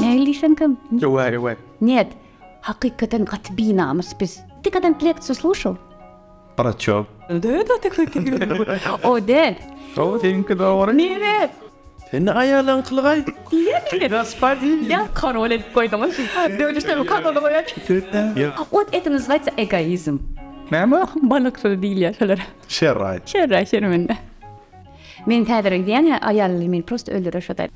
Мелисенька? Давай, давай. Нет, hakikaten katbinamız biz. Dikkaten lekciju slušao? Про чё? Да это такой О, да. О, тенька doğru. Niye? Seni ayarlan kılgay. Niye bilir? Biraz parti. Ya karol edip koydum. Dönüşte bu kanalı koyak. Вот это называется эгоизм. Ne mi? Bana kısa değil ya şeyler. Şerray. Şerray meni tädiregi diýen aýaly meni prosta öldürer şoda.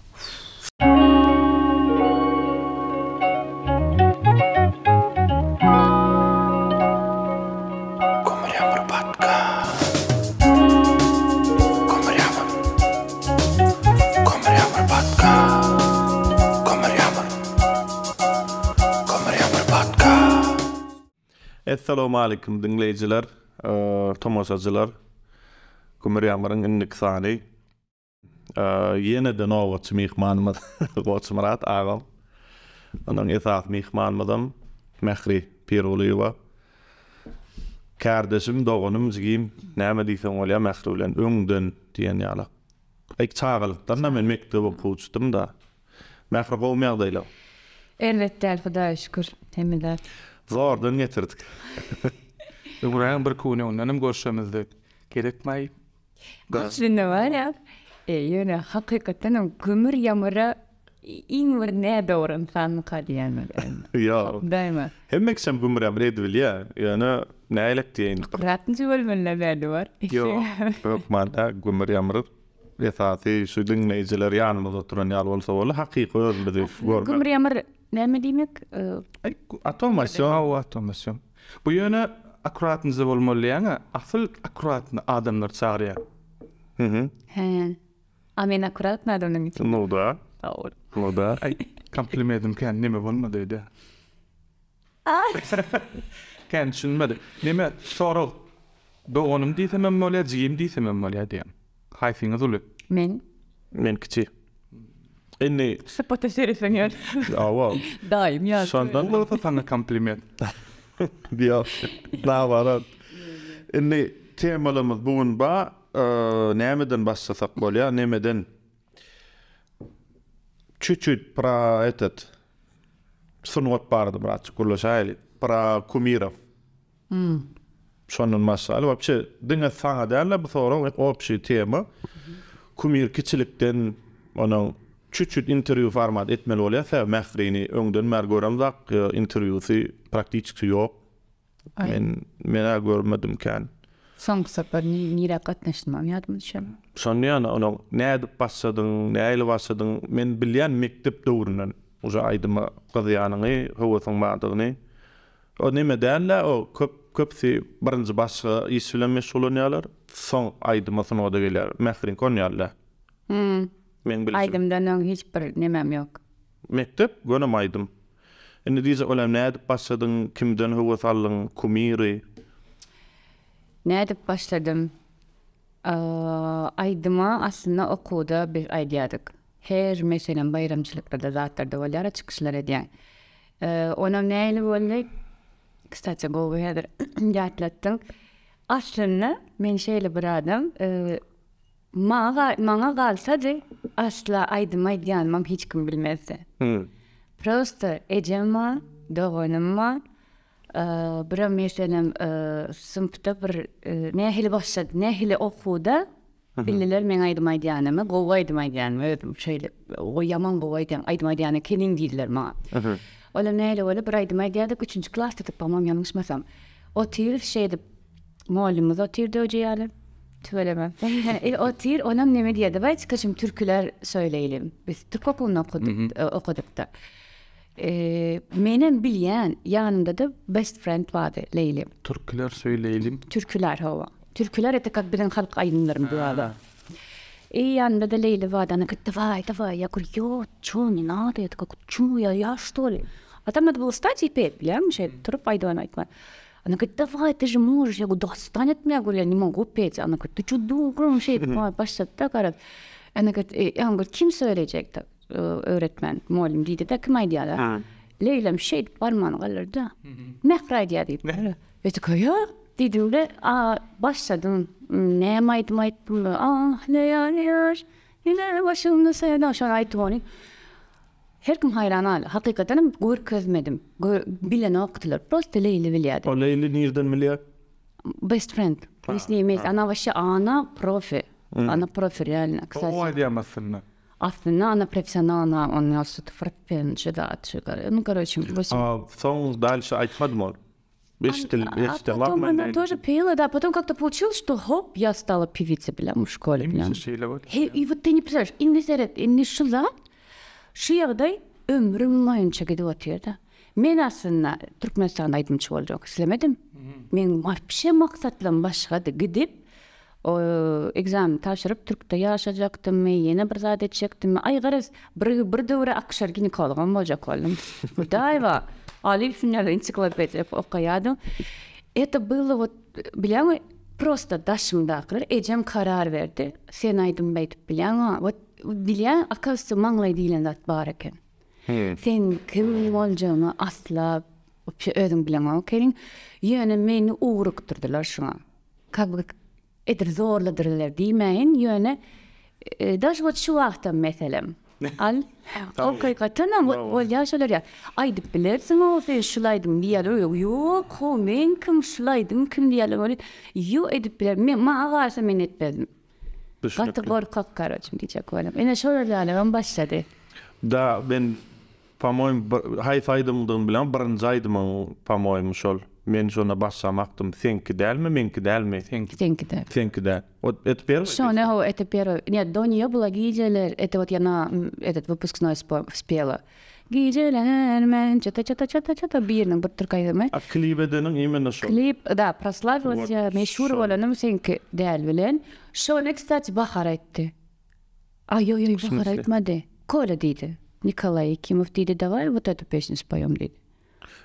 Assalamu alaikum dinleyiciler, uh, tomosacılar, kümür yamırın ünlük sani. Yine de nova çı mihmanımız. Goçum rahat ağam. Ondan esas mihmanımızım. Mehri Piruliyeva. Kardeşim, doğunum, zgim. Neme diysen olya Mehri ulan. Öngdün diyen yala. Ek çağıl. Danna men mektubu puçtum da. Mehri qovmiyak dayla. Elbette elfada şükür. Hemide. Zordun getirdik. Ümrağın bir kuni onlanım gorşamızdı. Gerekmeyip. Aslında var ya, e, yöne hakikaten o gümür yamara in bir ne doğru insan mı kadiyen mi? Ya. Değil mi? Hem meksem gümür yamara edil ya, yöne ne elek diyeyim. Rahatın çoğul mu ne verdi var? Yo, yok madde gümür yamara esasi şu dinleyiciler yanımda oturan yal olsa olu hakiki özledi. Gümür yamara ne mi demek? E, atomasyon, o atomasyon. Bu yöne asıl adamlar Amin akurat nadi onun için. No da. No da. Ay, komplimentim kendime bulmadı idi. Ay. Kendi düşünmedi. Neme, soru. Bu onum diyse mi mi oluyor, ciyim diyse mi mi oluyor diyem. Men. Men kiti. Enne. Sipote seri senyor. Ava. Daim ya. Sondan mı olsa sana kompliment. Diyo. Diyo. Diyo. Diyo. Diyo. ba, nämeden başlasak bolýa, nämeden? Çüçüt pra etet. Sunwat barda brat, kullaşaýly. Pra kumirov. Hmm. Şonun masal, wapçe dünä saňa derle bu sorun, wapçe tema. Kumir kiçilikden onuň çüçüt interwiu format etmeli bolýar, sebäp mährini öňden mergoramdak interwiusy praktiki ýok. Men men agormadym kan. Sonky sefer nire katnaşdym, ýadym düşýär. Şonda ýa-ne ony näde passadyň, näile wasadyň, men bilýän mekdep döwründen, oşa aýdymy gadyanyňy, howasyň maňdygyny. O näme däle, o köp köp sy birinji başga ýeslemi şolanyalar, soň aýdymy syna da geler, mährin konyarla. Hmm. Men bilýärin. Aýdymdan öň hiç bir nämem ýok. Mekdep gönüm aýdym. diýse olam näde kimden howasallyň, kumiri, ne edip başladım. Ee, aydıma aslında okuda bir aydiyadık. Her mesela bayramçılıklarda zatlarda olara çıkışlar ediyen. Ee, ona neyle böyle kısaca gogu hedir yatlattım. Aslında men şeyle biradım. Ee, mağa, mağa kalsa da asla aydım aydiyanmam hiç kim bilmezse. Hmm. Prosto ecem var, doğanım var, ee, biram mesela sınıfta bir e, nähili başladı, nähili okuda Billiler men aýdymydy ýanamy, gowy aýdymydy ýanamy, öýdüm şeýle, o yaman gowy aýdymydy ýany kenin diýdiler maňa. Ola näle ola bir aýdymydy ýa-da klas nji klassda tip mamam ýanlyşmasam. O tir şeýdi, muallimimiz o tir döýýärler. Tüvelemem. yani e, o tir onam neme diýdi. Baýt kaçym türküler söyleyelim, Biz türk okulunu okuduk, e, okuduk da. E, menen bilyen yanımda da best friend vardı Leylim. Türküler söyleyelim. Türküler hava. Türküler etekak bilen halk ayınlarım bu arada. И я на Лейли Вада, она говорит, давай, давай. Я говорю, ё, чё, не надо? Я такая, чё, я, я что ли? А там надо было встать и петь, понимаешь? Я тур пойду, она говорит, она говорит, давай, ты же можешь. Я говорю, достань от меня. Я говорю, я не могу петь. Она говорит, ты чё, дуром, вообще, пошла, так, Она говорит, и он говорит, ким söyleyecek так? E, öğretmen muallim dedi. de kımaydı ya da. Leylem şey parmağını Ne Mehray diye deyip. Ve ya, tıkaya dediğimde aa başladım ne mayt mayt ah ne ya ne ya neler başımda sayıda şu an ait toni her kim hayran al hakikaten gör közmedim gör bilen aktılar proste leyli bilyadi o leyli nereden bilyadi best friend biz nimet ana vaşı ana profi ana profi realna kısası o hadi ama sınna Афина, она профессионал, она, он у нас что-то фраппенчи, да, ну, короче, восемь. А потом дальше Айтмадмор. Бештел, а, бештел, а потом она тоже пела, да. Потом как-то получилось, что хоп, я стала певицей, прям в школе. Прям. И, и вот ты не представляешь, и не серед, и не шла, шияғдай өмірім бойынша кетіп отыр да. Мен асында Түркменстанға айтымшы болдым, сілемедім. Мен вообще мақсатлан басқа кетіп экзамен ташырып туркта яшачактым, мени бир зат этчектим. Ай гырыз, бир бир дәвре акшар гинекологом болжа калдым. Бутайва, Алиф сүнне энциклопедия окуядым. Это было вот, блямы, просто дашымда акыр, эҗем карар берди. Сен айдым бейт, блямы, вот биля акасы маңлай дилен ат бар экен. Сен ким болжама асла Ýöne meni uruktdylar şoň. Kak edir zorladırlar diýmeýin ýöne e, daş wat şu wagtda meselem al okay gatana bol ýaşalar ýa aýdyp bilersiň o şey şulaydym diýär o ýok men kim şulaydym kim diýär bol ýok edip bilär men ma agarsa men etmedim gatdy gor kakkar açym diýjek bolam ene şolar ýaly hem başlady da ben pamoym haýfaydym bilen birinji aýdym pamoym şol мен жона bassamakt Think um değil mi, mink değil mi? Think, think değil. Think değil. Вот это первое? Все, no, это первое. Нет, до нее была Гиделер. Это вот я на этот выпускной спела. Гиделер, мен, чата чата чата чата что-то, что-то, бирным, А клип это, ну, именно что? Клип, да, прославилась я, мешур, вала, ну, think değil, вилен. кстати не, кстати, бахарайты. Ай-ой-ой, бахарайт маде. Коля диде. Николай Якимов диде, давай вот эту песню споем диде.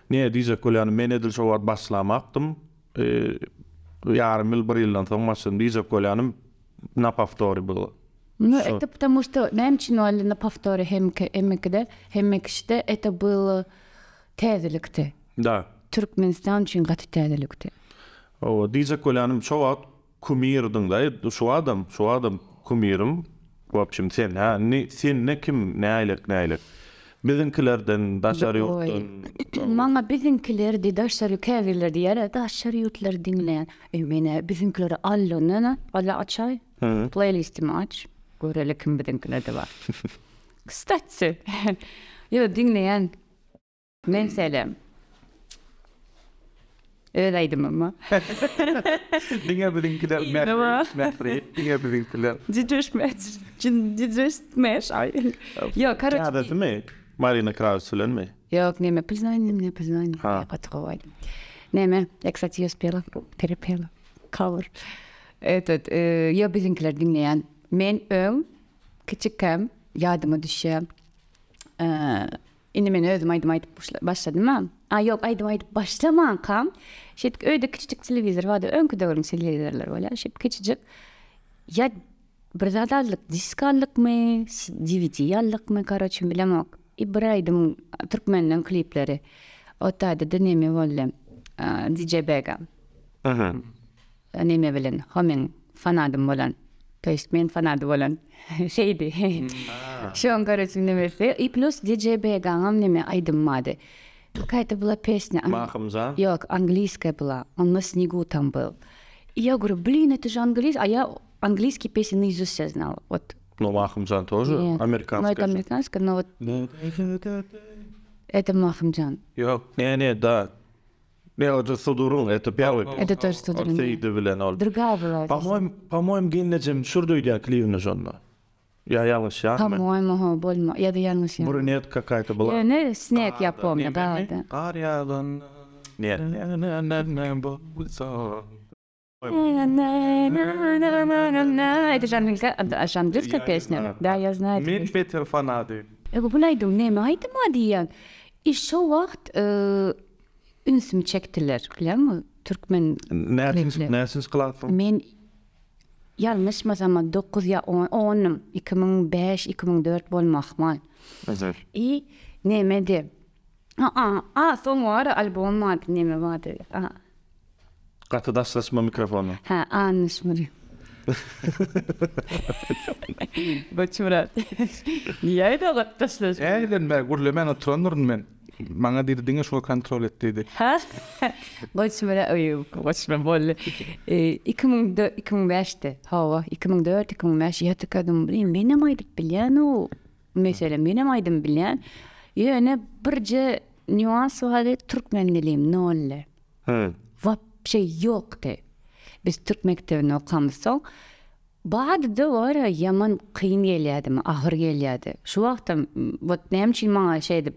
ne diýse kolyany men edil e, şo wagt başlamakdym. Eee yarım ýyl bir ýyldan soň maşyny diýse kolyany na powtory bolýar. Ну это потому что немчино али на повторе хемке эмекде хемекште это был тезелекте. Да. Туркменстан үчүн гаты тезелекте. О, диза коляным шоа кумирдың да, шоа адам, шоа адам кумирым. В общем, сен, а, сен не ким, не айлык, не айлык. Bizimkilerden başarı yoktun. Bana bizimkiler de daşarı kavirler de yere daşarı yutlar dinleyen. Ümene e, bizimkileri allonuna valla açay. Playlistimi aç. görelim kim bizimkiler de var. Kıstatsı. Yo dinleyen. Mesela. Öyleydim ama. Dinge bizimkiler mehri. Mehri. Dinge bizimkiler. Didreşmeç. Didreşmeç. Yo, короче. Kadası mı? Marina kraju Solenme? Jok, ne me poznajni, ne poznajni. Ja pa trovali. Neme, jak sad je uspjela, perepjela, cover. Evet, e, ya bizimkiler dinleyen. Men öm, küçükem, yardıma düşem. E, İndi men özüm aydım aydım başladım ha. Aa yok aydım aydım başlaman kam. Şey öyle küçücük televizör vardı. Önkü doğru televizörler öyle. Şey küçücük. Ya birzadarlık, diskallık mı, DVD yallık mı karaçın bilemok. İbrahim'in Türkmenlerin klipleri. Otayda da nemi volle DJ не Nemi волен, homin фанадом волен, То есть мен фанат болан. Шейди. Шон, короче, немесе. И плюс диджей Бега, он мне айдым маде, Какая-то была песня. Махом, за? Йок, английская была. Он на снегу там был. И я говорю, блин, это же английский. А я английский песен наизусть все знала. Вот ну, Махамджан тоже Нет. американская. Ну, это американская, но вот... Ну, это Махамджан. Не, не, да. Не, это Судурун, это первый. Это тоже Судурун. Другая была. По-моему, по-моему, Гиннеджим Шурдуйда Кливна Жанна. Я ялась я. По-моему, больно. Я да ялась я. Брюнет какая-то была. Э, не, снег я помню, да, да. Нет. Это же английская, английская песня. Да, я знаю. Мин Петер фанады. Эго найдым Түркмен. 9 10 2005 2004 bolmakman. Özel. İyi nemedi. Aa, aa, Katıdan smo mikrofonu. Ha, anniš mri. Böçmürat. Niye ayda alıp taşlaş? Eğlen ben gurlemen oturanırın ben. Bana dediğine şunu kontrol et dedi. Ha? şey yok de. Biz Türk mektebini okamız so. da var ya yaman kıyım geliyordu, ahır geliyordu. Şu vaxta, e, bu ne hem için şey de,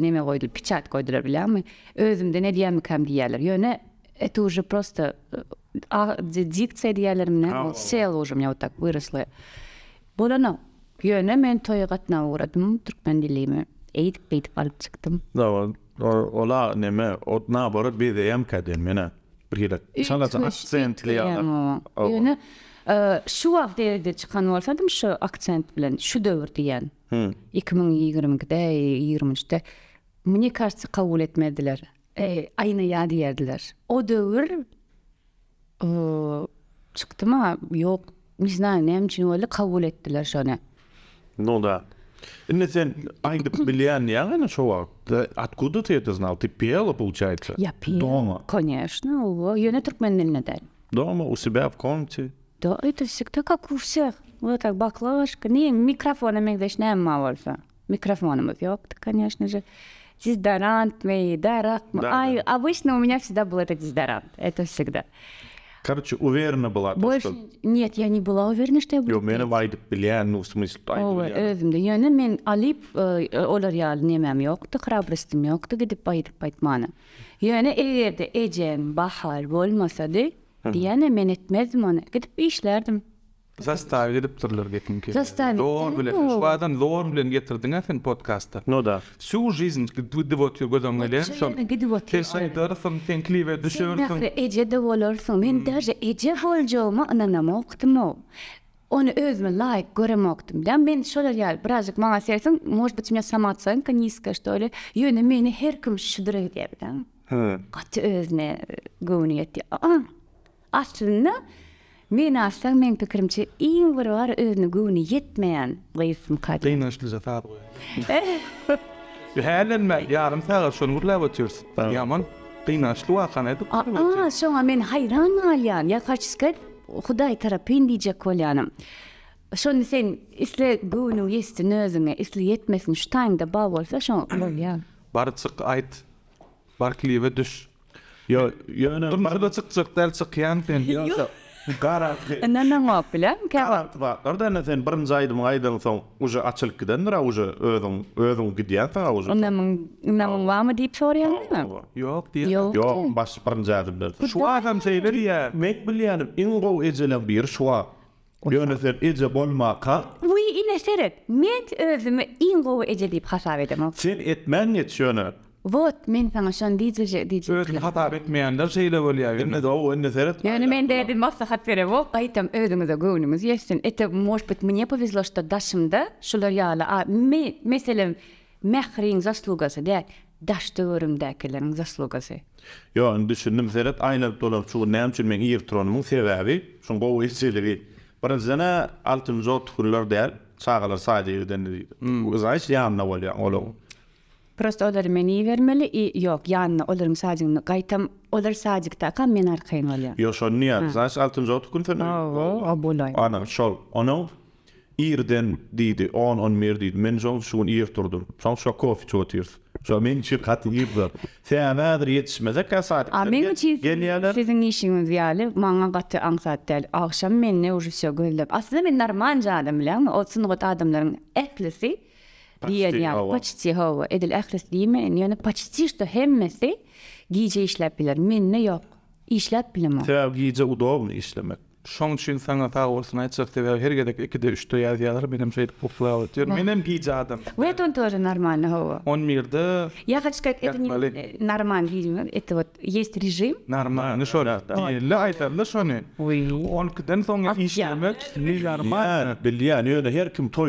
ne mi koydu, piçat koydu, bilha Özüm de ne diyem kem diyerler. Yöne, et uge prosto, dikce diyerler mi ne? Sel uge, mi otak, vyrusle. Bola no, yöne, men toya gatna uğradım, Türkmen dilimi, eitik, eitik, eitik, çıktım eitik, eitik, eitik, eitik, eitik, bir hele çalacak aksentli ya. Yani e, şu vaqtda de çıqan bolsa da şu aksent bilen şu döwür diýen. 2020-de 20-de mne kaçsa kabul etmediler. Ey aýna ýa diýerdiler. O döwür e, çıktı mı? Yok. Biz näme näme üçin öle kabul etdiler şonu. No da. Инетен, айде, Белиан, я ли нашел? Откуда ты это знал? Ты пела, получается? Я пела. Дома? Конечно. Я не туркменнельнеден. Дома, у себя, в комнате? Да, это всегда как у всех. Вот так, баклажка. Не, микрофоном егдеш не мавалса. Микрофоном ёпта, конечно же. Дезодорант, мей, Да, Ай, обычно у меня всегда был этот дезодорант. Это всегда. Короче, уверена была. Больше что... нет, я не была уверена, что я буду. Мен вайдып биле, ну в смысле тайдым. Ова, мен алип, э, олар alip немем, yal nemem yoktu, xabrastim yoktu men Zastav edip turlar getin ki. Doğru bilen şu adam doğru bilen getirdin sen podcast'ta. No da. Su jizin ki yo godam ne lem. Sen gidiwot. Sen tenkli ve de volor men hmm. daje ejje voljo ma anana Onu özme like goramoqtim. Dan men şolar yal birazik ma asersin, mozh bit mena sama tsenka niska meni her kim şidir edebdan. özne Men aşsaň meň pikirimçe iň bir bar özüni güni ýetmeýän gysym kady. Dyn aşly zatat. Ýa-hanan ýarym sagat şonu gurlap otyrs. Ýaman dyn wakan edip. şoňa men haýran alýan. Ýa kaçyska Hudaý terapin diýje kolýanym. Şoň sen isle güni ýesti nözüňe, isle ýetmesin ştaň da Bar bolsa şoň bolýar. Barçyk aýt. Barkliwe düş. Ýa, ýöne. Barda çyk Ýa, Gara. Ne ne ngop sen bir zaydım aydan uje açylyp ra uje özüň özüň gidýän uje. Onda men ne men wa mı dip soraýan? bir bolma ka. Wi ine seret. Men özümi iň gow ejel diýip Sen etmän net Вот мен таң ашан дидиже дидиже. Өзүн хата бетмеяндар сөйлө болуя бер. Эмне доо, эмне серет? Яны мен деди масса хат бере бол. Айтам өзүңүздө көүнүңүз ясын. Это может быть мне повезло, что дашымда шулар ялы, А ме меселем заслугасы де. Дашты өрүмдө келерин заслугасы. Йо, эн серет мен алтын зот Сагылар сайды Просто олар мені вермелі, i yok, янна, оларым садзіңну, гайтам, олар садзік та, мен аркайн олі. Йо, шо, ні, а, знаеш, алтын жоту кунтан? А, о, а, болай. Ана, шол, оно, ирден, диди, он, он мер, диди, мен жол, шуын ир турдур, шол, шо, кофе, чо, тир, шо, мен чир, хат, ир, дур, фе, а, мәдір, етшмезе, ка, садзі, а, мен, чиз, сізін ішіңіз, яли, мен, уже, мен, Dijenë, почти hova, edhe l'akhreslimi, njënë почти shtë hemme thi, gjigje ishlepiler, minne yok, ishlepilema. Tera gjigje udobni işlemek. sana ta тоже нормально Я хочу это не э, нормально, видимо, это вот есть режим. Нормально, шо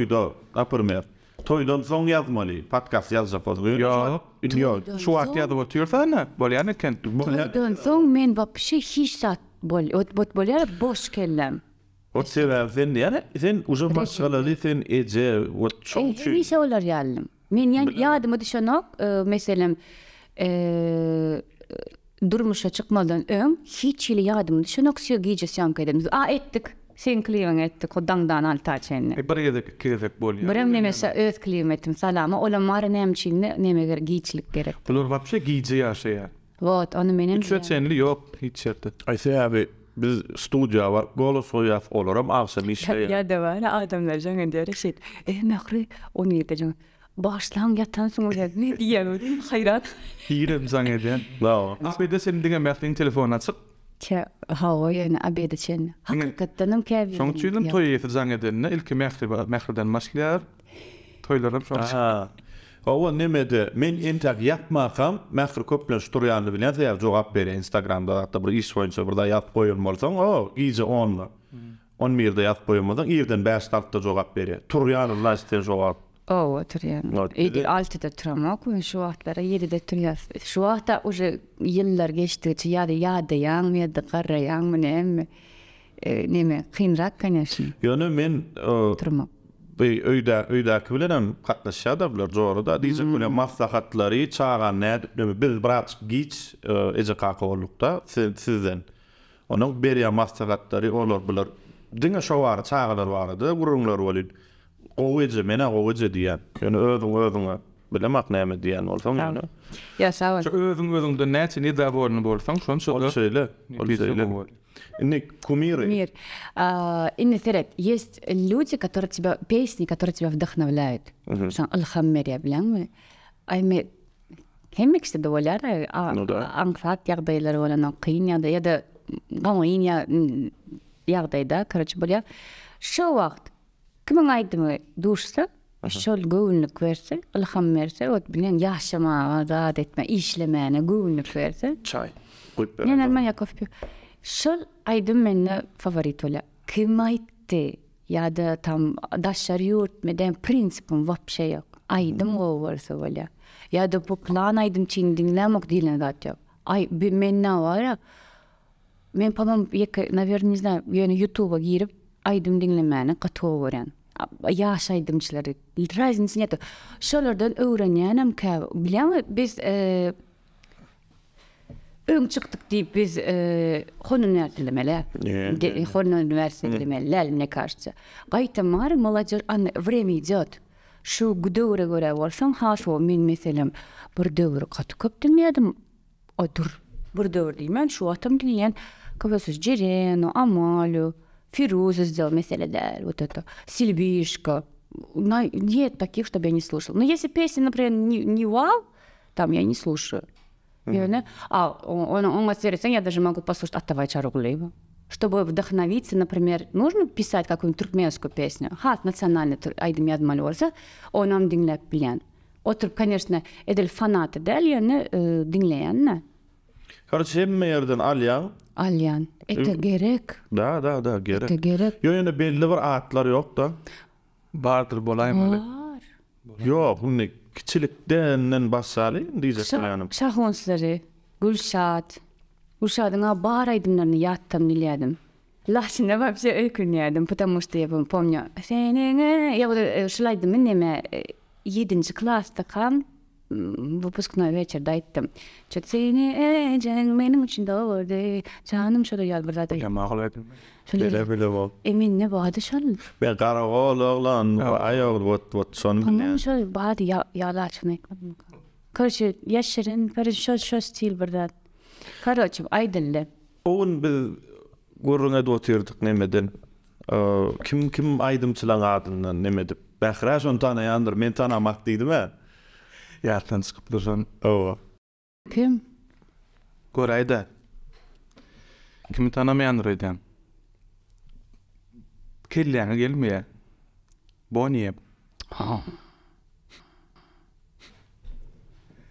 да. Toydan son yazmalı. Podcast yazsa pozguyor. Yok. Yok. Şu vakti yazı batıyor sana. Böyle yani kent. Toydon son men vapşe hiç tat bol. Ot bot yani boş kellem. Ot sever sen yani sen uzun başkaları sen ece. Ot çok çü. E, bir şey olur yani. Men yani yardıma düşenok e, mesela e, durmuşa çıkmadan ön hiç ile yardım düşünok siyo giyeceğiz yankı edemiz. Aa ettik. Sin klivinget kodangdan alta çenne. E bari yedek kirek bol ya. Barem nemese öz klivetim salama olamar nem çinne nemeger giçlik gerek. Bulur vapşe giyici yaşa ya. Vot onu benim. Üçe çenli yok hiç yerde. Ayse abi biz studiya var, golos soyaf olurum, akşam işte. Ya da var, adamlar canı diyerek şey, e mehri, onu yedi canı. Başlan yatan sonra ne diyeyim, hayrat. Hirem zangedeyen. Lao. Abi de senin diye mehrin telefonuna çık. Hawoy, ene abede çen. Hakykatdanam käbir. Şoň üçin toy ýetir zang eden, ne ilki mehri mehriden maşlyar. Toylaram şoň. ha Hawa nemede men entag yapma kham, köplen köp bilen şuturyandy bilen jogap ber Instagramda, hatda bir iş boýunça burada ýap goýulmalsaň, o ýeje onla. Hmm. On mirde ýap goýmadan ýerden bäş tapda jogap ber. Turyanyň laýsten jogap. oturýan. Idi altyda turamak we şu wagtlara ýerde turýas. Şu wagtda uje ýyllar geçdiçe ýa-da ýa-da ýaňmy ýa-da garra ýaňmy näme näme kynrak kanyşy. Ýöne үйде turmak. gowyje mena gowyje diýen. Ýöne öwrüň öwrüň bilemek näme diýen bolsaň. Ya yeah, sawa. Şu öwrüň öwrüň de näçe nädä bolan bolsaň, mhm. şoň şo. Ol söýle. Ol söýle. Mir. seret, есть люди, которые тебя песни, которые тебя вдохновляют. Сан Алхаммери билеңби? Айме Кемекште доволяр, а кімің айтдымы душса шол көңүлнүк берсе ылхам берсе вот билен жашама азат этме ишлемени көңүлнүк берсе чай куюп бере мен алма шол айдым менне фаворит оля ким айтты яда там дашар юрт меден принципим вообще жок айдым го болсо оля яда по план айдым чин диңлемок дилнегат жок ай менна барак мен по моему наверное не знаю yani youtube'a girip aýdym dinlemäni gataw beren. Ýaş aýdymçylary razynysy näde? Şolardan öwrenýänem käw. Bilämi biz e, öň çykdyk biz Hon üniversitetlemele, Hon әлі мне кажется. Gaýtamar молодежь an время идёт. Şu döwre men meselem bir Фируза сделал «Меселедер», вот это, «Сильбишка». Но нет таких, чтобы я не слушала. Но если песня, например, не, не вау, там я не слушаю. Mm-hmm. Не... А он, он, он я даже могу послушать «Оттавай чаруглива». Чтобы вдохновиться, например, нужно писать какую-нибудь туркменскую песню. Ха, национальный айдым ядмалорза, он нам динглеп пилен. Oturup, конечно, edil fanatı del yani e, dinleyenler. Karşı hem mi yerden al ya? Ete gerek. Da da da gerek. Ete gerek. Yo yine belli var atlar yok da. Bağırdır bolayım öyle. Var. Yo hünne kiçilik basali diyecek mi yanım? Şahonsları, gülşat, gülşatına bağıraydınlarını yattım niliyedim. Lahti ne vapsi öykünyedim, потому что я помню. Sen e, ne ne ne ne 7 ne ne выпускной вечер, да, айттым чет сени эжең менин үчүн да дей жаным шо деп жалбырдады макул беле беле болуп не баады мен карагол оглон аёк вот вот стиль Yatan çıkıp duran. Oo. Kim? Gorayda. Kimi tanamayan rüydan. Kirliyana gelmeye. Boniye. Ha.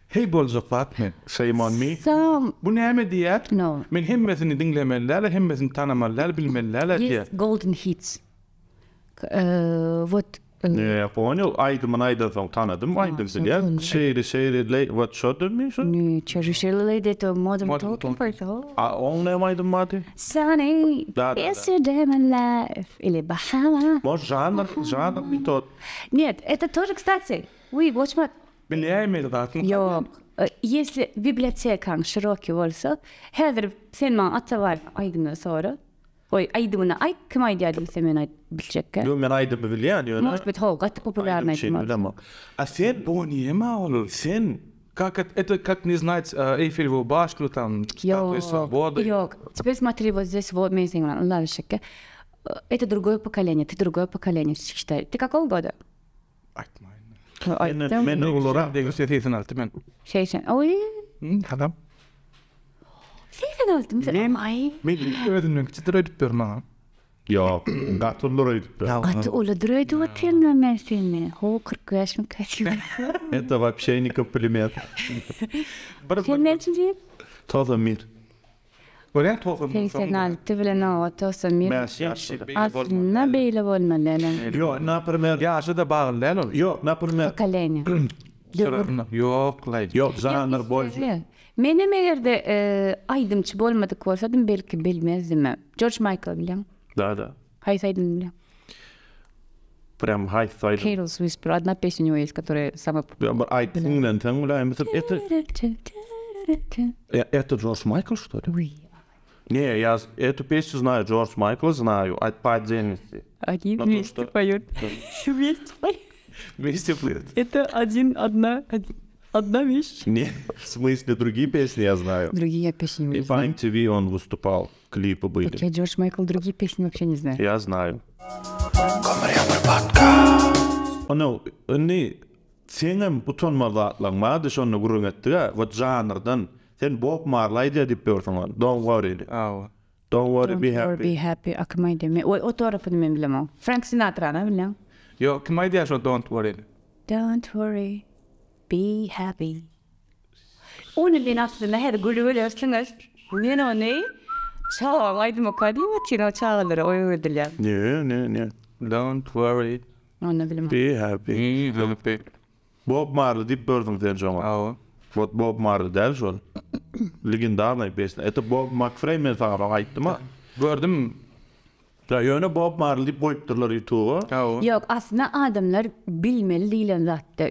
Hey bolzuk Fatme, shame on me. Sam. Bu näme diýär? No. Men hemmesini dinlemeler, hemmesini tanamalar, bilmeler diýär. Yes, golden hits. Uh, what e, я понял. Айды мен айда сол таныдым, айдым сиз, я. Шейри, шейри, лей, вот что ты мне что? Не, чеже шейри лей дето А он не майдым мати. Sunny. Yes, you damn life. Или Бахама. Может, жанр, Нет, это тоже, кстати. Уй, watch что. Меняй мне да. Йо, если библиотека широкий волсо, хедер сен атавар сора. Ой, Oj, aidumuna ai kima idealim semjonai bilchekka. Lumen aidumu biljan jo. Может быть, хол, гат популярный тема. А сен бониема олу, сен как это, это как не знать э, Эйфелеву башню, там, статую свободы. Йок, теперь смотри, вот здесь вот Amazing Land, Лавишеке. Это другое поколение, ты другое поколение считай. Ты какого года? Айтмайн. Men, men Olof, det är 2000 alltid, men... 2000, oj. Sen öldün mü? Ne mi? Meli öldün mü? Çıtır öldü bir ma. Ya, gatlı öldü. Ho, 40 yaş mı kaçtı? Это вообще не комплимент. Sen ne için Toza mir. Böyle toza mir. Sen ne aldın? Tü ne oldu? Toza mir. Yo, ne şu Yo, Yo, men hem egerde e, aýdymçy bolmadyk bolsadym belki bilmezdimi Джордж Майкл, bilýän Да, да. Хай aýdym bilýän прям high side. Carols Whisper. Одна песня у него есть, которая самая Ай, популярная. Это, это Джордж Майкл, что ли? Oui. Не, я эту песню знаю, Джордж Майкл знаю, а по отдельности. Они Но вместе то, что... поют. Да. вместе поют. Вместе поют. Это один, одна, один. Одна вещь. Не, в смысле, другие песни я знаю. Другие я песни не И по знаю. MTV он выступал, клипы были. Так я Джордж Майкл другие песни вообще не знаю. Я знаю. Onu önni senem buton mazatlanma diş onu gurun ettiga we janrdan sen Bob Marley diye dip bersen Don't worry. Awa. Don't worry be happy. Be happy akmay demi. O, o tarafını men bilemem. Frank Sinatra ne bilen? Yo, kim aydı ya şu Don't worry. Don't worry. be happy. Ona bin aslı meher gülü gülü ösünüz. Nen o ney? Çağla aydım o kadim o çin o çağlıları oyu Ne, ne, ne. Don't worry. Ona bilim. Be happy. Ne, ne, Bob Marley dip bördüm den jo. Awa. Вот Bob Marley dal jo. Legendarnay besna. Eto Bob McFrey men fara aytdym. Gördüm. Da yöne Bob Marley dip boyup durlar YouTube'a. Yok, aslında adamlar bilmeli dilen zatda.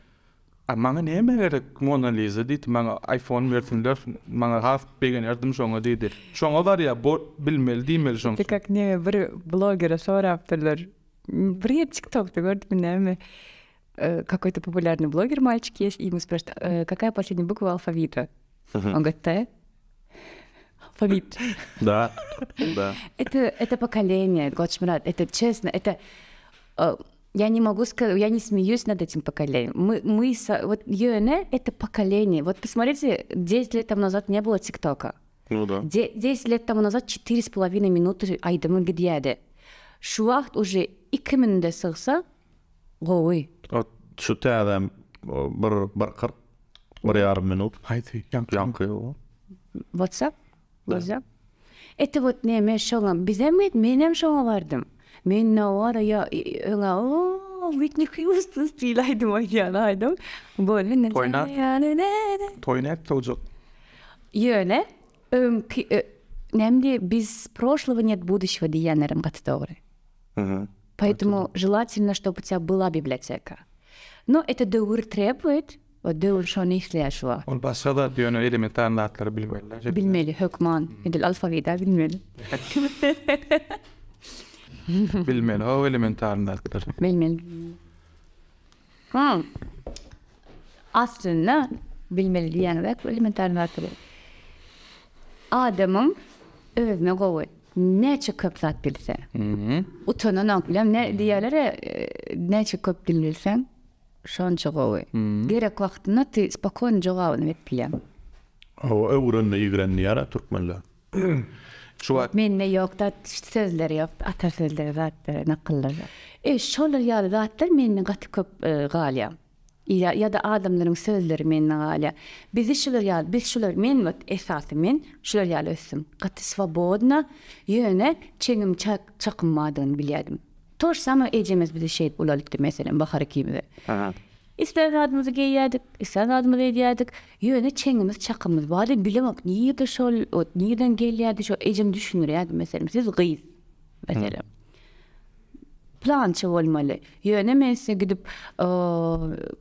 А mange эмеге Монолиза лиза дейт мага айфон берсиңдер мага хас берген жардым дейді шоңа бар я билмел деймел шоң ты как не бир блогера соравтырлар бир тиктокта көрдүм эми э, какой-то популярный блогер мальчик есть и ему спрашивают э, какая последняя буква алфавита он говорит т алфавит да да это это поколение Гочмрад это честно это э, я не могу сказать, я не смеюсь над этим поколением. Мы, мы вот юнэ это поколение. Вот посмотрите, 10 лет тому назад не было ТикТока. Ну да. Де 10 лет тому назад 4,5 минуты айдамы гидияды. Шуахт уже и минутда сылса, ғой. Шуты адам бір, бір қыр, бір ярым минут. Айты, яңқы. WhatsApp, WhatsApp. Это вот не мен шоңа, бизем мен менем шоңа бардым. منورة يا Whitney Houston stilaydım oynayaydım. Böyle ne Toynat. Toynat тоже. Yöne. Немди без прошлого нет будущего, Диянером Гаттовры. Поэтому желательно, чтобы у тебя была библиотека. Но это дәуір требует, вот дәуір шоны ихляшуа. Ол басшада дүйені элементарны атлар білмелі. Білмелі, хөкман, еділ алфавида білмелі. Bilmen, o elementar zatlar. Bilmen. Ha. Astyna bilmen diýen wek elementar zatlar. Adamyň özüne gowy. Näçe köp zat bilse. Mhm. Utana näme bilen, nä diýerler, e, näçe köp bilmelsen, şonça gowy. Gerek wagtyna ty spokoýny jogawyny bilen. O, öwrenni e, ýigrenni ýara turkmanlar. Şu menne yok da sözleri yok, atasözleri zatları, nakılları. E şolar yalı zatlar menne gatı köp e, galya. я да адамдардың сөздері sözleri menne біз Bizi İstədən adımızı geyərdik, istədən adımızı edərdik. Yönə çengimiz, çaqımız var idi. Bilemek niye de şol, o niyeden geliyerdi şol. Ecem düşünür ya mesela siz gıyız. Mesela. Hmm. Plançı olmalı. Yöne mesela gidip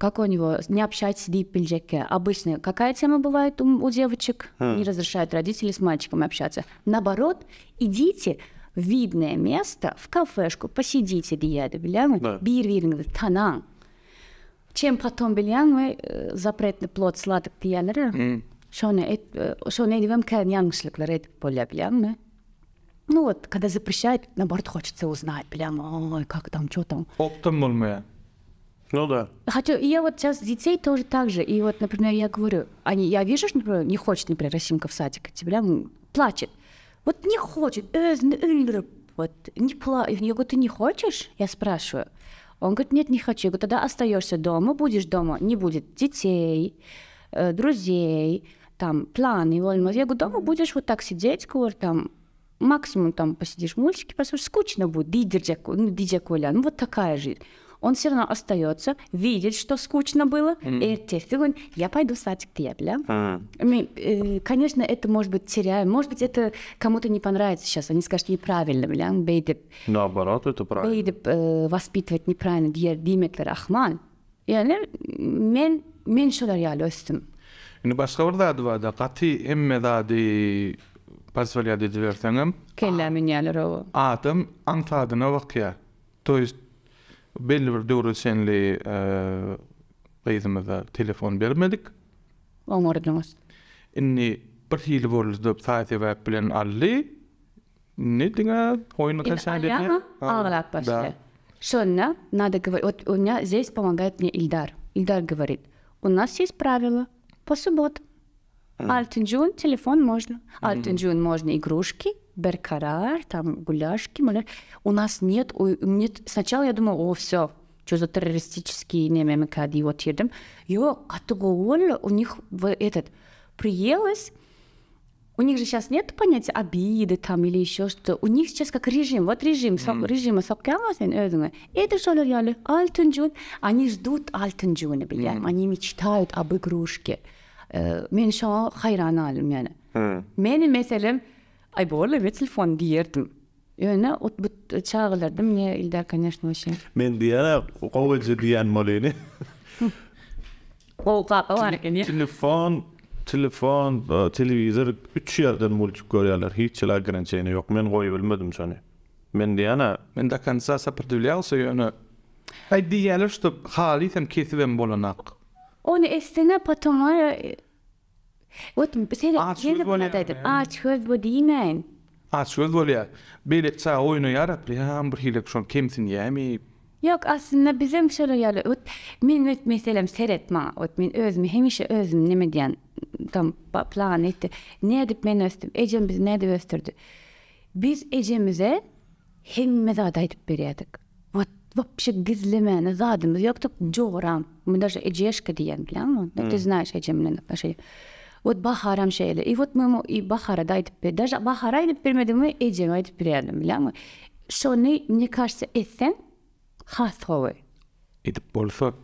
как у него, не общайтесь deyip bilecek. Обычно какая тема бывает у, у девочек? Hmm. Не разрешают родители с мальчиком общаться. Наоборот, идите видное место в кафешку, посидите diye de bilemem. Да. Bir yerinizi tanan чем потом белян мы запретный плод сладок тиянры. Шоны эт шоны дивем кән яңгышлыклар әйтеп поля беләнме? Ну вот, когда запрещают, наоборот, хочется узнать, прям, ой, как там, что там. Оптом болмая. Ну да. Хотя я вот сейчас детей тоже так же. И вот, например, я говорю, они, я вижу, что, например, не хочет, например, Росимка в садик идти, плачет. Вот не хочет. Вот не пла... Я говорю, ты не хочешь? Я спрашиваю. Он говорит, нет, не хочу. Я говорю, тогда остаешься дома, будешь дома, не будет детей, э, друзей, там, планы. Я говорю, дома будешь вот так сидеть, говорю, там, максимум там посидишь мультики, послушаешь, скучно будет, диджек, ну, диджек, ну, вот такая жизнь он все равно остается, видит, что скучно было, и теперь я пойду садик кепля. А. Э, конечно, это может быть теряем, может быть, это кому-то не понравится сейчас, они скажут неправильно, бля, бейдеп. Наоборот, это правильно. Бейдеп э, воспитывать неправильно, дер диметлер ахман. Yani men men şolar östüm. Ну, başga bir zat we da gaty да zady paswal ýa-da diberseňem. Kellamin ýalar owa. Atam antadyna bakýar. Toýist belli bir dövrü senli gizimize telefon bermedik. Omar edemez. İnni bir hili vorluz dup saati ve bilen alli, ne dina hoyna kasayi dina? Ağlaat başlı. Şönne, nada gavar, ot, Ильдар. Ильдар говорит, у нас есть правила, по субботам. Альтенджун телефон можно. Альтенджун можно игрушки, беркарар, там гуляшки, маляшки. У нас нет, у, нет. Сначала я думала, о, все, что за террористические немецкие кәди вот едім. Йо, қатығыл, у них в этот приелось, у них же сейчас нет понятия обиды там или еще что. У них сейчас как режим. Вот режим, mm. режим сокяласен өзіңе. Это шолер ялы, Альтенджун, Они ждут алтын жуны, Они мечтают об игрушке. men şo hayran alım yani. Hmm. Meni meselem ay bolla me telefon diýerdim. Ýöne ot bu çağırlardym ne Ildar konечно ошо. Men diýara gowajy diýen molyny. Ol tap eken Telefon telefon, e, telewizor üç ýerden multik görýärler. Hiç çyla garantiýany ýok. Men goýy bilmedim şonu. Men diýana, men da kansa sapradylýalsa ýöne. Ay diýerler şu halysam kesibem bolanak. ohne Äste Portemonnaie. Aç göz bu dinen. Aç göz bu ya. Böyle ça oyunu yarap ya ham bir hilek şon kemsin ya mi? Yok aslında bizim şöyle yalı ot min meselem seyretme ot min özmü hemişe özüm ne diyen tam plan etti. Ne edip men östüm ecem biz ne de östürdü. Biz ecemize hemmezada edip beriyorduk. вообще гиз для мене задом. Ну ну Як так джорам? Мен даже эджеш кадиян ну, билем. Ты знаешь, эджем не отношения. Вот бахарам şeyle. И вот мы ему и бахара да дайт пе. Даже бахара ile bilmediğimi эджем ayıp bilmedim biliyor musun? Что не, мне кажется, эссен хасовый. Это польза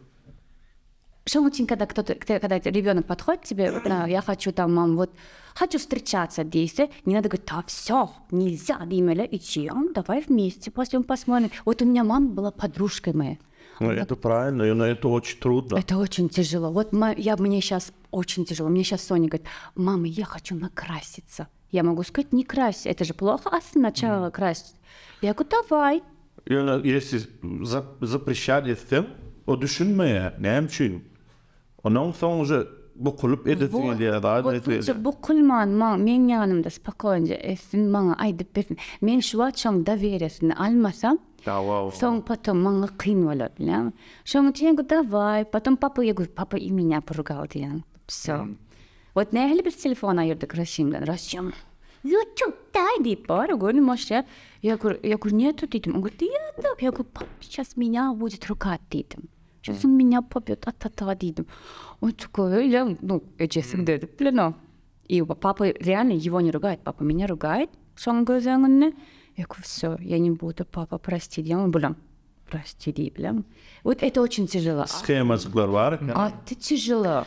Что очень, когда кто-то, когда ребенок подходит тебе, я хочу там, мам, вот хочу встречаться, действия, не надо говорить, да все, нельзя, Димеля, идем, а, давай вместе, пойдем посмотрим. Вот у меня мама была подружкой моей. Ну, это так... правильно, и на это очень трудно. Это очень тяжело. Вот я мне сейчас очень тяжело. Мне сейчас Соня говорит, мама, я хочу накраситься. Я могу сказать, не крась, это же плохо, а сначала mm. красить. Я говорю, давай. Если запрещали фильм, o düşünmeye, ne için? Ondan sonra bukulup edesin diye daha netli. Bu kulman ma men yanımda etsin bana Men şu da veresin almasam Сон потом маңа қиын болады білем. Шоң давай, потом папа, я говорю, папа и меня поругал, деген. Все. Вот не әйелі бір я нету Я говорю, пап, сейчас меня будет ругать Сейчас он меня побьет от он такой, я, ну, я честно говорю, плено. и папа реально его не ругает, папа меня ругает, что он говорит, я говорю, все, я не буду, папа, прости, я говорю, блин, прости, блин, вот это очень тяжело. Схема с главарками. А, это тяжело.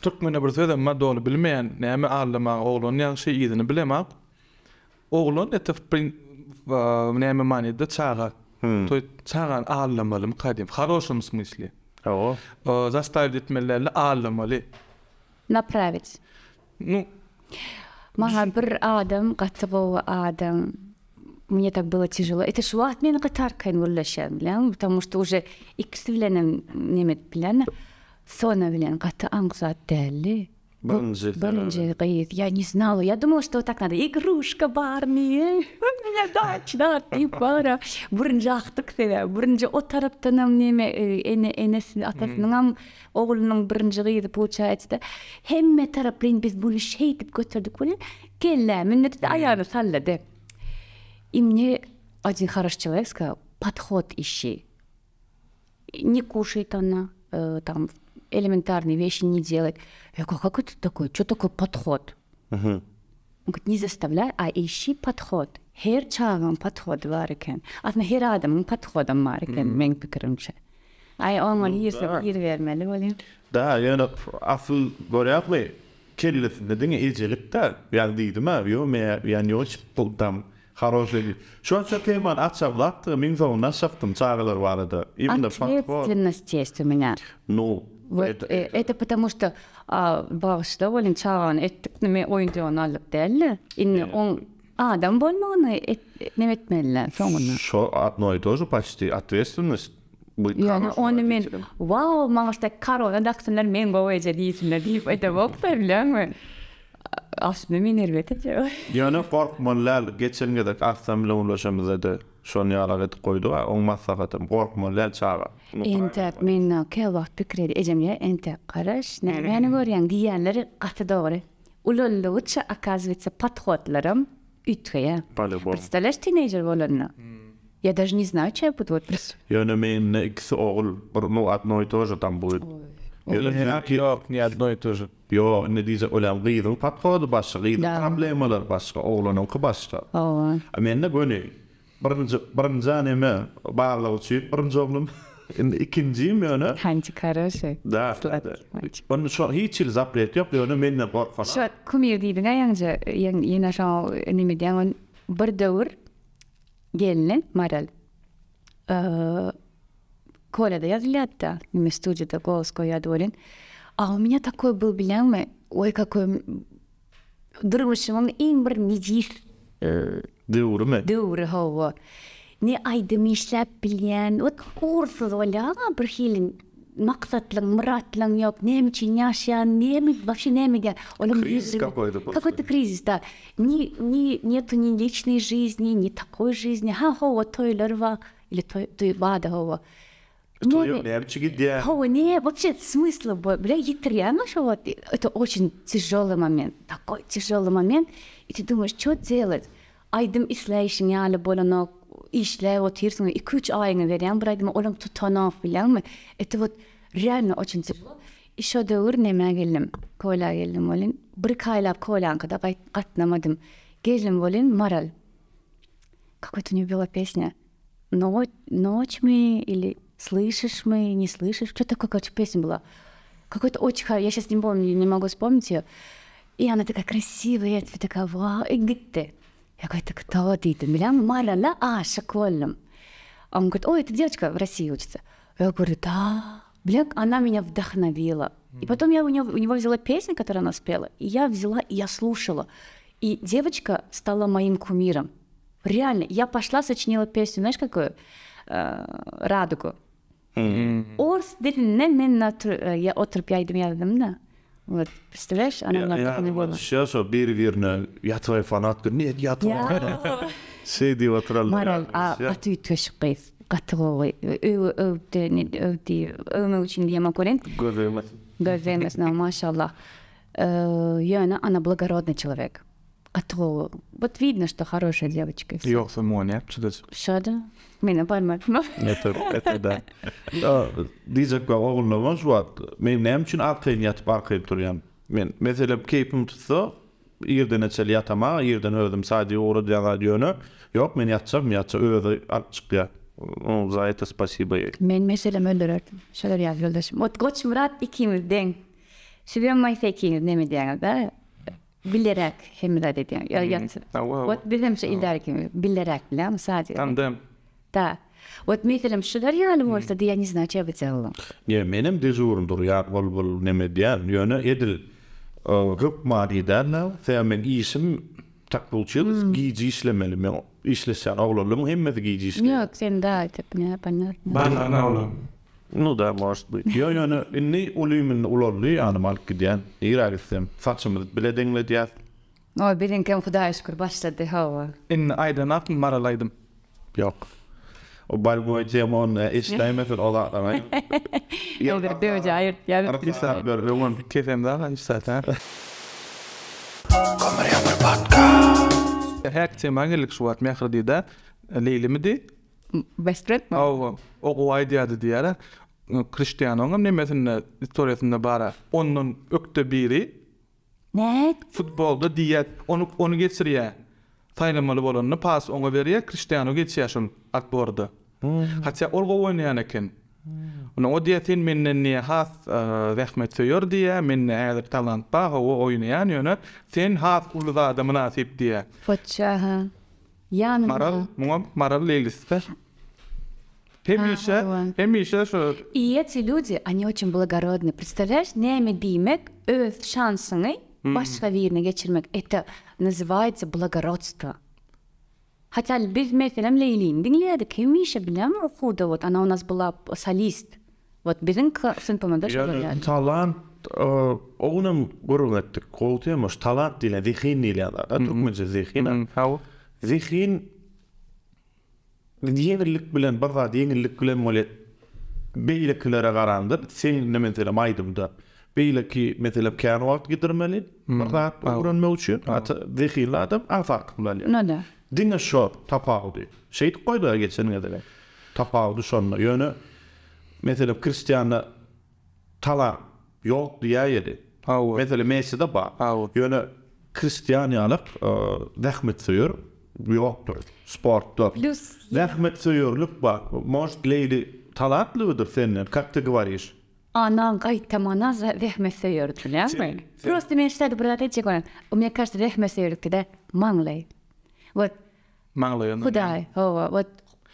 Тут мы не просто, мы должны были не мы, али мы, али мы, али это али мы, али мы, али мы, али мы, али О. Заставить заставить etmelerini ağlamalı. Направить. Ну. Мага бір адам, гатыбова адам. Мне так было тяжело. Это шо от меня катаркайн урлашам, билем, потому что уже икси билен немет билен, сона билен каты аңсат дәлли. Барынша барынша поэт я не знала я думала что так надо игрушка барный да, деп бара бұрын жақтық деді бірінші ол тараптанам неме эне энесин атасыныңам оғлының бірінші еді получается хемме тараплен біз бұны шей деп көтердік көне келлә міннетті аяны саллады и мне один хороший человек сказал подход ищи не кушает она э, там элементарные вещи не делать. Я говорю, как это такое? Что такое подход? Uh -huh. говорит, не заставляй, а ищи подход. Хер чагам подход варикен. Азна хер адам подходам варикен, mm -hmm. мэнг пикарымча. Ай, он мол, если бы хер Да, я на афу горяк ме, келлес, не дыне, и джелит да, я дыдым, я не очень пултам. Şu an çatı hemen açıp lahtı, minzolun var idi. Вот это потому что а багышда болин чаган эттик неме оюн деген алып дәлле. Инне он адам болмоны неме этмелле соңуна. Шо одно и то почти ответственность быть Я не он мен вау маңгышта каро дактынлар мен бовайже дийсиндер дип айта бокта билеңме? Асны мен нервет этеп. Я не форк монлал гечелнгедек ахтамлы улашамызда. şon ýara gat goýdy we oň maslahatym gorkma lal çaga. Ente men kel wagt pikirli ejemle ente garaş näme meni görýän diýenler gaty dogry. Ulanly uça akazwetse patxotlarym ütgeye. Bistäleş tinejer bolanyna. Я даже не знаю, чья будет вот пресс. Я на меня X all, ну, atnoy и tam же там будет. Йок, не ni и не дизе олям Пармезан баловчи, пармезанным ikinciyim yönü. Hangi kara şey. Da. Onun şu hiç il yok menne Şu kumir bir А у меня такой был, ой, какой... он им دوره دوره هو не айдымишләп белгән. Вот урсыз ойлага бер хилин максатлың, миратлың юк, нем өчен яшәгән, нем вообще немегә. Кризис какой-то кризис, да. Ни ни нету ни личной жизни, ни такой жизни. Ха хова вот тойлар ва или той той бада хова. хо. где? Хова не, вообще смысла бы, бля, ятрема, что вот, это очень тяжелый момент, такой тяжелый момент, и ты думаешь, что делать? aydım işleyişin yani bolana işle otursun 2-3 ayını veren buraydım olam tutana filan mı? Это вот реально очень тяжело. İşe doğru neme geldim. Kola geldim olin. Bir kaylap kolan kadar katnamadım. Geldim olin maral. Какой-то у нее была песня. Ночь, ночь мы или слышишь мы, не слышишь. Что-то такое, короче, песня была. Какой-то очень хороший, я сейчас не помню, не могу вспомнить ее. И она такая красивая, я тебе такая, вау, и где ты? Я говорю, так кто ты? Ты милям марала аша А Он говорит, ой, это девочка в России учится. Я говорю, да. Бля, она меня вдохновила. И потом я у него, у него взяла песню, которую она спела, и я взяла, и я слушала. И девочка стала моим кумиром. Реально, я пошла, сочинила песню, знаешь, какую? Э, радугу. Орс дилинне мен натур э, я отрып яйдым ярдым да. Вот, представляешь, она была, как она была. Шешо бирвирна, я твой фанат, нет, я твой. Сейди ватрал. Марал, а ты төшікпейс, қатылы, өмі үшін деймін көрен. Гөз емес. но, емес, машаллах. Яна, она благородный человек. Atrolo. Вот видно, что хорошая девочка. Йо, фа му, не? Чудо? Шадо? Мене пармак, но? Это, это да. Диза, ква, огол, но ван Мен, ме нем чин алкейн ятип алкейн турян. Мен, мезелеп кейпум тутсо, ирдене цел ятама, ирдене овдам сади ора дьян ад юна, йок, мен ятсам, мен ятса, овдай, овдай, овдай, за это, овдай, овдай, овдай, овдай, овдай, bilerek hemrad ediyor. Ya yatır. What بدهم شيء إدارك bilerek لا مساعد. Тандем. Да. Вот diye شو دار يا المورتد يعني значит я بتسلم. يا منم دزورن دور يا والبل نمديان يونا يدل غب ما دي دارنا ثامن اسم takbulçıl giyici işlemeli mi? İşlesen oğlum hem de giyici işlemeli. Yok sen daha tepine bana. Bana oğlum. Ну да, может быть. Я я أنا إني أولي من أولولي أنا مالك ديان إيراغ الثم فاتشم بلاد إنجلد ياث ما بيلين كم خداعش كرباش تدي هوا إن أيضا ناقم مرة لايدم بيوق وبال بو جيمون إيش دايما في الأوضاع تمام يا بردو جاير يا بردو كيف إم ذا إيش ساتا قمر يا بودكاست هيك تي مانجلك شوات مياخر دي ده لي لمدي best friend mi? Oh, o guay diýdi diýerler. Cristiano hem nemesin historiýasynda bara. Onun ökde biri. Nä? Futbolda diýet onu onu geçirýär. Taýlamaly bolanyny pas ona berýär. Cristiano geçýär şol at bordy. Hmm. Hatta ol gowy oynaýan eken. Onu o diýetin menne ne hat e, rahmet söýür diýär. Menne äler talant ba, o oýnaýan ýöne. Sen hat uly adamyna tip diýär. Futça Yanımda. марал Марал что И эти люди, они очень благородны. Представляешь, neyme бимек, öz şansını Это называется благородство. Хотя biz mesela Leyla'yı dinledik. Hem Миша bilen она у нас была солист. Вот хау. Zihin diýenlik bilen bir zat diýenlik bilen mole beýle kulara garandyr. Sen näme selam aýdym da. Beýle ki meselem kan wagt gitirmeli. Hmm. Bir zat öwrenme ata zihin adam afak bolaly. Näde? Dinä şop tapawdy. Şeýt goýdy geçen gezele. Tapawdy şonda ýöne. Meselem Kristiýana tala ýok diýä ýedi. Awa. Meselem mesede ba. Awa. Ýöne Kristiýany alyp, zähmet söýür. yoktur sporda. Rahmetseverlik var. Может, Leyli талантливыдыр сенен, как ты говоришь? Анан кайтамана рехмесеёрдүлярмы? Просто мен штады брат эти гон. У меня кажется, рехмесеёрдүкде манлей. Вот Manglay anan. Huday, hova, вот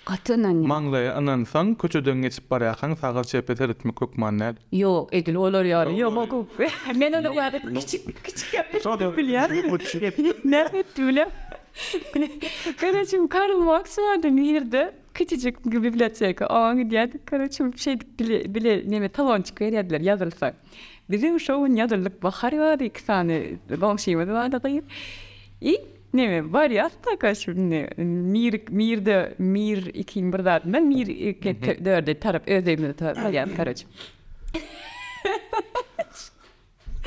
Katın anne. Manglay anansan köçeden geçip barayakan sağa çepeter etme kökmanlar. Yok, edil olur yani. Yok, yok. Ben onu küçük küçük yapıp bilyar. Ne ettim Короче, Карл Макс Маркс вроде мирде, кычычык библиотека. А он говорит, короче, вообще били били неме талончик ярядлар язылса. Бизим шоу ядырлык бахары бар ди ксаны, балмышы мы да да. И неме бар я так ашне мир мирде мир икин бирда. Мен мир дөрде тарап өзөмдө тарап, короче.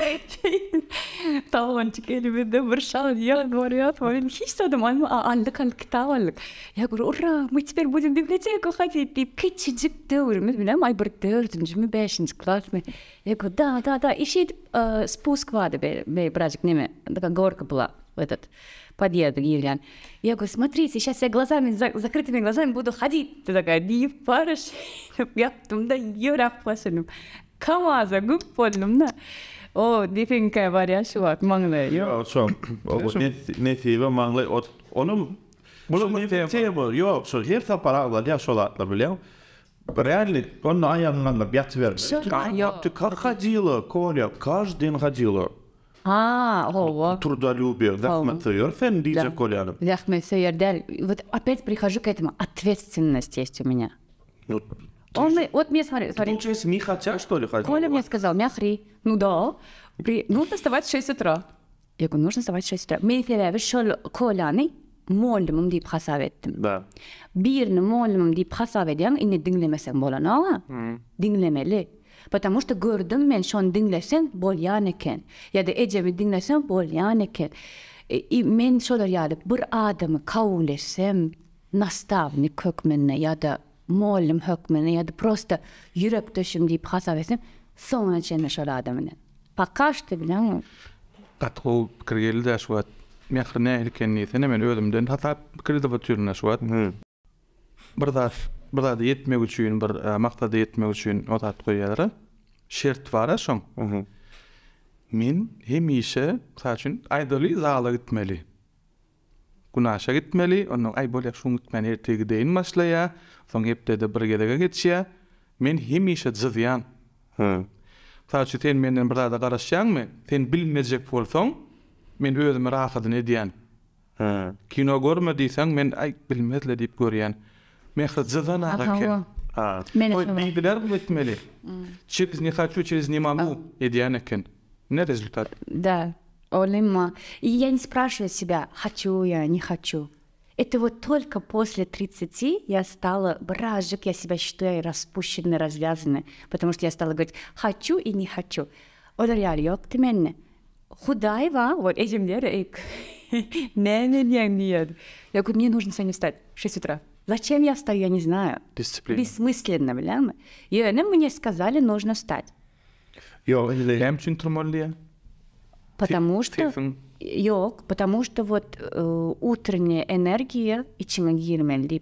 я طولتك اللي بده برشاد يا دوريات وين هيش تدم انا عندك الكتاب لك يا قول ورا متبر بود البيبليتيك وخاتي دي كيتش جيب دور من ما يبر دور نجم باش я говорю, да, да, да, и ايشي э, спуск вады бражик неме такая горка была в этот подъезд Гирлиан. Я говорю, смотрите, сейчас я глазами, за, закрытыми глазами буду ходить. Ты такая, не парыш. Я там да юрах плашенем. Камаза, губ подным, да oh, die vind ik eh, variatie wat mangelen. Jo, zo. Ook niet niet even mangelen. Ot onum. Bunu table yo so her tapara da ya sola da biliyor. Реально, он на Аянна пять версий. Ты как ходила, Коля, каждый день ходила. А, о, ого. Трудолюбие, Дахматсайор, Фендиджа Коляна. Дахматсайор, да. Вот опять прихожу к этому. Ответственность есть у меня. Ну, Он мне вот мне смотри, смотри. Ну, честно, Миха, так что ли, хотя. Коля мне сказал: "Мяхри, ну да. При, Нужно вставать в 6:00 утра". Я говорю: "Нужно вставать в 6:00 утра". Мы не знали, что Коля не молдым им деп хасап эттим. Да. Бирни молдым им деп хасап эдем, динглемесен боланала. Хм. Динглемели. Потому что гордым мен шон динглесен бол экен. Я де эдже ми динглесен бол янекен. И мен шодар ялып, бир адамы кавулесем. Наставник көкменне, я да muallim hökmini ýa-da prosta ýürep döşüm diýip hasap etsem, soňra çenme şol adamyny. Pakaşdy bilen. Gatgy pikir geldi şu wagt. Mehrine ilkenni sene men özümden hasap pikirde wotyrna şu wagt. Hmm. Bir zat, bir zat ýetmek üçin, bir e, maqsada ýetmek üçin otat goýýarlar. Şert bar şoň. Mhm. Men hem ýeşe, saçyn aýdyly zala gitmeli. gunaşa gitmeli, onu ay bolya şun gitmeni ertegi deyin maslaya, son hepte de bir gedege geçiya, men hem işe zıziyan. Saçı ten menden bir daha da karasiyan ten bilmezecek polson, men özüm rahatın ediyan. Kino görme diysan, men ay bilmezle deyip görüyan. Men hız zıziyan araka. Men bilgiler bu etmeli. Hmm. Çiz nisaçu, çiz nisaçu, çiz nisaçu, çiz nisaçu, çiz Олима. И я не спрашиваю себя, хочу я, не хочу. Это вот только после 30 я стала, бражик, я себя считаю распущенной, развязанной, потому что я стала говорить «хочу» и «не хочу». Олар йокты менне. Худай ва, вот эжимдер эк. Менен нет. Я говорю, мне нужно сегодня встать в 6 утра. Зачем я встаю, я не знаю. Дисциплина. Бессмысленно, бля. И они мне сказали, нужно встать. Я лям чин Потому что... Йог, потому что вот э, утренняя энергия и içime girmeli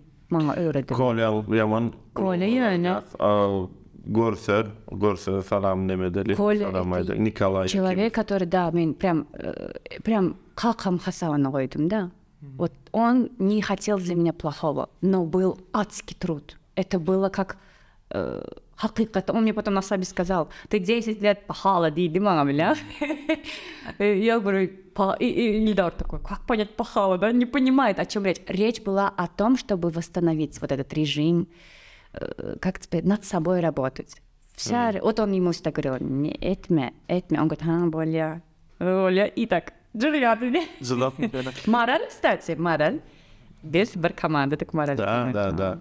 Коля, я ван, yaman. я не, а, Горсер, Горсер, салам не медели, айдак, Николай. Человек, который, да, мен прям, э, прям халкам хасавана койдым, да. Вот он не хотел для меня плохого, но был адский труд. Это было как э, haqiqatda он мне потом на сабе сказал ты 10 лет пахала дейді маған бля я говорю па, и Ильдар такой как понять пахала да не понимает о чем речь речь была о том чтобы восстановить вот этот режим э, как теперь над собой работать вся вот он ему всегда говорил не этме этме он говорит а более более э, и так жырыятын жылатын мораль кстати Марал, без бар команды так Марал. да да да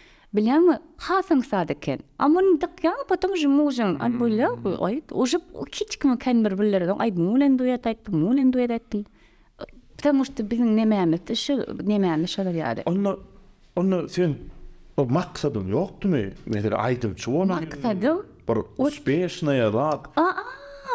біләме хасың сады кен амын потом же мужем ой уже кичкім кен бір білдірдің ай мулен дуэт айттым мулен дуэт айттым потому что біздің немәміз іші сен мақсадың жоқ түме айтып а а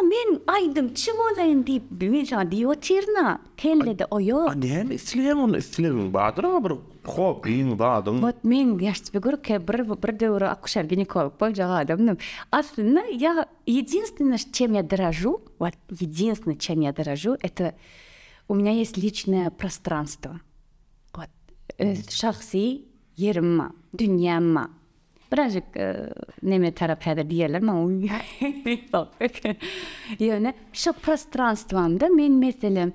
min ajdim ċimolajn di bimieġa di oċirna, kelle da ojo. Għaddi għen istilemun istilemun bad, rabru xobin bad. Bot min jax tbigur ke брдеура акушер гинеколог, позже гадом. Особенно я единственное, чем я дорожу, вот единственное, чем я дорожу, это у меня есть личное пространство. Вот э, шахси, ерма, дуньяма, Birazcık e, neme terapiyada diyelim ama yani şu пространствомда men mesela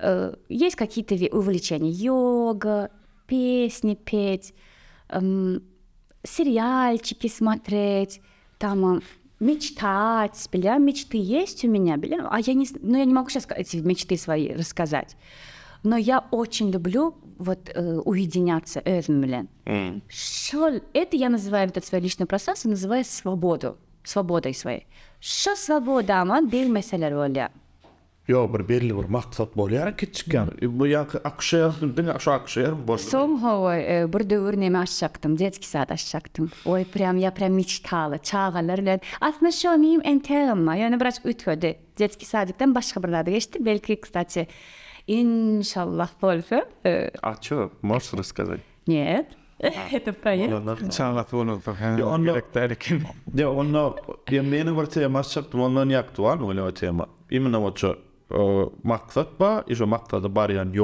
э, есть какие-то увлечения йога, песни петь, э, сериальчики смотреть, там мечтать, бля, мечты есть у меня, бля, а я не, ну я не могу сейчас эти мечты свои рассказать, но я очень люблю вот э, уединяться өзім білен mm. это я называю этот свое личное пространство называю свободу свободой своей шо свободама бел мәселелер оля Yo, bir белгілі bir мақсат bolýar keçikýär. Bu ýak akşaýar, dün akşa akşaýar boş. Som howa bir döwür näme сад ашшақтым. Ой, прям, я прям иншаллах только. Э, а что, можешь рассказать? Нет. А. Это понятно. İnşallah bunu yani gerek derken. Ya onunla yemeğini ortaya maçaktım ondan yaktı var mı öyle ortaya mı? Именно вот что maksat э, и işte maksada var yani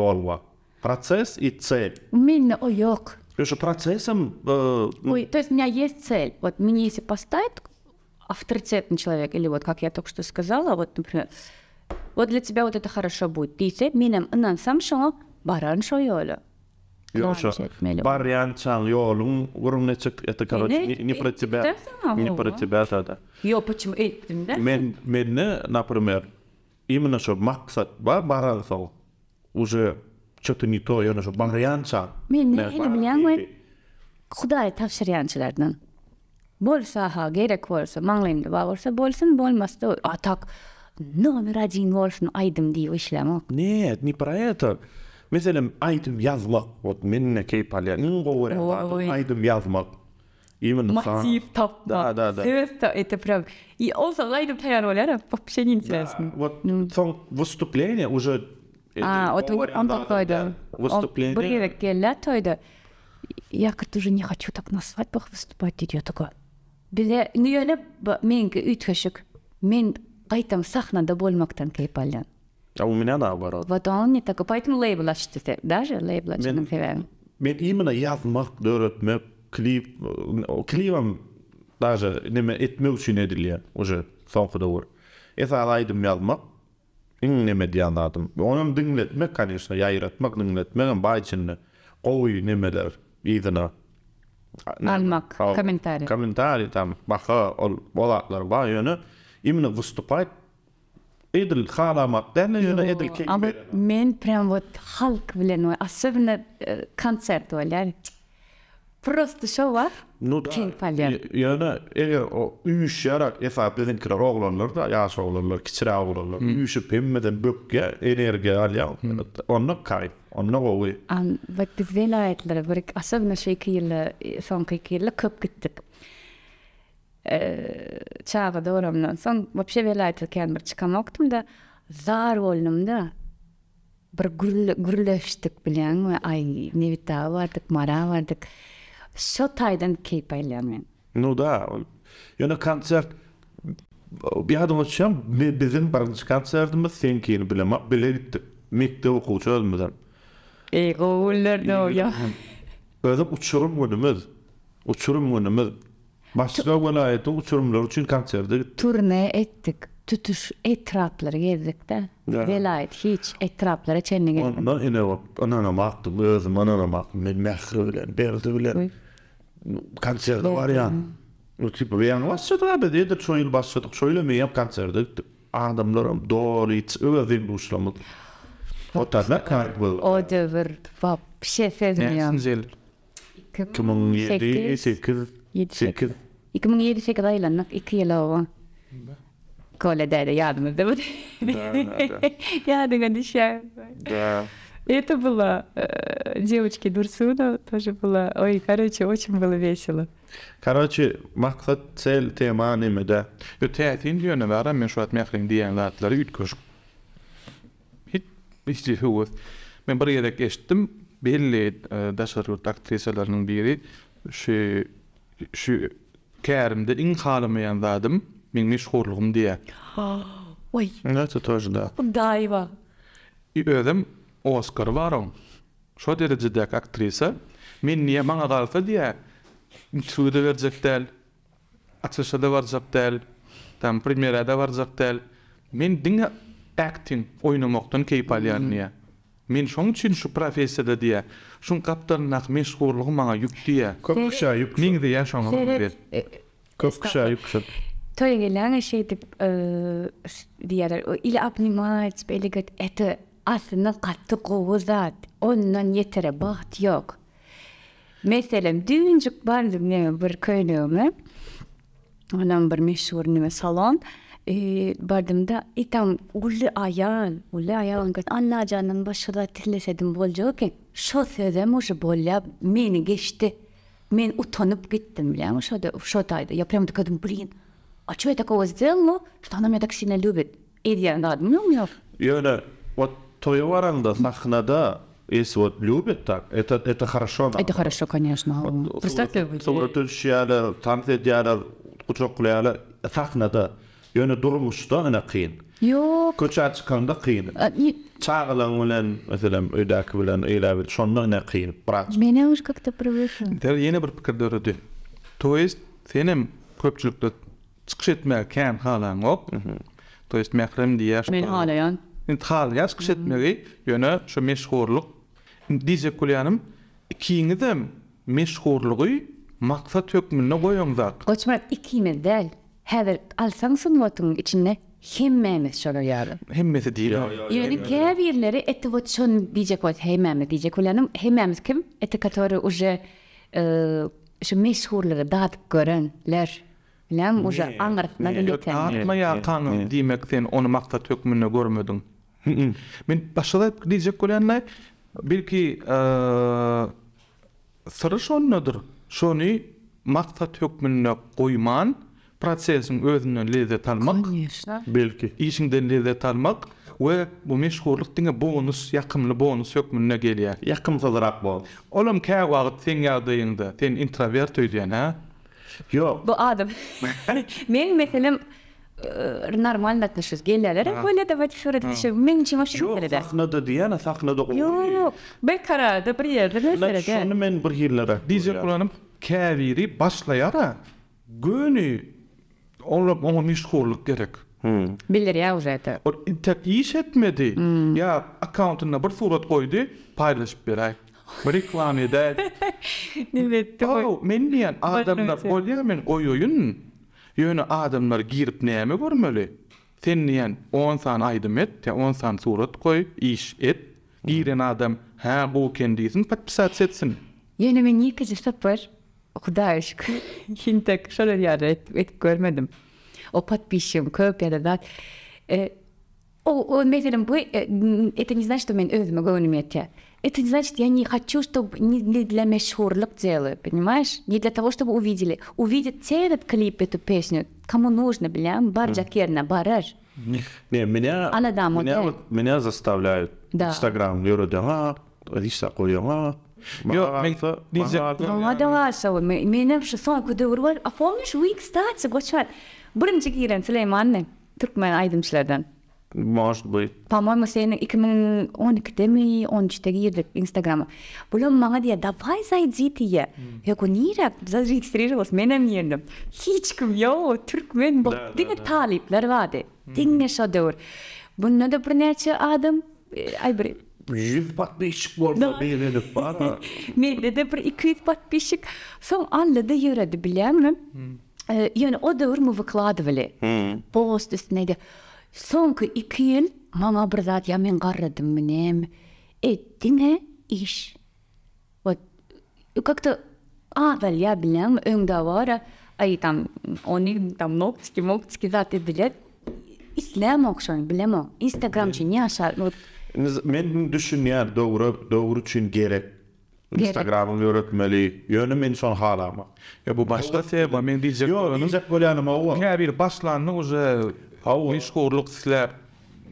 Процесс и цель. Именно о yok. Еще процессом... Э, ну, ой, то есть у меня есть цель. Вот мне если поставить авторитетный человек, или вот как я только что сказала, вот, например, Вот для тебя вот это хорошо будет. Ты менем инансам инан баран шоу ёлю. Ёшо, баран шоу это короче, не про тебя, не про тебя, да, да. Ё, почему, эй, ты да? Мен, например, именно шо, максат, ба, баран уже, чё-то не то, шо, баран мен, мен, мен, мен, Bolsa ha, gerek bolsa, manglindi, bolsa, bolsa, bolsa, bolsa, bolsa, номер один Вольф, айдым дей Нет, не про это. Mesela айдым Вот менне айдым Именно Да, Это прям... И айдым таяр вообще не интересно. вот выступление уже а вот выступление бір я уже не хочу так на свадьбах выступать дейді я такой біле менікі мен поэтому сахна довольно мактан А у меня наоборот. Вот он не такой, поэтому лейблашты, даже лейбл например. Men именно я мак дөрөт мөк клип, клипам даже неме etmek üçin edilýär uje soňky döwür. Esa alaýdym ýazmak, комментарий. Комментарий там, ол, именно выступать Эдл халама, дәне юна эдл кей. А вот мен прям вот халк блин, особенно концерт олар. Просто шо var? Ну да. Кей палер. Яна эгер үйүш ярак эфа билен кирер оглонлар да, яш оглонлар, кичире оглонлар. Үйүшүп пеммеден бөкке энергия алыял. Онно кай. Onunla oğlu. An, bak biz velayetler, böyle asabına şey kıyırlı, son kıyırlı köp gittik. e, çağı doğramdan son vabşe velaytılken bir çıkan oktum da zar olnum da bir gürleştik bilen ve ay nevita vardık mara vardık şo taydan keyp aylan no da yana konsert bir adam açacağım me, bizim barınç konsertimiz sen keyni bile ma bile gittik mekte okulçu ey oğullar ne ya özüm uçurum günümüz uçurum günümüz Başqa vilayətdə uçurumlar için konsert Turne etdik. Tutuş etrapları gezdikdə. Velayet hiç etraplara çenni geldim. Ondan ene var. Anana baktım özüm anana baktım. Ben mehri bilen, berdi bilen. Konserde var ya. O tipi bir yana başladık abi. Dedir çoğun yıl başladık. Şöyle mi yap konserde gittim. Adamlarım doğru hiç övezim duşlamadım. O tarla kanak buldu. O devir. Vap. Şefedim ya. 2007, 2008, 7 sekund. Ikke mange 7 sekunder heller nok. Ikke hele over. Kolla där, det jag men det var det. Jag hade en дещаю. Да. Это было э, девочки Дурсуна, тоже было. Ой, короче, очень было весело. Короче, maksat sel temani mi de? Yo tätin yönü veren men şu at mehling diyen latları ütköş. Hit işte huvud. Men bir yedek eşittim belli e, daşargut aktrisalarının biri şu şey, şu kärimde in kalmayan zadım min meşhurluğum diye. Oy. Ой! tutuş da. Bu dayva. Ödem Oscar varım. Şo derecede aktrisa. Min niye bana galfa diye. Suda verecek del. Açışa da varacak del. Tam premiere de varacak del. Min dinle acting oynamaktan keyif alıyor hmm. niye. Min şoň üçin şun kaptarnak meşgurluğu bana yüklü ya. Köp kışa yüklü. Mingde yaşamam. E, Köp kışa yüklü. Toyenge lange şey tip e, diýerler. Ile apnimaç beliget ete aslında katı kovuzat. Ondan yetere baht yok. Meselem düğüncük bardım ne bir köylüğümle. Ondan bir meşhur ne salon. E, da itam ulu ayan, ulu ayan. Anna canın başına tillesedim bolca okey. Şosede muşu bolya beni geçti. Men utanıp gittim bile. Şoda Я прям такая думаю, блин, а что я такого сделала, что она меня так сильно любит? И я надо, ну, меня... Сахнада, если вот любит так, это, хорошо. Это хорошо, конечно. Вот, Yok. Köçe çıkanda kıyın. Çağılan ulan, mesela öydaki ulan, ilave, şonluğun ne kıyın, bırak. Bene uş kakta pırvışın. yeni bir pikir dörü dün. To is, senim köpçülükte çıkış mhm. To mekrem diye. Men halayan. Şimdi halaya çıkış mhm. etmeye, yöne şu meşhurluk. Dize kulyanım, ikiyini de meşhurluğu maksat yok mu ikiyini alsansın vatın içine. Himmeni şöyle yarın. Himmeti değil. Yani kevirleri eti bu diyecek oz heymemi diyecek oz heymemi kim? Eti katoru uze e, şu meşhurları dağıt görenler. Lan uze angrıtna gülüten. ya onu makta tökmünü görmüdün. Min başlada diyecek oz heymemiz sarı sarı sarı protsessin özünden lezzet almak belki işinden lezzet almak ve bu meşgullik diňe bonus, ýakymly bonus yok mu ne geliyor gelýär. Ýakymsyzrak bol. Olam käg vakit sen ýagdaýyňda, sen introvert öýdýän, ha? Yok Bu adam. Men mesela нормально отношусь. Гелялер, böyle давайте şöyle düşün. Men içim şey. geldi. Yok, sahnada diyene sahnada qoyur. Yok, yok. Bir kara da bir yerde ne söyledi. Şunu men bir yerlere. Diyecek olanım, kaviri başlayara. günü onlar onu mişhurluk gerek. Hmm. Bilir ya uje eti. O tek iş etmedi. Hmm. Ya akkauntuna bir surat koydu, paylaşıp beray. Bir reklam eder. Nimet to. O men diyen adamlar bolyer men koyoyun. Yönü adamlar girip näme görmeli? Sen diyen 10 san aydım et, 10 san surat koy, iş et. Giren adam ha bu kendisin patpisat setsin. Yönü men nikiz sapır. xudoyishk shunday shular yari aytib ko'rmadim opat pishim ko'p О, о, meselim bu это не значит что men o'zimga o'rnimayotgan это не значит, я не хочу, чтобы не, не для мешурлык делаю, понимаешь? Не для того, чтобы увидели. Увидят те этот клип, эту песню, кому нужно, бля, барджа керна, бараж. Не, меня, Она, да, меня, вот, меня заставляют. Да. Инстаграм, Лера, да, Алиса, Коля, Yo, men dije. Ma da wasa, men men şu son kudu urwa. A pomniš week start se gochat. Burim je giren Süleyman ne? Türkmen aydımçılardan. Может быть. По-моему, сен 2012-де ми, 13-де гирдик Инстаграма. Булам мага дия, давай зайди тия. Я го нира, зарегистрировалась, менем нирдам. Хичкам, йоу, түркмен, бо, дыне талип, лар ваде. Дыне шо дур. Бунна да принече 20 подписчик борда берелік менде де бір 200 подписчик сом анла да bilaman biliyor musun? Hmm. Yani o da mu vykladывали. Hmm. Post üstüne Sonki iki bir zat e, ya men Вот как-то men düşünýär dogry dogry üçin gerek Instagram'ı öğretmeli. Yönü men son hala mı? Ya bu başka tema men diýjek. Yo, diýjek bolýanym o. Ne bir başlanyň uzy. Hawa. Meşhurluk isläp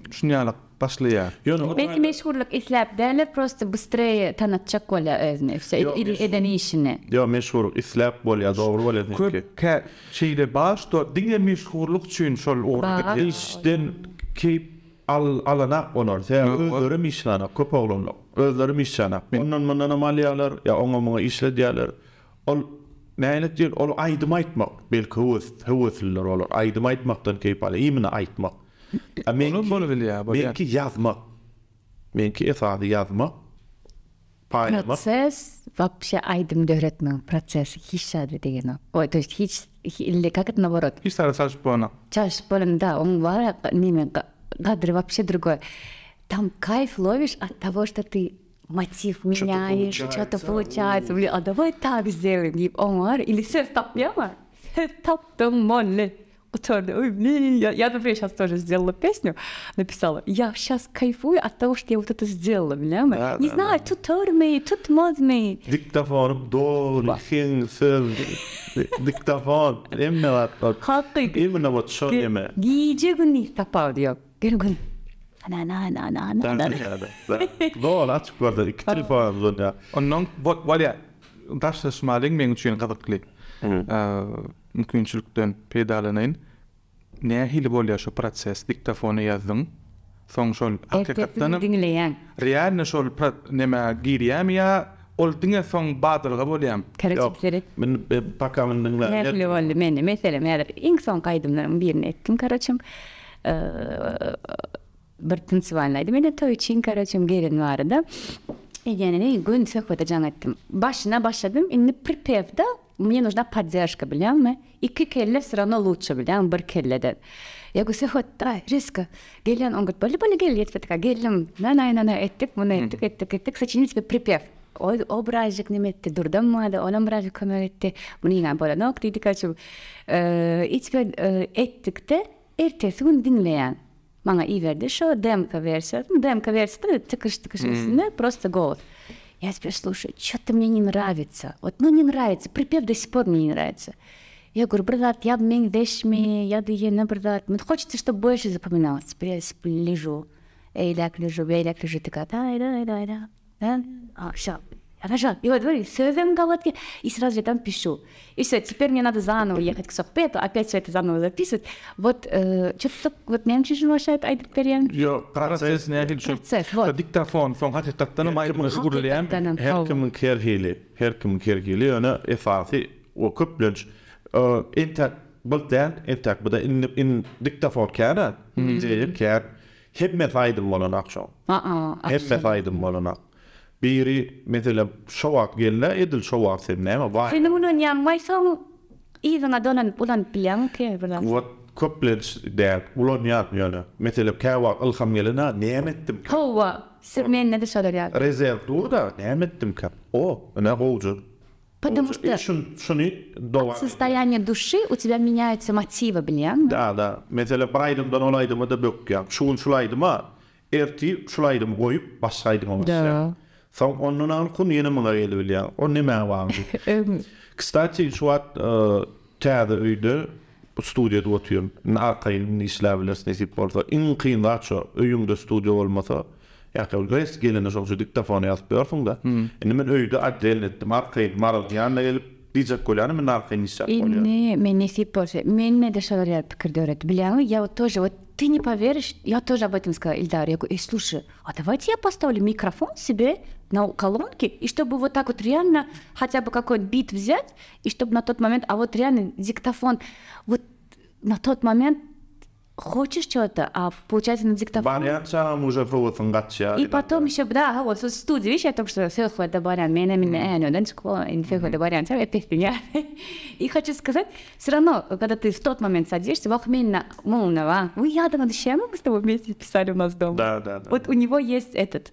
düşünýärler. Başlaya. Yönü. Belki meşhurluk isläp däle prosto bystreye tanatjak bolýa özüni. Şe eden işini. Yo, meşhur isläp bolýa dogry bolýa diýki. Ke şeýle başda diňe meşhurluk üçin şol orda işden keýip alana onor. Sen özleri mi Köp oğlumlu. Özleri mi işlana? Onlar mı anomaliyalar? Ya ona mı işle diyalar? Ol meynet diyor. Ol aydım aytmak. Belki hıvız. Hıvızlılar olur. Aydım aytmaktan keyip alay. İmini aytmak. Onun bunu bile yazmak. Belki esadı yazmak. Proces. Vapşe aydım dövretmen. Proces. Hiç şadı diyen Hiç. Hiç. Hiç. да, вообще другое. Там кайф ловишь от того, что ты мотив меняешь, что-то получается. Блин, а давай так сделаем, ну, и Омар, или все стопнемо, я, я, например, сейчас тоже сделала песню, написала. Я сейчас кайфую от того, что я вот это сделала, понимаешь? Да, не да, знаю, да. тут тормей, тут модмей. Диктофон, до, рихин, диктофон, именно вот. Именно вот что имя. Гиджигуни тапал, я Gel gün. Ana ana ana ana. Do la çık vardı. İki telefon zon ya. Onun bot wali. Das das maling meng çün gadık kli. Ee hmm. äh, mümkinçlikten pedalanayın. Ne hili bolya şu proses diktafonu yazdın. Soň şol hakykatdan dinleýän. Realne şol näme girýäm ýa ol dinge soň batyr gabulýam. Karakteri. Men bakamyn dinle. Hem bolýar meni meselem ýa-da iň soň gaýdymlarym birini etdim karaçym. бір танцевальный мен той için karaçım gelin vardı. Yani gün söhbeteceğim ettim. Başına başladım. Şimdi prepevda мне нужна поддержка, biliyor musun? İki kelle все равно лучше, biliyor musun? Bir Я говорю, Сехот, давай, резко. Гелен, он говорит, поли-поли, гель, я тебе такая, на-на-на-на, Ой, не но ertesi gün dinleyen. Bana i verdi šo демка версию. Демка версия, это тыкаешь, тыкаешь, mm. просто голос. Я теперь слушаю, что-то мне не нравится. Вот, ну, не нравится, припев до сих пор мне не нравится. Я говорю, брат, я бы мне дешми, я ей, на брат. Мне хочется, чтобы больше запоминалось. Теперь я лежу. Эй, ляк лежу, эй, ляк лежу, ты да, да, да, да. А, все, Я пожал, и вот говорит: и сразу же там пишу. И всё, теперь мне надо заново ехать к Сопету, опять всё это заново записывать. Вот, э, что-то вот мне ничего не шашает перен. Я процесс не один Процесс, вот. диктофон, фон хатэ она о куплэч. Э, инта бэлдан, инта бэда ин ин диктофон кэра, дилэ А-а. biri mesela şovak gelle edil şovak sen näme bar. Sen bunu ýa maýsaň ýa-da donan bulan bilen ki bilen. Wat köplet der ulan ýa ýa-da. Mesela käwa alham gelena näme etdim. Howa, sen men näde şolar ýa. Rezerv durda näme etdim kap. O, näme goljy. Потому что состояние души у тебя блин. Да, да. да да Soň onuň kun ýene mylar ýeli ya. O ne wagty? Kstaty, şu wagt e, täze öýde bu studiýada oturýan. Naqa ýene işläp bilersiň, nisip bolsa, iň kyn wagt şu öýüňde bolmasa, Ýa-da gelen şol şu diktafony da. Hmm. men öýde atdelen etdim. Arkaý men arkaý şap bolýar. men men näde şol ýa pikir döret. toje wat ty ne poweriš. toje etim a mikrofon sebe на колонке, и чтобы вот так вот реально хотя бы какой-то бит взять, и чтобы на тот момент, а вот реально диктофон, вот на тот момент хочешь что-то, а получается на диктофон. уже пробовал И потом еще, да, а вот в студии, видишь, я только что все это барян, меня меня эно, да, школа, инфеху это барян, я песню, И хочу сказать, все равно, когда ты в тот момент садишься, вахмельно, молнова, вы я думаю, зачем мы с тобой вместе писали у нас дома? Да, да, да. Вот у него есть этот,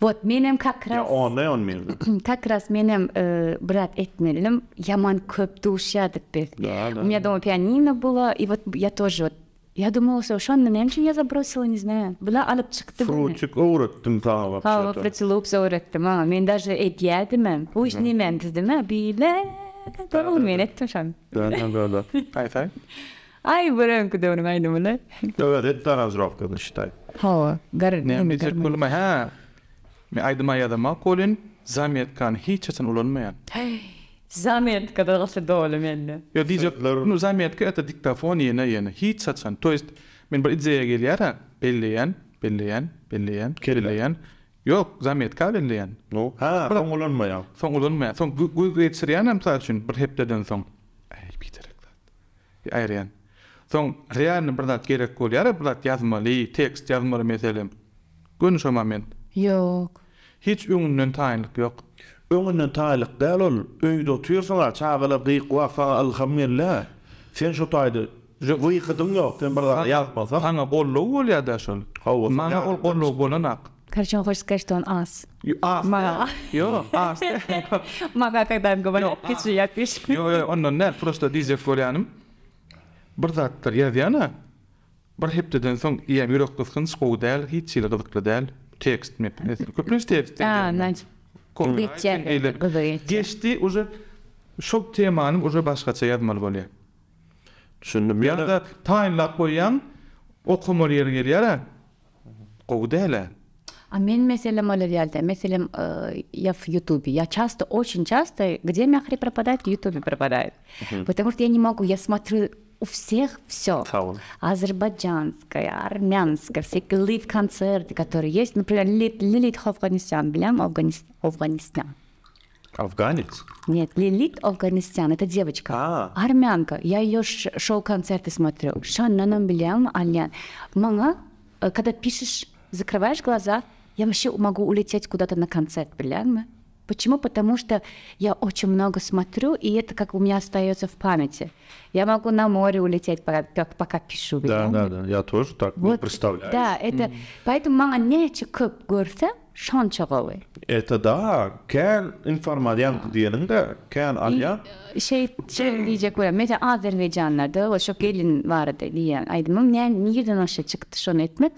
Вот, менем как раз... Я онлай онмердим. Как раз менем э, брат этмелим, яман көп душадык бир. Да, да. У меня дома пианино было, и вот я тоже вот Я думала, что Шон, на чем я забросила, не знаю. Была алып чыкты. Фрутик öğrettim sana вообще. Ha, frutiloops öğrettim ha. Men даже ediyadimem. Bu iş nimem dedim Bile. Doğru men ettim şan. Да, да, да. Ay, Ay, buram kudurum aynı mı lan? Evet, et daha az rafkanı işte. Ha, garip. Ne, mecbur kulma ha. Me aýdyma ýa-da makulyn zamiýetkan hiç çatan ulanmaýan. Hey. Zamiyet kadar gasa dolu menni. Yo dije, nu zamiyet ka eta diktafon yena yena hiç satsan. To jest men bir ideya gelýär, belleýän, belleýän, belleýän, kerileýän. Yok, zamiyet ka No, ha, soň ulanmaýa. Soň ulanmaýa. Soň Google Sirian hem sal üçin bir hepdeden soň. Ay, biterek. Ayrian. Soň realny bir zat gerek bolýar, bir zat yazmaly, tekst yazmaly meselem. Gönüşe Yok. Hiç öňünden taýlyk ýok. Öňünden taýlyk däl ol. Öýde otursan, çağala gyk we fa al-khamir la. Sen şu taýdy. Je wi gydym ýok. Sen bir daha ýaq bolsa, hana bollu bolýar da şol. Mana ol bollu bolanak. Karşan hoş kaçtan as. Yo Ma. Yo as. Ma da kaýdan gowany kiçi ýapyş. Yo yo onnan näme prosta dizi folyanym. Bir zatdır ýa-da Bir hepdeden soň iýem ýürek gysgyn, skowdal, hiç silgidikli däl. текст мне понятен. Көпіріміз текст. А, Надь. Geçti уже şok temanım уже başkaça yazmalı bolýar. Düşündim. Ya da taýinlap goýýan okumaly ýer gelýär. Gowda hele. А мен mesela маляряльда, mesela я в Ютубе, я часто, очень часто, где мягкий пропадает, в Ютубе пропадает. Потому что я не могу, я смотрю у всех все. Азербайджанская, армянская, всякие лид концерты которые есть. Например, Лилит Афганистан, Блям Афганистан. Афганец? Нет, Лилит Афганистан, это девочка. А. Армянка. Я ее шоу-концерты смотрю. Шаннанам Блям альян Мама, э, когда пишешь, закрываешь глаза, я вообще могу улететь куда-то на концерт, Блям. Почему? Потому что я очень много смотрю, и это как у меня остается в памяти. Я могу на море улететь, пока, пока пишу. Да, да, да, я тоже так вот, представляю. Да, это... Mm. Поэтому маңа көп көрсем, шанчаговый. Это да, кән информадиан дегеніңді, кән алия. Şey, şey diyecek böyle, mesela Azerbaycanlarda o çok gelin vardı diye. Aydım, yani nereden aşağı çıktı şunu etmek.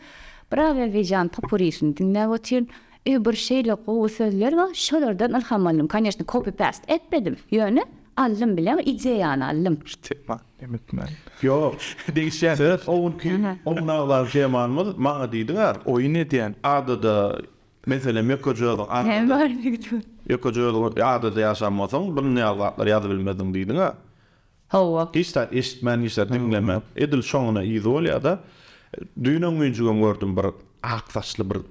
Bravo Azerbaycan, papurisini dinle oturuyorum. e, bir şeyle sözler şolardan ilham aldım. copy paste etmedim. Yönü aldım bile, ideyanı aldım. İşte, ma, Yo, değişen. Sır, oğun ki, oğun ağlar şey manımız, mağa var, mesela, mekocuğalı, adı da. adı da yaşanmasam, bunu ne ağlatlar yazı bilmedim deydi var. Hawa. Gistat ist Edil şoňa da gördüm bir bir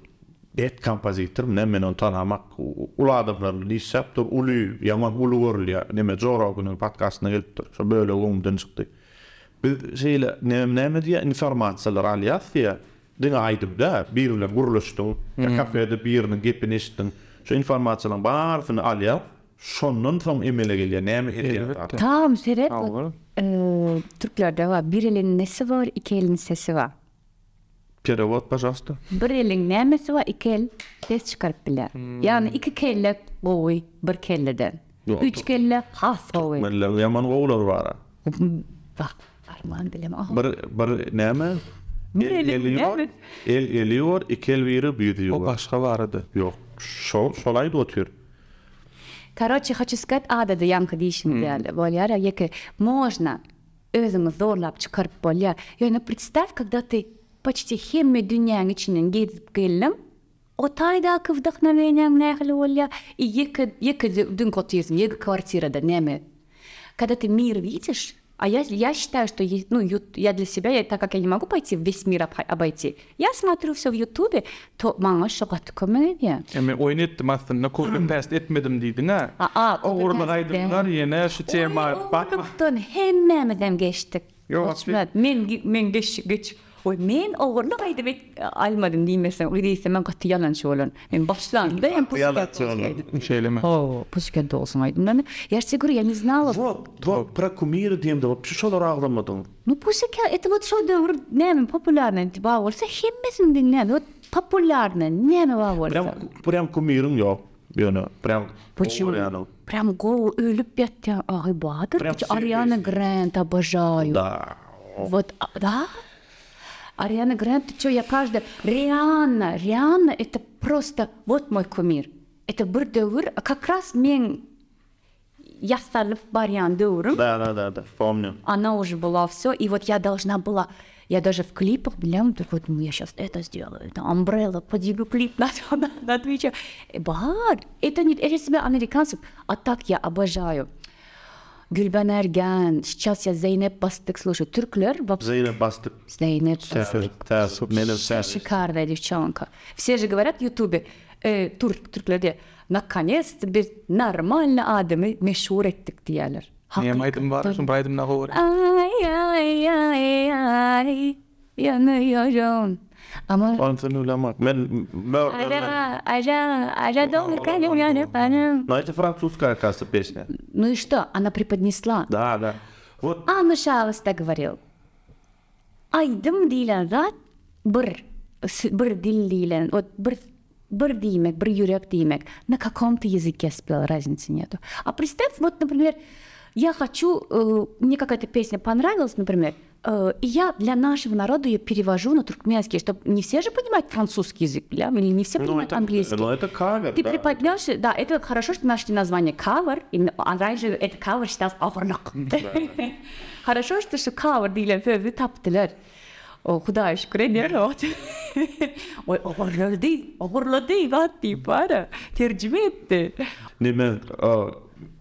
det kompozitor men men on tanamak ula adamlar nisap dur ulu yama ulu gorul neme zora günün podcastına gelip dur so böle gumdan çıktı biz şeyle neme neme diye informasyonlar aliyat diye din da birle gurulustu ya hmm. kafede birini gepin istin so informasyonlar barfın aliyat Şonun tam emele geliyor. Neyme ediyor? Tam, seret Türklerde var. Bir elin nesi var, iki elin sesi var. перевод, пожалуйста. Бір елің нәмесі ва икел тез шығарып білер. Яғни екі келі бір келіден. Үч келі қас қой. Мәлі бар. арман білем. Бір, бір ikel Yok. Короче, хочу екі, өзіңіз зорлап Яғни, представь, когда ты почти хемме дүнян ичинен гейдіп келлім. отайда да күвдіқ намейнен нәйхілі олля, и екі дүн көті езім, квартирада, квартира да неме. Когда ты мир А я, я считаю, что ну, я для себя, я, так как я не могу пойти в весь мир обойти, я смотрю всё в Ютубе, то мама шо гад комедия. Эмэ, ой, нет, мастер, на пэст, А, а, пэст, А, а, кухню men ogurlyk aýdyp almadym diýmesem, uý diýsem men gatty ýalan şolun. Men başlandy hem puskat şolun. Şeýleme. Ho, puskat dolsun aýdym. Я ж тебе говорю, я не знала. Вот, вот про кумира diýim de bolup şol araglamadım. Ну puskat это вот şol döwür näme popularny diýip bolsa hemmesini dinlädi. Вот popularny näme bolsa. Прям прям кумирым ýok. Ýöne, прям. Почему? Прям гол ölüp ýatýan agy Bahadır. Ariana Grande обожаю. Да. Вот, да? Ариана Грант, что, я каждая... Риана, Риана, это просто вот мой кумир. Это бір а как раз мен ястарлып барян дәуірім. Да, да, да, да, помню. Она уже была все, и вот я должна была я даже в клипах, блин, вот ну, я сейчас это сделаю, это Umbrella, поделю клип на, на, на Твиче. Бар, это не, это себя американцев, а так я обожаю. Gülben Ergen, Şçasya Zeynep Bastık, слушай, Türkler... Zeynep Bastık. Zeynep Bastık. Ta, ta, Шикарная девчонка. Все же говорят в Ютубе, e, Türk, Türkler diye, наконец bir normal adamı meşhur ettik diyorlar. Yemeğim var, baydım ne Ay ay ay ay, yanıyorum. Ama Но это французская, оказывается, песня. Ну и что? Она преподнесла. Да, да. Вот. А Анна ну, Шалыста говорил. Айдым дейлен зат бір, бір дил дейлен, вот бір бір димек, бір юрек димек. На каком-то языке спел, разницы нету. А представь, вот, например, я хочу, э, мне какая-то песня понравилась, например, Э, и я для нашего народа ее перевожу на туркменский, чтобы не все же понимают французский язык, да, или не все ну, понимают ну, это, английский. Ну, это кавер, Ты да. приподнялся, это... да, это хорошо, что нашли название кавер, и а раньше это кавер считался аварнак. Хорошо, что şu kavur değil, böyle taptılar. O kuda şükre ne rahat. Oy ağırlar değil, ağırlar değil, vat deyip para.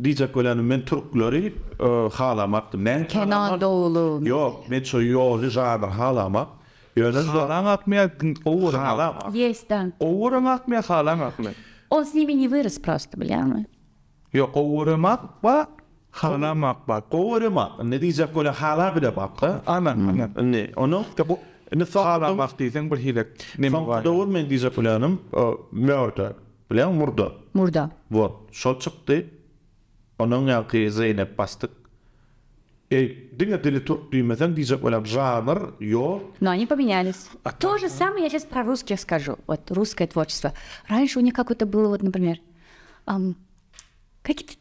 diyecek ölenim men Türkleri e, halamaktım. Ben Kenan Doğulu. Yok ben çoğu ricadır halamak. Yönüz halam atmaya oğurum halamak. Yesden. Oğurum atmaya halam atmaya. Он с ними не вырос просто, бля. Yok oğurumak var. Halamak var. Oğurumak. Ne diyecek öyle hala bile bak. Anan. Ne? Onu. ne Hala vakti sen bir hilek. Ne var? Doğru mu diyecek planım? E, Mörder. musun murda. Murda. Bu. Şol çıktı. Onun ýaky Zeynep bastık. Эй, дыня дели турк дюймезен, дижек валям жанр, йо. Но они поменялись. А То же самое я сейчас про русских скажу. Вот русское творчество. Раньше у них какое-то было, вот, например, эм, какие-то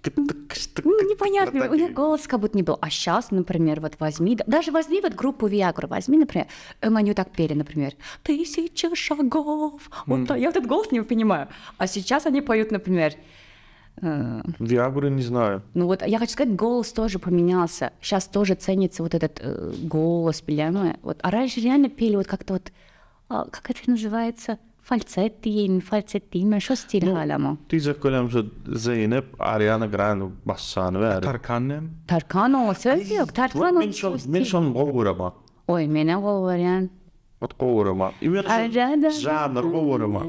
ну, непонятные, у них голос как будто не был. А сейчас, например, вот возьми, даже возьми вот группу Виагру, возьми, например, они так пели, например, «Тысяча шагов». Вот, я вот этот голос не понимаю. А сейчас они поют, например, Э. Виагры не знаю. Ну вот а я хочу сказать, голос тоже поменялся. Сейчас тоже ценится вот этот э, голос пеляемый. Вот, а раньше реально пели вот как-то вот, а, как это называется, фальцет деймін фальцет деймін что ну, стиль Ты ғаламы тизек же зейнеп ариана гран бассаны бәрі а тарканем таркан все, сөз жоқ таркан ол мен ой меня қол вот қол көрем жанр қол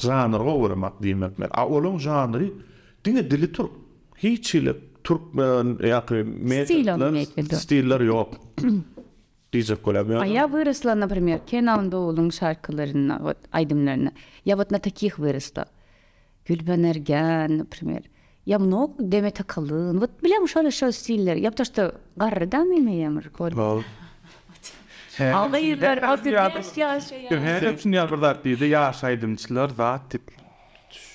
жанр қол көрем деймін мен а оның жанры Dinge dili Türk. Hiç ile Türkmen, якобы, метод, stiller yok. diyecek olamıyor. А ya выросла, например, Kenan Doğulu'nun şarkılarını, вот, aydınlarına. Я вот на таких выросла. Gülben Ergen, например. ya, много Demet Akalın. Вот, bilem şöyle şöyle stiller. Я потому что garradan bilmeyem. Well. Ağlayırlar, adı yaş yaş. Her hepsini yarbırlar dedi, yaşaydımçılar, zat tip.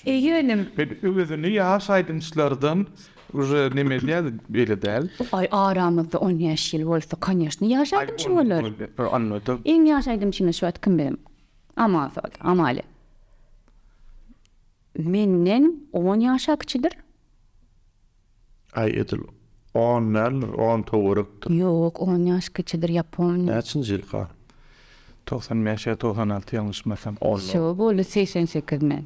Eýenim. Bir it was a new 10 ýaşyl bolso, şo, kanyşny, ýaşadym çolur. Per an onu. Emi ýaşadym çin şo at kim be? Amak, amali. Menen 10 ýaşak çydyr? Ay etil. Onel, on toruk. Joq, 10 ýaşak çydyr, ýa pomnim. 90 90 88 men.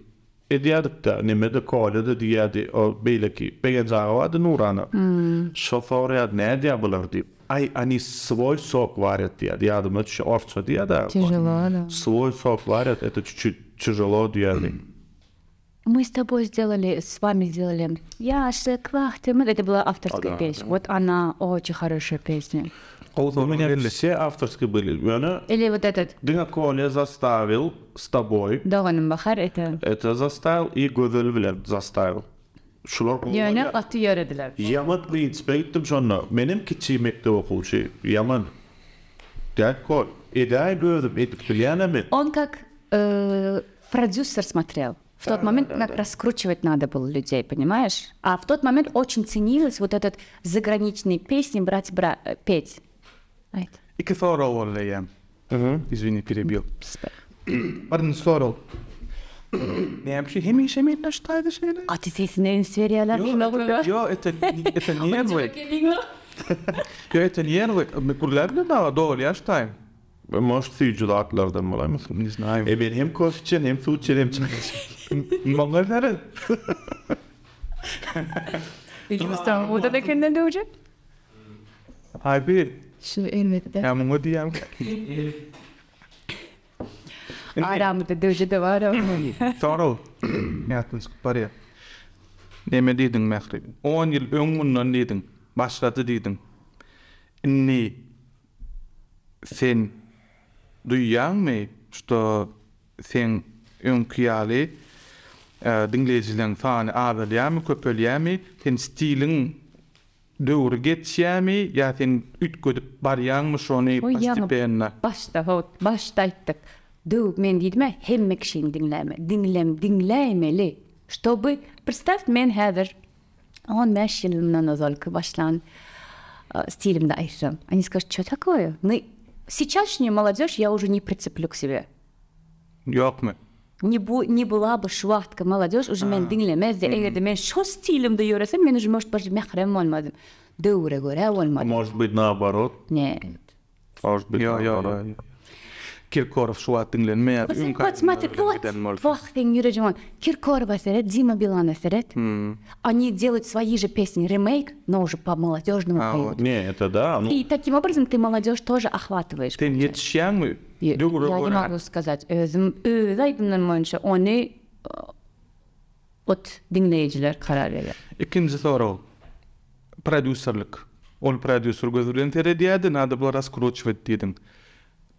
ediyapti nimada koyiladi deyadi beylaki baganjag'i nurani shofaryat ne deyaptilar deb ай, они свой сок варят, дед. Я думаю, что еще овца, деда. Тяжело, да. Свой сок варят, это чуть-чуть тяжело, деда. Мы с тобой сделали, с вами сделали «Я шеклах ты Это была авторская песня. Вот она очень хорошая песня. Autor, у меня Лили. все авторские были. Меня... Или вот этот. Динаколи заставил с тобой. Доган Бахар это. Это заставил и Гудельвлер заставил. shular Yani ixtiyor ediler. Yaman prinsipə gitdim sonra. Mənim kiçik məktəb oxucu Yaman. Dəkkol. Edəyi böldüm, edib bilyanəmi. Он как э, продюсер смотрел. В тот момент как раскручивать надо было людей, понимаешь? А в тот момент очень ценилось вот этот заграничный песни брать, брать э, петь. Ajde. I kathoro o lejem. Uh mhm. -huh. Izvini, prijebil. Pardon, sorol. Nemši hemiše mi na šta ideš ili? A ti si si e ne insverijalar šlo gulja? Jo, eto, eto nije rvek. Jo, eto nije rvek. Me kurlebne dava dovolj, ja šta je? Možda si cudaklardan malay mısın? Ne znayım. E ben hem kosçen hem suçen hem çakışen. Mongol nere? Bilmiyorum. Burada da kendin de ucun? Hayır. Şu elbette. Ya mungo diyem. Aramı da döjü de var ama. Sonra o. Ne yaptınız kutbarıya? dedin mekri? 10 yıl ön bundan dedin. Başladı dedin. Ne? Sen duyan mı? Şu sen ön kıyalı e, dinleyicilerin sana ağırlıyor mu? Köpölüyor mu? Sen stilin döwürget şämi ýa-da ütgödüp barýanmy şonu pastipenna. Başda hot, başda мен Döwüp men diýdim, hemme kişini dinläme, dinlem, Чтобы представь men häzir 15 Они скажут, что такое? Ну, сейчасшняя молодежь я уже не прицеплю к себе. Yok не, бу, не была бы швахтка молодежь уже мен динглемезди. Эгерде мен шо стилимде йөрөсөм, мен уже может быть мехрем болмадым. Дәүре күрә болмадым. Может быть наоборот? Нет. Может быть наоборот. Киркоров шуа тиңленме үмкә. Вот смотри, вот вахтин юрежон. Киркоров эсерет, Дима Билан эсерет. Они делают свои же песни, ремейк, но уже по молодежному а, поют. Не, это да. Ну. И таким образом ты молодежь тоже охватываешь. Ты не тщянмы yani могу сказать. Özüm öğreydiğimden boyunca onu ot dinleyiciler karar verir. İkinci soru. Prodüserlik. On prodüser gözülen terediyedi, nada bu raskroç vettiydin.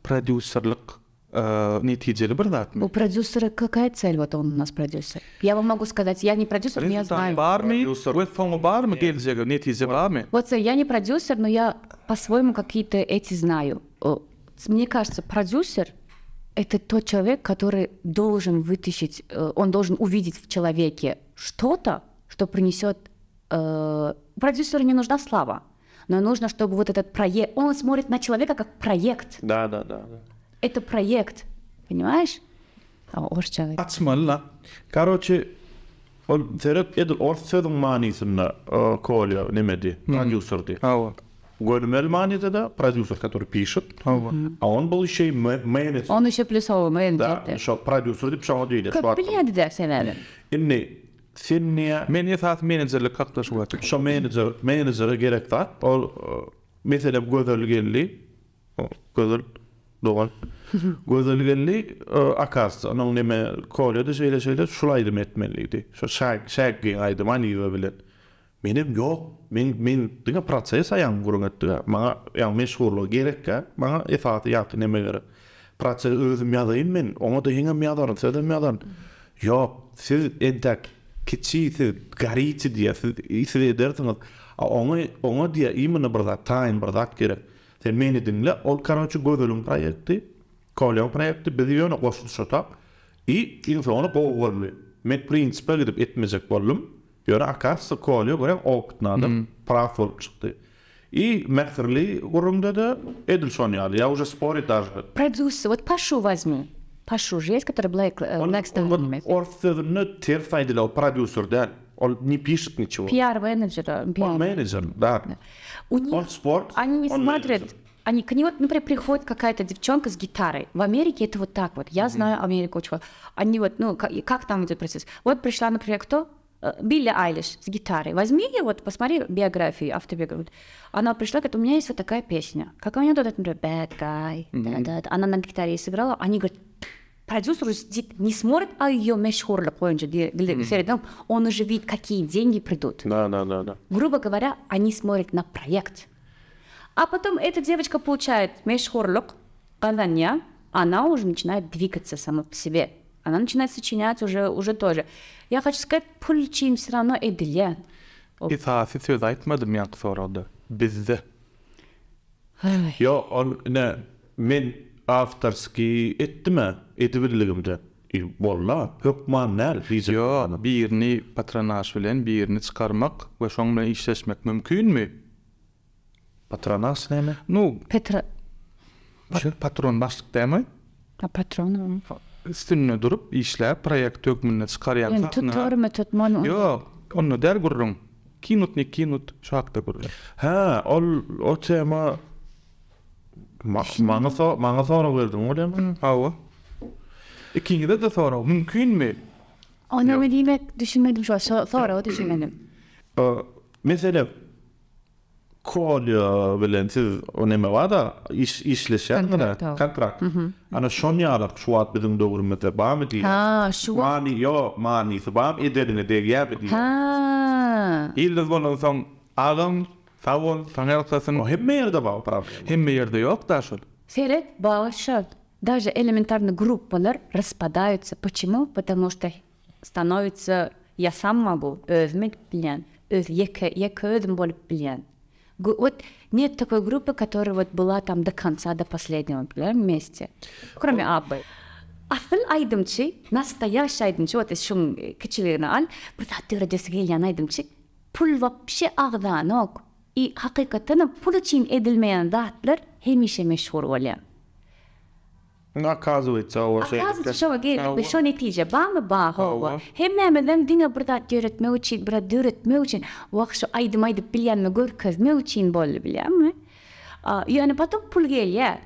Prodüserlik нетиджели брат. У продюсера какая цель, вот он у нас продюсер? Я вам могу сказать, я не продюсер, но я знаю. Барми, барми, гельзега, нетиджи барми. Вот я не продюсер, но я по-своему какие-то эти знаю мне кажется, продюсер это тот человек, который должен вытащить, э, он должен увидеть в человеке что-то, что принесет. Э, продюсеру не нужна слава, но нужно, чтобы вот этот проект, он смотрит на человека как проект. Да, да, да. да. Это проект, понимаешь? А уж человек. Отсмолла. Короче, он терет, это орфедом манисен на э, коле, не меди, продюсер ты. А вот. Gönüm Elmanide de prodüser, который пишет. А он был еще и менеджер. Он еще плюсовый менеджер. Да, еще продюсер, деп шоу дейді. Көп біледі дәк сен әлі. Инни, сен не... Мен не Шо менеджер, менеджері керек Ол, мәселе, көзіл келді. Көзіл, доған. Көзіл Menim yok. Men men diňe prosesi aýan gurun etdi. Maňa ýa-ni meşhurlyk gerek ka. Maňa ifat ýa näme gerek? Prosesi özüm ýazayyn men. Oňa da hiňe ýazar, söze ýazar. Ýok, siz entek kiçi ýetir, garyty diýer, ýetir derdi. Oňa oňa diýe ýmyna bir zat taýyn bir zat gerek. Sen meni dinle, ol karançy gödelim proýekti. I, ýa-ni oňa gowgörli. Men prinsipal gidip bolum. Göra så kolja görem oktnada прав bolup чыкты. И мәхірлі ұрымда да Эдельсон яды. Я уже спорит даже. Продюсер, вот Пашу возьми. Пашу же есть, который Блэк Блэкстон Орфевны терфайдылау продюсер, да. Он не пишет ничего. Пиар-менеджер. Э, он менеджер, да. У них, он спорт, Они не он смотрят. Менеджер. Они к ним, вот, например, приходит какая-то девчонка с гитарой. В Америке это вот так вот. Я знаю Америку очень. Они вот, ну, как, как там идет процесс? Вот пришла, например, кто? Э, Билли Айлиш с гитарой. Возьми ее, вот посмотри биографию, автобиографию. Она пришла, говорит, у меня есть вот такая песня. Как у нее тут, например, Bad Guy. Mm-hmm. Да, да. Она на гитаре сыграла. Они говорят, продюсер сидит, не смотрит, а ее мешхурлы коинжи, mm-hmm. он уже видит, какие деньги придут. Да, да, да, да. Грубо говоря, они смотрят на проект. А потом эта девочка получает мешхурлык, она уже начинает двигаться сама по себе. она начинает сочинять уже уже тоже. Я хочу сказать, пульчим чин все равно эдиле. И та си сю зайт мэд мэн сорода, бизды. Йо, он, не, мин авторски эттимэ, эдивирлигимдэ. И болла, хокман нэл, лизэ. Йо, бирни патронаж вилэн, бирни чкармак, вэшонгна ишэшмэк мэмкюн мэ? Патронаж нэмэ? Ну, Петра... Патрон, башлык дэмэ? А, патрон, üstünde durup işler, proyekt dökmünde çıkarayan. Yani tutar mı tutman onu? Yok, onu der gururum. Kinut ne kinut, şu hakta Ha, o, o tema... Ma, mana so, mana so verdim öyle mi? Hava. Hmm. İkinci de de sonra mümkün mü? Onu ne demek düşünmedim şu an. Sonra düşünmedim. Mesela kolyo bilen siz o neme var da iş işleş yanına kontrakt. Mhm. Ana şon yarak şu at bizim dogurmete ba mı diye. Ha şu mani yo mani sabam edene de ya bi. Ha. Ildiz bolan son adam Savol, tanıyor sesin. O hem yerde var o problem. Hem yok da şu. Seret bağışır. Даже элементарные группалар распадаются. Почему? Потому что становится я сам могу, өзмек билен, өз Вот нет такой группы, которая вот была там до конца, до последнего, например, вместе, кроме Аббы. Афыл айдымчи, настоящий айдымчи, вот из шум кичелина ан, бурда тыра десгелян айдымчи, пул вообще агданок, и хақиқатыны пулы чин эдилмейн дадлар, хемише мешхур олян. No, akazuvitsa o şey. Akazuvitsa şova gey, bir şo netije ba mı ba ho. Hem nämeden diňe birda döretme üçin, birda döretme üçin, wa şo aydymaydyp bilýänmi gör kazme üçin bolly bilýänmi? A, ýani patok pul gelýä.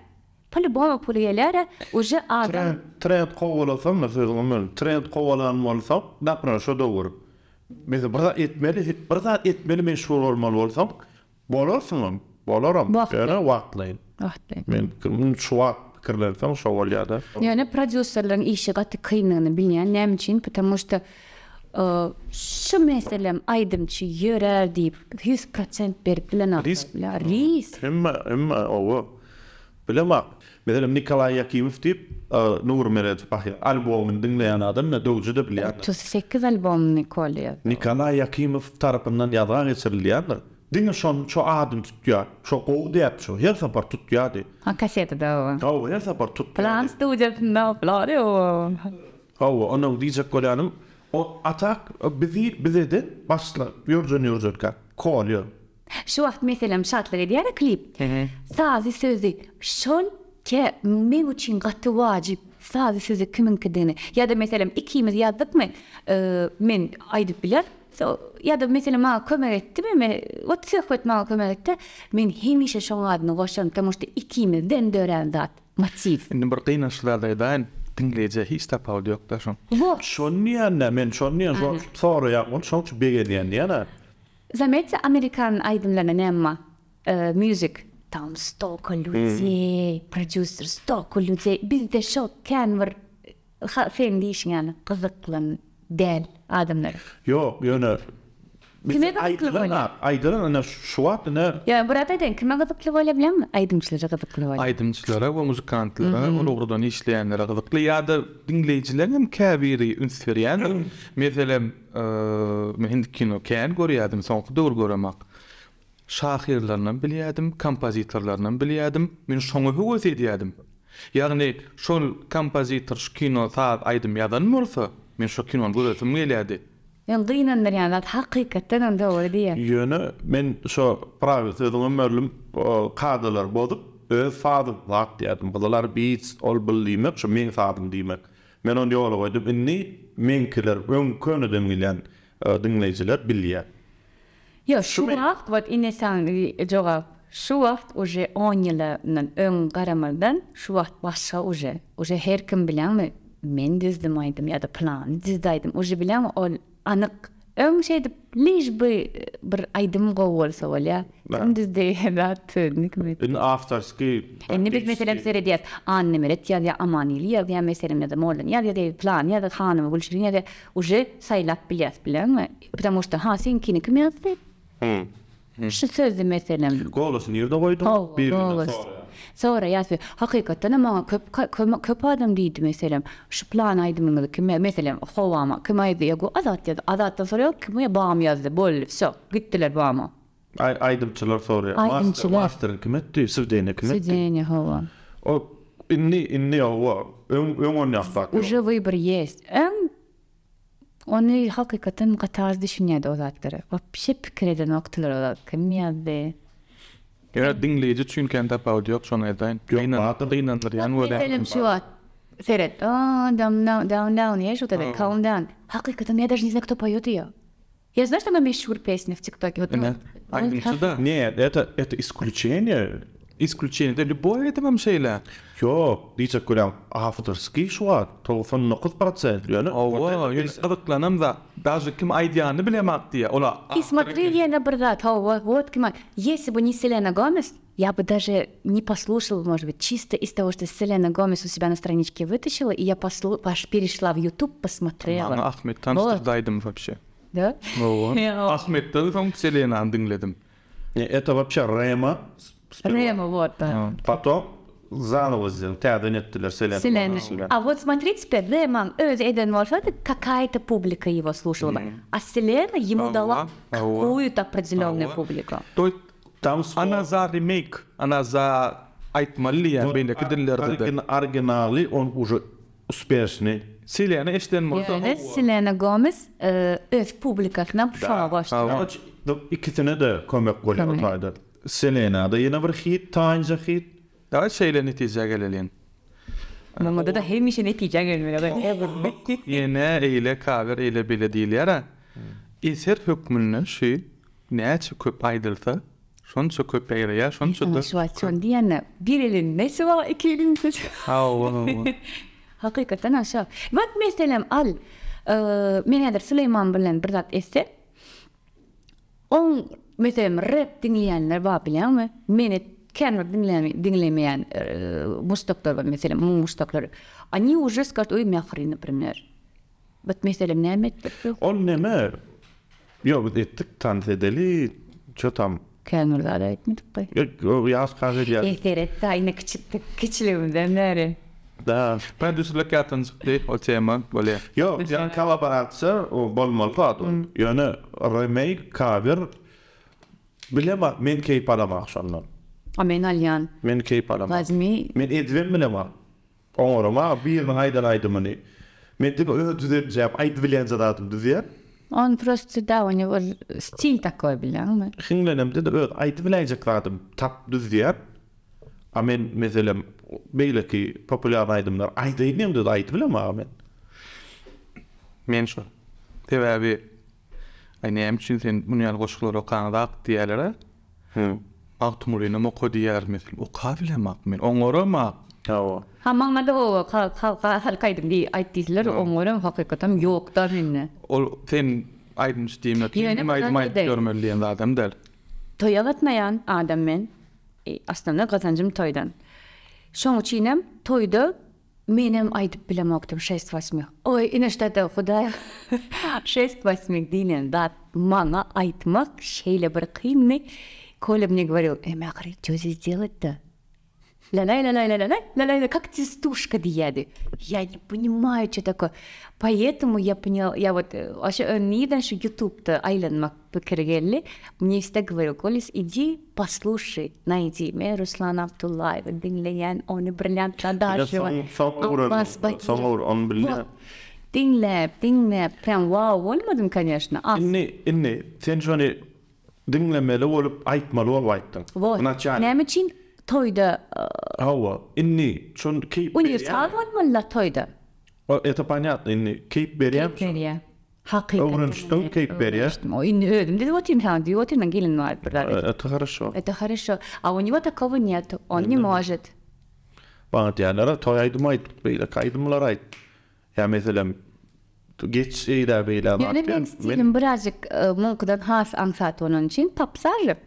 Pul bolma pul gelýär, oje e, adam. Trend qowalasam, mesela, trend qowalan bolsa, dapra şo dowur. Mesela birda etmeli, birda etmeli men şo normal bolsa, bolarsyňam, bolaram. Ýani wagtlaýyn. Wagtlaýyn. Men şo wagt pikirler sen şowal ýa-da. Ýani prodüserleriň işi gaty kynygyny bilýän näme üçin? Potому что e, şu meselem aýdym çi ýörer diýip 100% berip bilenler. Risk. Risk. Emma, emma, owa. Bilema, Mesela Nikolay Yakimov tip e, Nur Meret Bahi albomunu dinleyen adam ne dolcu da biliyor. 38 albom Nikolay. Nikolay Yakimov tarafından yazan geçirildi Dinge schon cho adem tutja, cho go de cho her sa par tutja de. A kasete da. Da her sa tut. Plan studio da flore o. Ha o ono dize O atak bizi bizi de başla. Yorjon yorjon ka. Kolyo. Şu vaqt meselem şatlar ediyara e, klip. Sazi sözi şon ke me uçin gatı vacip. Sazi kimin kümünkidini. Ya da meselem ikimiz yazdık mı? Men aydıp biler. So, ya da mesela ma kömek etdi mi me ot sex etme ma kömek etdi men hemişe şoň adyny goşan tämä şu ikimi den dörän dat motiv indi bir qyna şu ladaydan tinglejä hiç tapa ýokda şoň şoň näme men şoň näme sorag ýa men şoň begäden ýa-da e? zämetse amerikan aýdymlaryna näme e, music tam stock hmm. ulyzy producer stock ulyzy bizde de şol kanwer fendişiň ýa-da qyzyklan Adamlar. Yo, yo, no. Kime gıdıklı bolyap? Aydyrın ana şuat ne? Ya burada den kime gıdıklı bolyap bilmem? Aydymçylara Aydymçylara we muzykantlara, mhm. o işleyenlere ya da dinleyijilere hem Meselem, e, men kino kän görýärdim, soňky dogr görmek. men Ýagny şol kompozitor, şkino kino, ýadan bolsa, men yndyýnan ýaly hakykatdan dogry diýe. Ýöne men şo prawetödüňe mörlüm kadalar bolup öz fadım lak diýdim. Bular biz ol bilmek, şo men fadım diýmek. Men onu goýdum. Inni öň anyk öň şeýdip liş bir bir aýdym gowul sowal ya. Kimdiz diýen zat nikmet. Bin after ski. Endi bir mesele bir diýet. Aň nimelet ýa ýa amanyly ýa ýa meselem ýa-da molun ýa я plan ýa-da hanymy bolşyryn ýa-da uje saýlap bilýär Потому что ha sen kini kimi ýazdy? Hm. Şu sözü meselem. Golosu nirde goýdun? Bir saurajat ve hakikaten ama köp көп köp adam уже выбор есть Dingle Egyptian tapaud jooksul need ainult rinnad, rinnad ja nuud. Sure. Сэрет. А, down, down, down. Я же вот это, calm down. Хакайка, там я даже не знаю, кто поет ее. Я знаю, что она Мишур песня в ТикТоке. Вот, да. А, да. Нет, это, это исключение. Исключение. Это любое это вам шейля. Jo, disse כולם, авторский шуат, толфон нокуз процент. Ова, юнис кызыкланам да, даже ким айдияны билемак дия, ола. И смотри, я набрала, ова, вот ким, если бы не Селена Гомес, я бы даже не послушала, может быть, чисто из того, что Селена Гомес у себя на страничке вытащила, и я послу... аж перешла в YouTube, посмотрела. Мана Ахмед, там вот. дайдем вообще. Да? Ну, Ахмед, ты там Селена, андынгледым. Это вообще Рема. Рема, вот, да. Потом заново сделали. Театрин ettiler Selena. Selena. Selena. А вот смотри теперь, Леман, Öz Эден какая-то публика его слушала бы. А Селена ему дала какую-то определенную публику. То там Она за ремейк, она за айтмалли yani beyneki dillerde de. Оригинали он уже успешный. Selena eşlenmez. Yani Selena Gomez öz publikasına şova başladı. İkisine de komik gol ataydı. Selena da yine bir hit, tanca hit, da şeyle netice gelelin. Mama da da hem işe netice gelmeli. Yine ile kabir ile bile değil yara. Hmm. İser hükmünün şu ne çıkıp aydırsa Şon köp beyre ya, şon çok da. Şu açon diyene bir elin ne sıva iki elin ne Ha o o Hakikaten aşağı. Bak meselem al, e, menedir Süleyman bilen bir zat esse, on meselem rap dinleyenler var bilen mi? кэнэ динлэми динлэми му ани уже скажут ой мяхри например бат мисэл нэмет он нэмер ё бу дэттик тантэдэли чо там кэнэ да да итмит кэ ё яс я эхтэрэ тайны кичтэ кичлэм да нэрэ да пэдэс лэкатэнс дэ отэма боле ё ян кала бол ремейк кавер Bilema men A men alyan. Men keyp alam. Gazmi. Men edvem bile var. Oňarama bir men aýdan aýdym meni. Men diňe öýdüzer jap aýdy bilen zadatym diýer. On prosty da, on ýol stil takoy bilen. Hinglenem diňe öýdüz aýdy bilen zadatym tap diýer. A men meselem beýleki popular aýdymlar aýdy edýem diýer aýdy bilen ma men. Men şu. Tebäbi aýnäm çünsen munyal goşgulary kanadak diýerler. Hmm. Ahtumuri nama kodi yer mesil. O kavile mak min. Ongora mak. Ha manna da o hal kaidim di ayit dizler ongora haqiqatan hakikatam yok da O sen ayit nish na adam der. Toyalat adam men. E, Aslanda gazancim toydan. Shonu chinem toyda menem aýdyp bila maktum shayst vasmi. Oy inishtad da dinen dat mana aýtmak mak bir Коля мне говорил, э, Махри, что здесь делать-то? Ля-най, ля-най, ля-най, ля-най, как тестушка дияды. Я не понимаю, что такое. Поэтому я поняла, я вот, вообще э, а э, не дальше YouTube-то Айлен Макпекергелли, мне всегда говорил, Колис, иди послушай, найди меня, Руслан Абдуллаев, Динлеян, он и бриллиант Адашева. Самаур, ну, он бриллиант. Dinleyip, dinleyip, прям вау, olmadım конечно. Inni, inni, sen şu hani dinlemeli olup aytmalı ol aytdın. Bu näme üçin toyda? E, Hawa, inni çün keyp. Uni salwan mulla toyda. O eto panyatny, inni keyp berýän. Berýä. Hakykat. keyp berýär. O inni ödüm dedi, otin han diýär, otin gelin näme berär. Eto хорошо. Eto хорошо. A u niwa takowy net, on ne mojet. Bana diýerler, toy aýdymaýt, beýle kaýdymlar aýt. Ya meselem, Geç ilerbeyle şey Yönetmek istedim birazcık mümkünden an saat onun için tapsarım.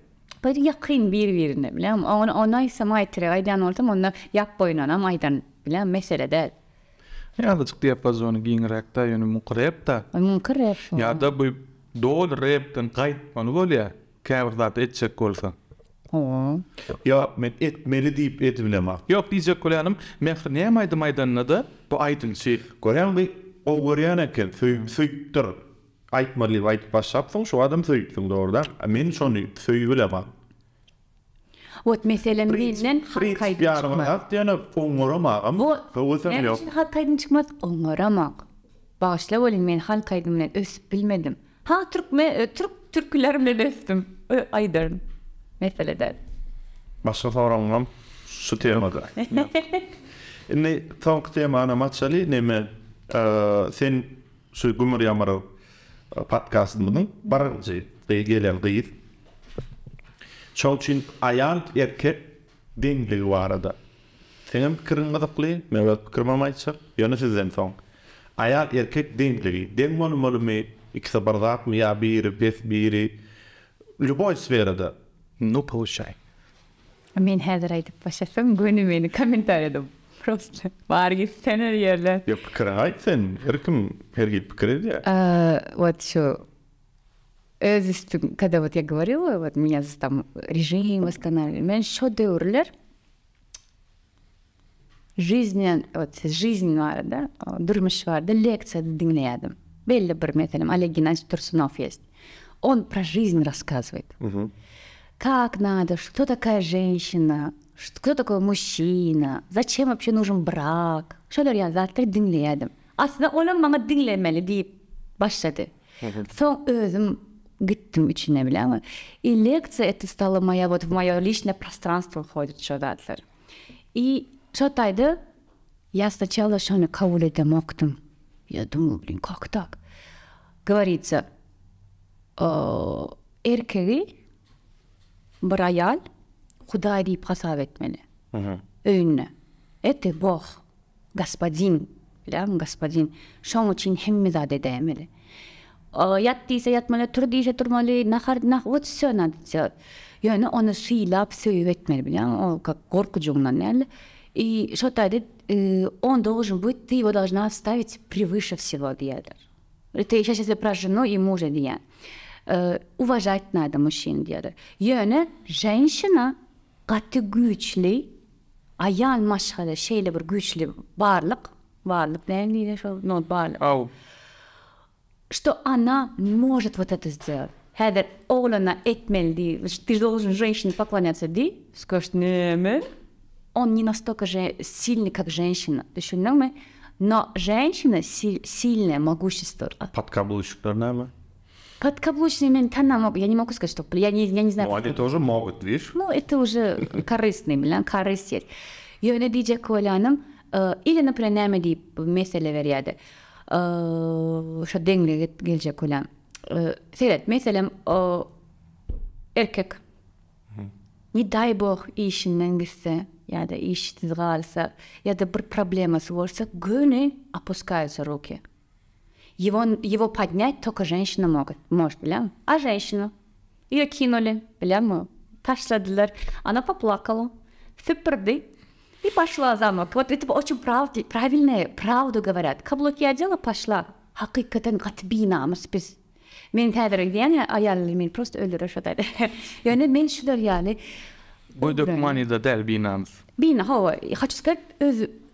bir yakın birbirine bilen on onaysam aytire aydan olsam onda yap boyunanam aydan bilen meselede Ýalyjyk diapazony giňräkde, ýöne muqrepda. Muqrep. Ýa-da bu dol repden gaýtmany bolýar. Käbirlerde etjek bolsa. Ýa, men etmeli diýip etmelemak. Ýok diýjek bolýanym, men näme aýdy maýdanynda bu aýdylçy. Şey, Görýärmi? ogoryan eken söýüp söýüp dur. Aýtmaly wagt başap şu adam e, Men şonu söýüp bilen bar. Wat meselem bilen hakykatyň öňüromagam. Bu hakykatyň çykmaz öňüromak. Başla bolin men hakykatyň bilen üs bilmedim. Ha türk me e, türk türkülerim bilen üstüm. Aýdarym. Mesele de. Başga sowranam şu temada. Ne tok tema ana matsali ә, сен гүмір ямыр э, подкастының бар келердейді сол үшін аян еркек деңдігі бар еді сенің пікірің мен өз пікірім айтсақ сізден соң аян еркек деңдігі дең болу бөлімі ikisi бардак mı ya biri bes любой сферада ну получай мен хәзер айтып башасам көне мені комментарийда просто vārgi scenarierde. Ja kraitsen, erkam, ergi покрытие. А, вот что. Э, Здесь, когда вот я говорила, вот меня там режим восстанавливали. Мен шодеурлер жизнен, вот жизнь var, ну, а, да, а, дурмашвар. да, лекция dinleyedim. Belli bir, mesela, Олег Геннадьевич Турсунов есть. Он про жизнь рассказывает. Как надо, что такая женщина, что, кто такой мужчина, зачем вообще нужен брак, Что, şeyler yani zaten dinleyedim. Aslında onun bana dinlemeli deyip başladı. Son özüm gittim içine bile ama и лекция это стала моя вот в мое личное пространство входит что dediler. И что тогда я сначала что не кого моктым. Я думала, блин, как так? Говорится, э, эркеги, браяль, куда deyip kasap etmeli. Hı hı. Öğünle. Это Бог, господин, bilen господин. Şon için hemmizade demeli. Yattıysa yatmalı, turduysa turmalı, Нахар, нах. вот все надо делать. Yani onu sıyılap, söyüp etmeli bilen. O korkucuğundan yani. И что-то э, он должен быть, ты его должна ставить превыше всего диадер. Это сейчас если про жену и мужа диадер. Э, уважать надо мужчин диадер. Йоне ну, женщина qattiq kuchli ayal mashhali şeyle bir kuchli barliq barliq deydi shu not barliq что она может вот это сделать Хәҙер оғлына әйтмәл ди, ты должен женщине поклоняться ди, скажешь, неме. Он не настолько же сильный, как женщина. Düşündün mü? Но женщина сильная, могущество. А Подкаблучный, наверное. Подкаблучный мен мог. Я не могу сказать, что я не, я не знаю. Ну, они тоже могут, видишь? Ну, это уже корыстный, блин, корысть есть. Я не диджа коляном. Или, например, нами ди месяле варьяды. Что денгли гельджа колян. Сейчас, месяле, эркек. Не дай бог, ищен нэнгисе. Я да ищет изгалса. Я да бр проблема сворса. Гуны опускаются руки. Его, его поднять только женщина могут, может, бля. А женщина Ее кинули, бля, мы ташлядылар. Она поплакала, сыпырды, и пошла замок. Вот это очень правди, правильное, правду говорят. Каблуки одела, пошла. Хакикатен катбинамыз а біз. Мен қазір яғни аялы мен просто өлдіріп жатады. яғни мен шүлер яғни... Bu dokmanida dal binamiz. Bina, hova. Хочу сказать, özü э,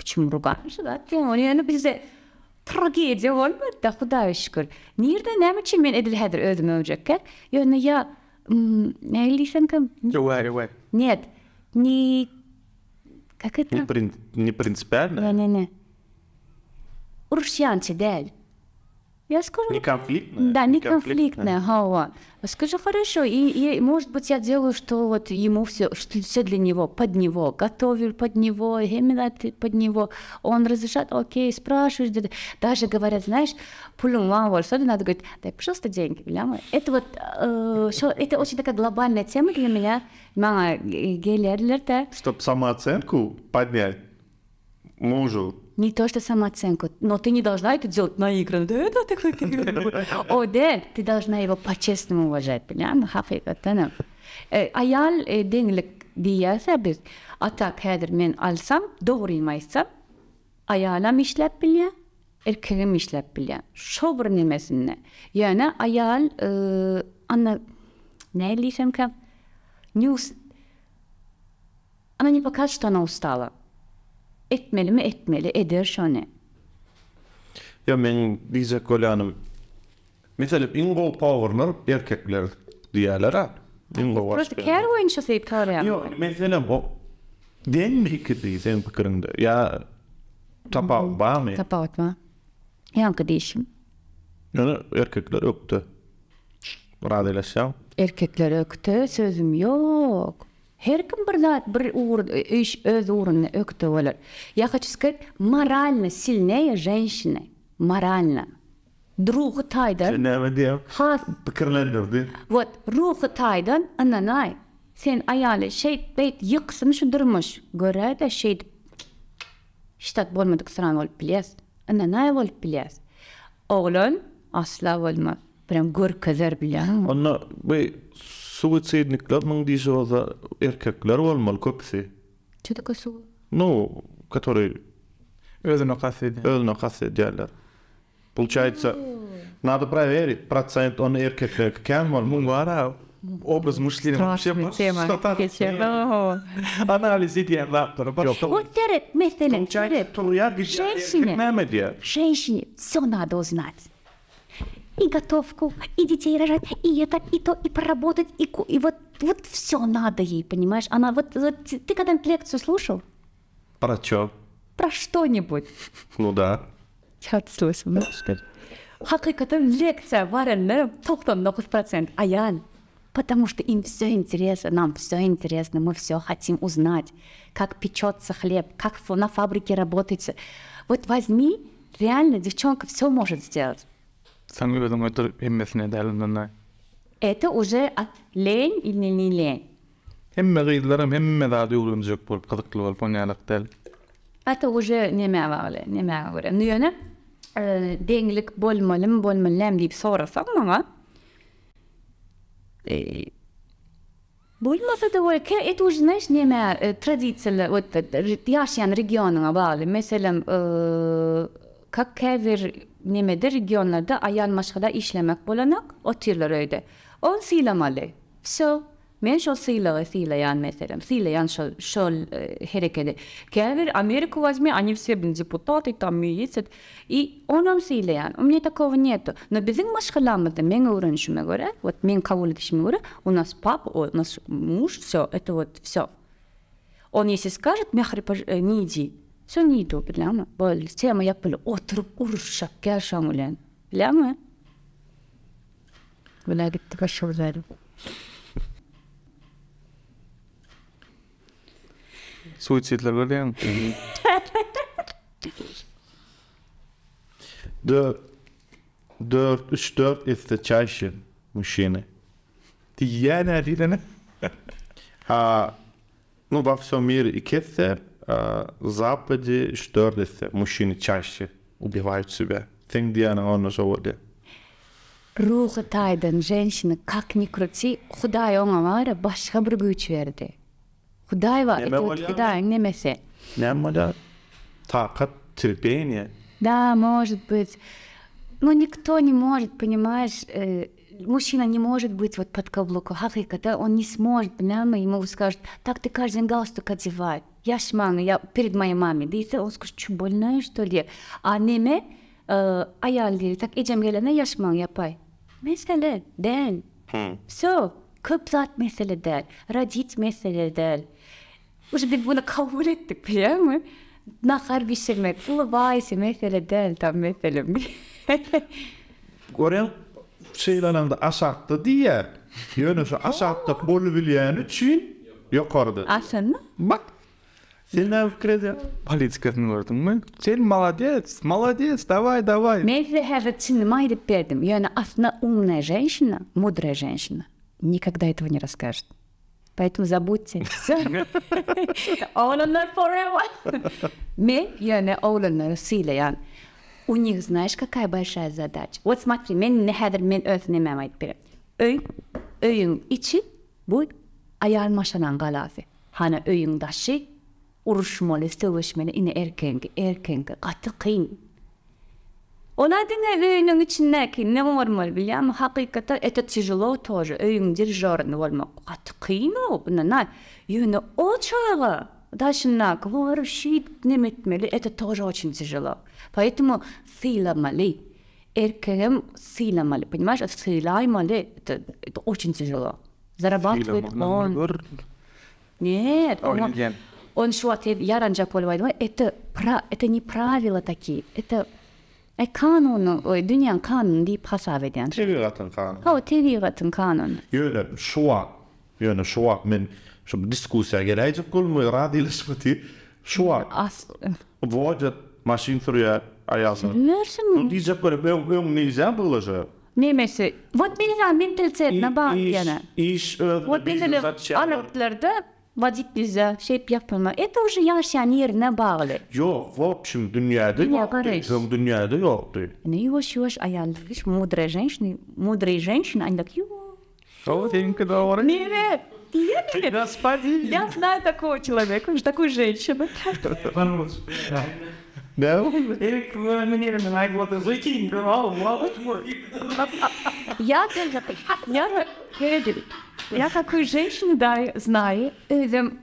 почему ругаешься, да? Yani, yani bize tragediya olmadı da Xudaya şükür. Nerede ne için ben edil hadir özüm ölecek Yani ya ne liysen kim? Yo var yo var. Нет, не как это? Не, прин, не принципиально? Не, не, не. Уршьянчи дель. Я скажу... Не Да, не конфликтная. Ха-ха. Скажи, хорошо, и, и может быть я делаю, что вот ему все, что все для него, под него, готовлю под него, именно под него, он разрешает, окей, спрашиваешь, даже говорят, знаешь, пулюмавор, что надо говорить, дай, пожалуйста, деньги, это вот, э, шо, это очень такая глобальная тема для меня, мама, гелерлер, да. Чтобы самооценку поднять мужу, не то, что самооценку, но ты не должна это делать наигранно. Да, да, так, так, так. О, да, ты должна его по-честному уважать, понимаешь? Hakikaten. Ayal denilik diyese biz atak hedir men alsam doğruymaysam ayağlam işlep bilye erkeğim işlep bilye şobur nemesinle yani ayal e, anna ne diyeceğim ki news Она не покажет, что она устала etmeli mi etmeli eder şöne. Ya men diyecek olanım. Mesela ingo powerlar erkekler diyorlar ha. Ingo var. Burası kere o şu seyip tarı Yok mesela bu. Den mi hikidi senin fikrinde? Ya tapavat hmm. var mı? Tapavat var. Yankı değişim. Yani erkekler öktü. Radeleşsem. Erkekler yoktu, sözüm yok. Her kim bir zat bir uğur iş öz uğrunu ökdi bolar. Ya hiç ki moralni silneye jenshine moralni. Druh taydan. Ne diye? Ha pikirlendirdi. Вот ruh taydan ana Sen ayalı şey beyt yıksın şu durmuş. Göre de şey Şitat bolmadı qısran olup biles. Ana nay olup biles. Oğlan asla olmaz. Biram gör kazar bilen. Onu bu suitsidniklar ming deyişi erkekler olmalı köpsi. Çedike su? No, который Özüne kasedi. Özüne kasedi derler. Получается, надо проверить, процент он erkekler kem var. Mung var ha. Образ мышления. Страшная тема. Кечер. Анализ идеям лаптора. Вот терет, мы стелем. Получается, тулуя гижа. Женщине. Женщине все надо узнать. и готовку, и детей рожать, и это, и то, и поработать, и, и вот, вот все надо ей, понимаешь? Она вот, вот ты когда-нибудь лекцию слушал? Про что? Про что-нибудь. Ну да. Я слышал, ну скажи. А Хакикатан лекция варенная, процент. А Аян. Потому что им все интересно, нам все интересно, мы все хотим узнать, как печется хлеб, как на фабрике работается. Вот возьми, реально девчонка все может сделать. sen özüň öter hemmesine dälinden. Ete uje len ilnini len. Hemme gyzlarym hemme zady ulunjak bolup gyzykly bolup onyalyk däl. Ete uje näme wagly, näme gore. Nüýene deňlik bolmalym, bolmalym diýip sorasak maňa. E, bolmasa da bol, ke et uje näş näme tradisiýaly, wat ýaşaýan e, regionyna bagly. Meselem, e, kak käwir nemedir regionlarda ayan maşgada işlemek bolanak o tirler öyde. On silamali. So, men şol silagı silayan meselem, silayan şol, şol e, herekede. Kever Amerika vazmi, ani vse bin deputat, i tam müyitsed, i onom silayan, u mne takovu neto. No bizim maşgalamızda, men uren şüme gore, vat men kavul edişim gore, u nas pap, нас nas muş, vse, vse, vse, vse, vse, vse, vse, vse, vse, Sen sunīto problēma. Bol ciema jāpala otru urša kēršām ulēn. Lēma? Vlā gitti kaşım zēru. Suizidler var yani. Dört, dört, üç, dört iste çarşı müşini. Diye nerede ne? Ha, nu bafso mir ikesse Западе четверти мужчины чаще убивают себя. Think the on заводе. Ruhi taydan женщина, как ни крути, Худай оңа var ya başka bir güç verdi. Худай var, eti вот Худай немесе. Немоля, такат, терпение. Да, может быть. Но никто не может, понимаешь, э, мужчина не может быть вот под каблуком. Хахиката, он не сможет, понимаешь, ему скажут, так ты каждый день галстук одевает. я шману, я перед моей мамой, да и он скажет, что больная что ли? Anneme e, hayalleri tak Ecem gelene yaşman yapay. Mesele değil. Hmm. So, kıpzat mesele değil. Radit mesele değil. Уже biz bunu kabul ettik biliyor musun? Nakar pişirmek, bu bahisi mesele değil tam meselem. Gören şeylerinde asattı diye, yönüsü asattı bol bilen için yok orada. mı? Bak, сен алып кіреді полицияның көрдім Мы, сен молодец молодец давай давай мен сізге сіңліме деп бердім яғни она умная женщина мудрая женщина никогда этого не расскажет поэтому забудьте forever. Мы мен яғни оғлымнан сыйлы яғни у них знаешь какая большая задача вот смотри мы не мы қазір не өз немем айтып беремін үй үйің а я ayarmaşanan galafi. Hani öyün daşı urushmalı, sövüşmeli, ine erkenki, erkenki, gaty kyn. Ona diňe öýüniň ne tijilo o, buna o Поэтому сыйламали. сыйламали, понимаешь? Сыйлаймали, это, это очень тяжело. Зарабатывает он. Нет, он, он шо ты яранжа полвайды это про это не правила такие это э канун ой дүнян канун ди пасаведен тевигатын канун хау тевигатын канун йөне шуа йөне шуа мен шо дискуссия гэрэй жоқ көл мой ради лэ шо шуа ас вводят машин сурья аяса нэрсэн ну ди жап көрэ бэм не экзамплы же Немесе, вот мен мен тілцет на ба, яна. Иш, вот мен зачем. vaziklise şey yapmıyor. Это e, уже yaşanır ne бале. Yok, в общем, дуняда dünyada yoktu. Tüm dünyada yoktu. Ne а я, ayarlamış мудрая женщина, мудрые женщины, они так, ё. Шелтенько говорит. Нет, нет, Господин. Я знаю такого человека, такую женщину. Да. И не вот No? Я я я такую женщину да, знаю. Эм,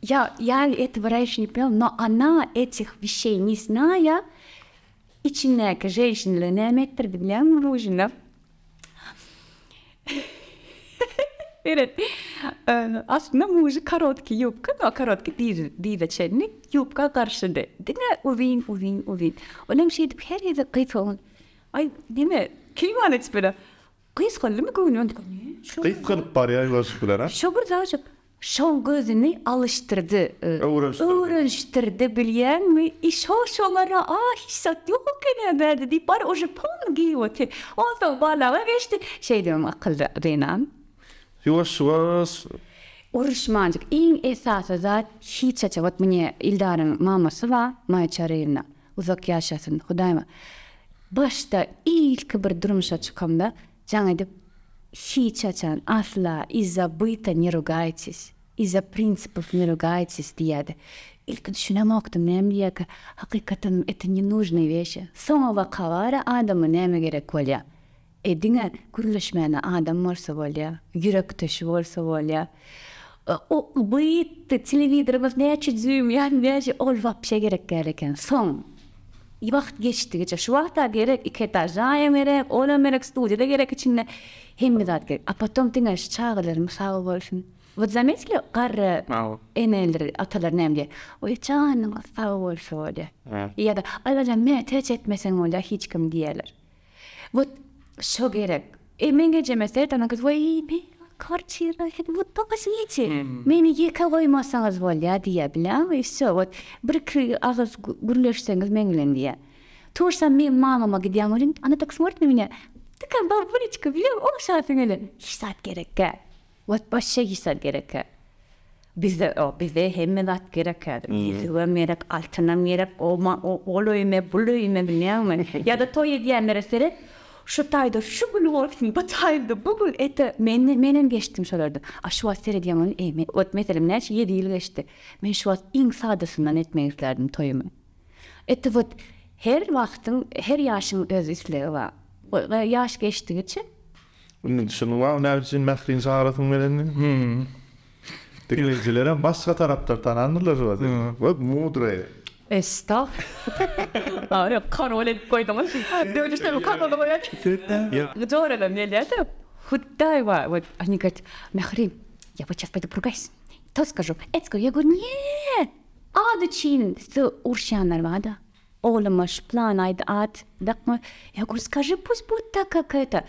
я, я этого раньше не поняла, но она этих вещей не зная, içindeki şeyleri ne mettirdi biliyor musun? Верит. Аз нам уже короткий юбка, но короткий дивечерник, юбка каршыды. Дine uvin, uvin, uvin. Onam şey edip her yerde kıyıt olun. Ay değil mi? Kim var hiç böyle? Kıyıs kallı mı güvünüyor? Kıyıt kalıp var ya ulaşıp bilen ha? Şu burada hocam. Şol gözünü alıştırdı. Öğrenştirdi ee, e, bilen mi? İş hoş olara ah hissat yok gene derdi deyip bari o Japon giyiyor. Ondan bağlağa geçti. Şey diyorum akıllı Renan. Юаш вас Урышманчик. Иң эсасы зат hiç Вот мне Илдар'ın мамасы var, Майя Чарыевна. Uzak Худайма. Башта ilk bir durmuşa жаңа деп asla из не ругайтесь, из-за принципов не ругайтесь deyadi. это ненужные вещи edine kuruluşmene adam varsa volya, yürek taşı varsa volya. O bıyıttı televizyonu ne açacağım yani ne ol vapşe gerek gereken son. geçti geçe şu gerek iki gerek içinde gerek. Вот заметили, кар энелер аталар немде. Ой, сау Вот Шо и менге жеместер ана кыз ой мен квартира вот только сидите мени эке коймосоңуз болот дия билем и все вот бир агыз күрлөшсөңүз мен менен мен мамама кидем ойлойм она так смотрит на меня такая бабулечка билем оңшаат эле хисат вот вообще хисат керек бизде бизде керек керек керек ол үйме бул үйме я да той эдиен шутајдо шугуловни батајдо бугул ете мене менен geçtim şolarda. A şu at sere diyamanın e ot meselim ne 7 şey, yıl geçti. Men şu at in sadasından etmek isterdim toyumu. Ete vot her vaktin her yaşın öz isleği var. Ve yaş geçtikçe Şunu var, ne için mehrin sağratın verenin? Hmm. Dinleyicilere başka taraftar tanınırlar. Ve hmm. mudra. Estağ. آره کانال کویدم دوجش نمی کانال باید دوره لم نه لیده خدای вот они говорят махрим я вот сейчас пойду пругайся то скажу это скажу я говорю нет аду чин что уршанар вада Олмаш план айд ад дакма я говорю скажи пусть будет так как это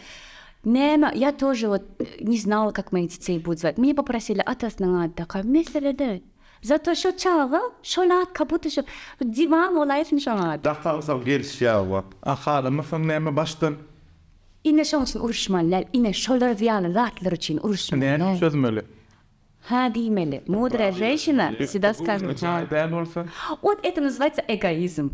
Нема, я тоже вот не знала, как мои детей будут звать. Меня попросили, а ты такая, вместе ли Zato şu çağı, şu lağat kaputu şu. Divan olayı sen şuan adı. Daha fazla geliş ya o. Akhara, mıfım neyme baştın? İnne şuan için uğraşmalılar, inne şolar diyanı rahatlar için uğraşmalılar. Neyme çözmeli? Ha, diymeli. Mudra etiniz egoizm.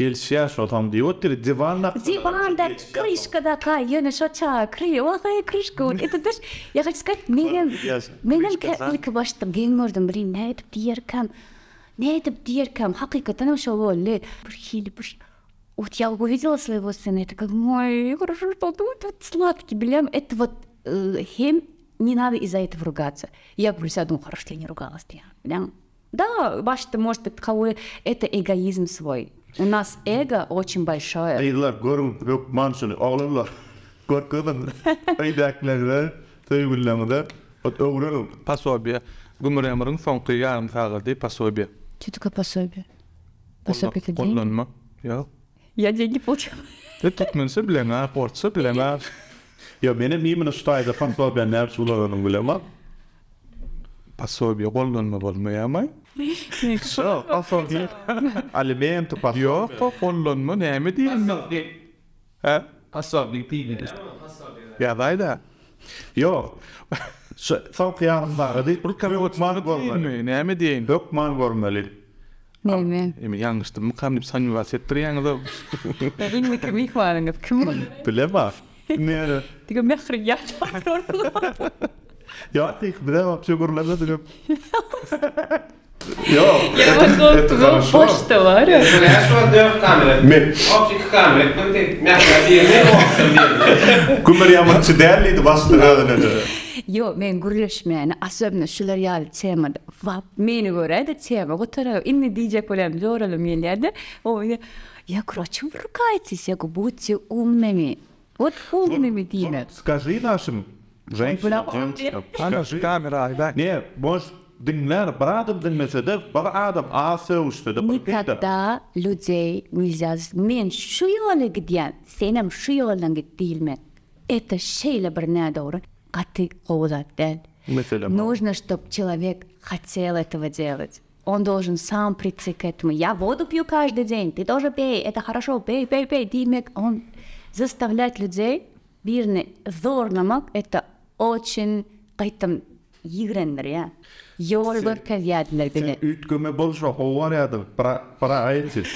келісші там и вот перед диванна диван да крышка такая yana шача кривая крышка вот это даже я хочу сказать менен менен ілкі баштым кең көрдім блин не айтып диеркам не айтып диеркам хакыйкатан ошо эле бир хил бир вот я увидела своего сына это как мой хорошо что ты вот сладкий блям это вот хем не надо из-за этого ругаться я говорю себя думаю хорошо что я не ругалась я да баш может это кого это эгоизм свой У нас эго очень большое. Айдылар көрүм көк маншыны ооланлар. Көр көбүн. Айдакларга да тойгуллаңда ат огурал пособие. Гүмүрэмүрүн соңкы ярым сагы деп пособие. Чүтүк пособие. Пособие кеди. Колдонма. Я. Я деньги получил. Ты так мынсы белән апортсы белән. Я мен эмне мен устай да фонд бар бенәр сулаганым белән ма? Пособие колдонма болмый ама. Ja, so, bin da, ich bin da, ich bin da, ich bin da, ich bin da, ich bin da, da, ich da, Yo, ja, to je pošta, vare. Ja sam vam dojom kamere. men gurlešmene, asobno vap, meni gore, da tema, inni DJ kolem, zoralo mi ljede, ovo ja kroćem vrkajci se, ako buci umnemi, od umnemi dinler baradır dinmesede baradır asa uçtada. Никогда людей нельзя. Мен şu yola gidiyem, senem şu yolan gidiyilmen. Это şeyle bir надоры, каты kovuzat дәл. Нужно, чтобы человек хотел этого делать. Он должен сам прийти к этому. Я воду пью каждый день, ты тоже пей, это хорошо, пей, пей, пей. Димек, он заставлять людей, бирный зорнамак, это очень, кайтам, игренер, я. Yeah. Jorber Ковяднергене. Үйткөме болшо ховаряды пара айтсыз.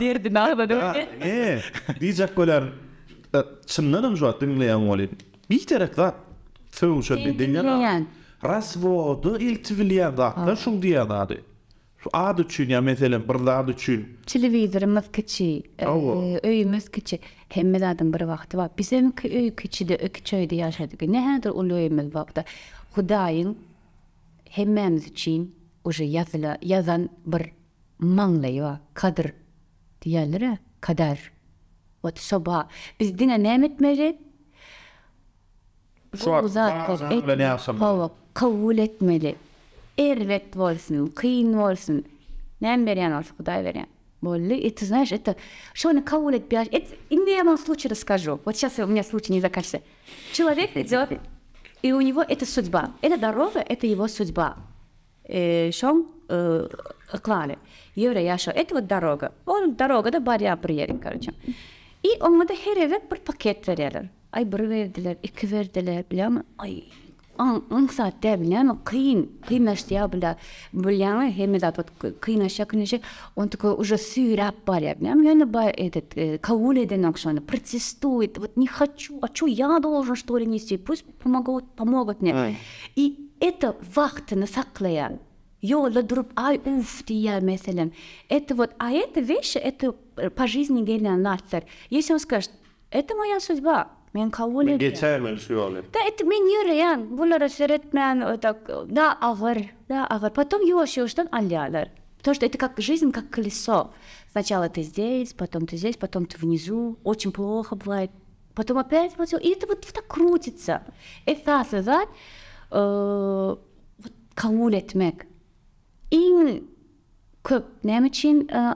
Дерди нагда дөме. Э, дижак болар. Чыннан жо тыңлаян олин. Bir tarafta söğüşe bir dinleyen. Rasvodu ilk tivliyen dağda şun diyen adı. Şu adı çün ya mesela bir adı çün. Televizyonumuz küçü, öyümüz küçü. Hem adın bir vakti var. Bizim öy küçü de öy küçü de yaşadık. Ne hadır ulu öyümüz vakti. Hudayın hememiz için uşa yazıla, yazan bir manlayva kadır diyerlere kader. Vat soba. Biz dine ne etmeli? Bu uzak kabul etmeli. Ervet olsun, kıyın olsun. Nem veren olsun, Kuday veren. Боли, и ты знаешь, это что она кого лет пять. Это, и я вам случай расскажу. Вот сейчас у меня случай не заканчивается. Человек идет и у него это судьба. Эта дорога, это его судьба. Э, Шон э, клали. Евре Яшо, это вот дорога. Он дорога da barya bir yerin karıcığım. İ onda her yere bir paket verirler. Ay bir verdiler, iki verdiler biliyor musun? Ay ëngësat e këjnë, këjnë është ja bëlla, bëlljanë, hemi da pot këjnë është ja kënë është, unë të kë u zhësyra parja, bëllam, jo në bërë edhe, ka ule dhe në këshonë, протестует, вот не хочу, а что я должен что ли нести, пусть помогут, помогут мне. И это вахтını saklayan, Yo, durup ay uf diye mesela. Это вот, а это вещи, это по жизни гелен Если он скажет, это моя судьба, men kabul etmän. Men det tärmels yani. Da etmen ýöreýän. Bulara так да agyr, да agyr. Потом ýuwaş-ýuwaşdan alýarlar. Потому что это как жизнь, как колесо. Сначала ты здесь, потом ты здесь, потом ты внизу. Очень плохо бывает. Потом опять вот И это вот так крутится. Это сказать, вот кавул etmek. Иң көп нем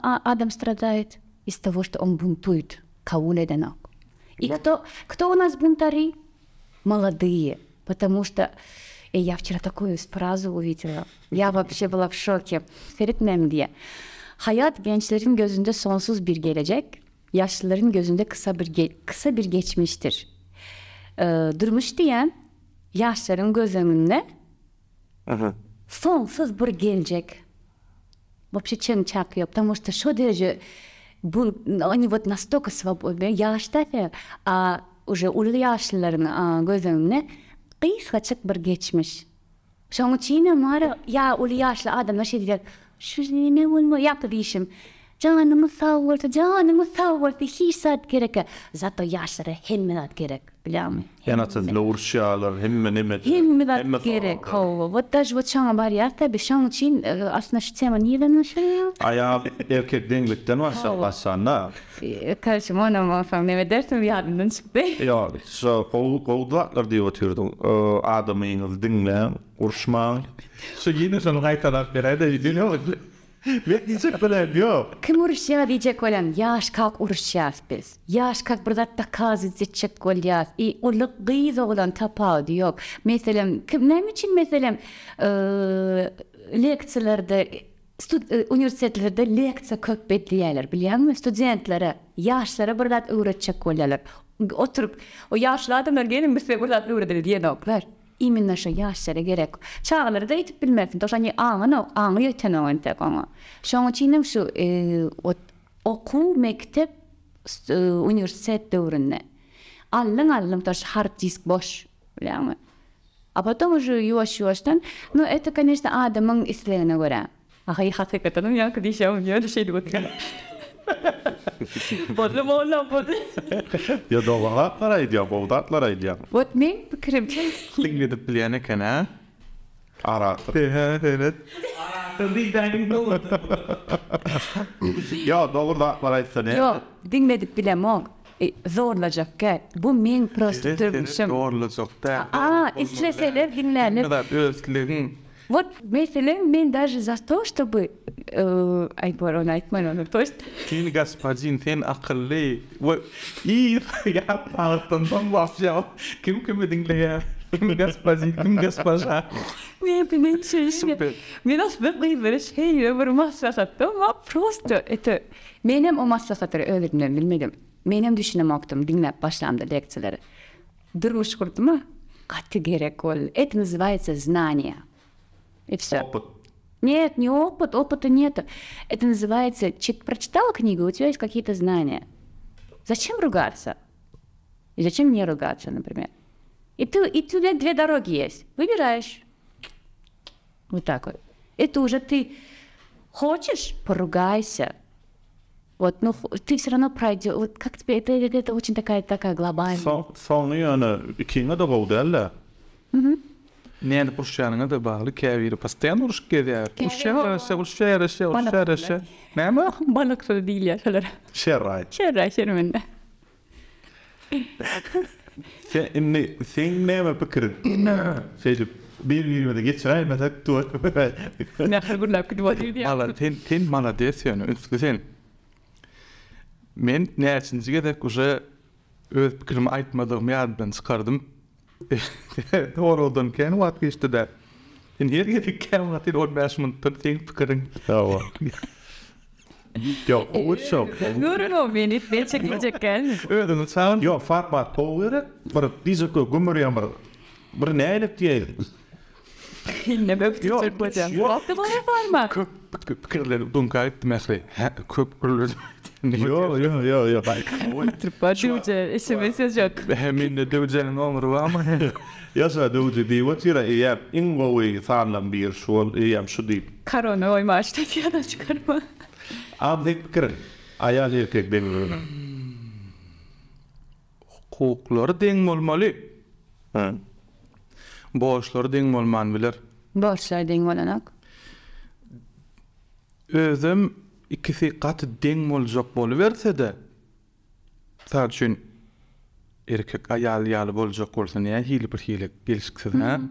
адам страдает из того, что он бунтует. Кавул edene. И да. кто, кто у нас бунтари? Молодые. Потому что и э, я вчера такую фразу увидела. Я вообще была в шоке. Ferit diye. Hayat gençlerin gözünde sonsuz bir gelecek, yaşlıların gözünde kısa bir ge- kısa bir geçmiştir. Ee, durmuş diyen yaşların göz önünde Aha. sonsuz bir gelecek. Вообще чем чак, потому что что даже bu они вот настолько свободны яштафе а уже улы яшларын көзөмне кыйскачык бир кечмиш ошон үчүн мары я улы яшлы адамдар şey дилер şu эме болмо япты дейишим жаныңыз сау болсо жаныңыз сау болсо эч саат керек зато яшлары хемме керек bilýärmi? Ýa-da siz lowurşýalar hemme nämet? Hemme gere kowa. Wat daş wat şan bar ýa, täbi şan üçin e, aslan şu tema niýetden şeýle. Aýa, erkek deňlikden başa başana. E, Käşi mona mafa nämet derdim çykdy. Ýa, so pol pol diýip oturdum. E, Adamyň dinle, gurşman. Şu ýene şan gaýtalar berede, dinle. Ведь не сохраняем. Кымурща видя колен, яш как урща спис. Яш как брат таказит зичек коляс. И улыгыз olan tapağı yok. Mesela ne için mesela e, leksilerde universitetlarda e, leksiya ko'p betliyerler bilyanmi studentlari yaşlara burada o'rgatchak bo'ladilar oturup o yoshli odamlar bize burada birlat diye yenoklar именно же я керек. Чағалары да айтып білмердім, тош ани аңын аңы етенуын тек оңа. мектеп э, университет Аллың диск бош, білямы? А потом уже юаш-юаштан, ну это, конечно, адамың я Podlum oğlan podlum. Ya dolanatlara ediyor, bovdatlara ediyor. What me? Bikrim. Tıklı da pliyana kana. Ara. Tehanet tehanet. Ya doğru da atlara etsene. Yok, dinmedip bile mok. zorlayacaq gəl. Bu mən prostitutmuşam. Zorlayacaq da. Aa, istəsələr dinlənir. Nə qədər özlərin вот мәселен мен даже за то чтобы э, айбар оны айтмаймын оны то есть сен господин сен ақылли кім просто это менем o massasatları öldürdüm менем düşünüm okudum dinlep başlamda лекциялары қатты керек. ол это называется знание И все. Опыт. Нет, не опыт, опыта нету. Это называется, чит, прочитала книгу, у тебя есть какие-то знания. Зачем ругаться? И зачем не ругаться, например? И ты, и у тебя две дороги есть. Выбираешь. Вот так вот. Это уже ты хочешь, поругайся. Вот, ну, ты все равно пройдешь. Вот как тебе это, это, это очень такая такая глобальная. Сол, солны yani ikine de gov derler. Hı hı. Näde purşanyňa da bagly käbir pastan uruş gelýär. Bu şeýle şe bu şeýle şe Näme? Balyk söz diýilýär şeýler. Şerrai. Şe näme pikir? Şeýle bir bir bir geçer ay mesela tuş. Näme gurlap gitdi wadi Ala ten ten mana desýän, üstü Men näçinji gedek uje öz pikirimi aýtmadygym çykardym. Thoroldan Kenwat is te daar. En hier heb ik Kenwat in Oordbijsman tot tegenverkering. Ja, hoor. Ja, goed zo. Nur is meer niet, weet ik niet, ik ken. Ja, dan het zijn. Ja, vaak maar maar het is ook een gummer jammer. Maar nee, dat je. Nee, ik heb het niet. Wat te wel ervan, maar. Ik heb het niet. Ik heb niet. Jo, jo, jo, jo. Pa duđe, SMS je žok. Min duđe në nomër vama. Ja sa duđe di, u tira i jam bir şu i jam şu di. Karona oyma işte fiyada çıkarma. Am dik kır. Ayal erkek demiyorum. Hukuklar deň bolmaly. Ha. Boşlar deň bolman biler. Boşlar deň bolanak. Özüm ikisi gat deng mol jok bolu de sad şun erkek ayal yal bol bolsa ne hili bir hili gelişiksiz ha hmm.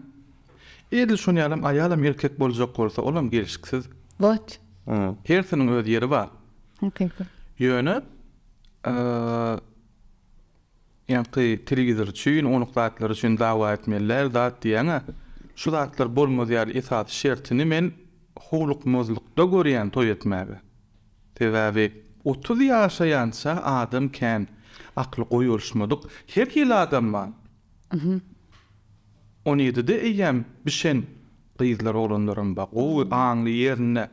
edil şun yalam ayalam erkek bol bolsa olam gelişiksiz vot her sinin öz yeri var yöne yani e, televizor çüyün onuk zatlar üçin dawa etmeler dat diyana şu zatlar bolmaz yani ifat şertini men Hulukmozlukta goriyan toyetmeli. Tevabi 30 ýaşa ýansa adam kän akly goýulşmadyk. Her kim adam man. Mhm. 17 ýyldy eýem bişen gyzlar oglanlarym bak. O aňly ýerine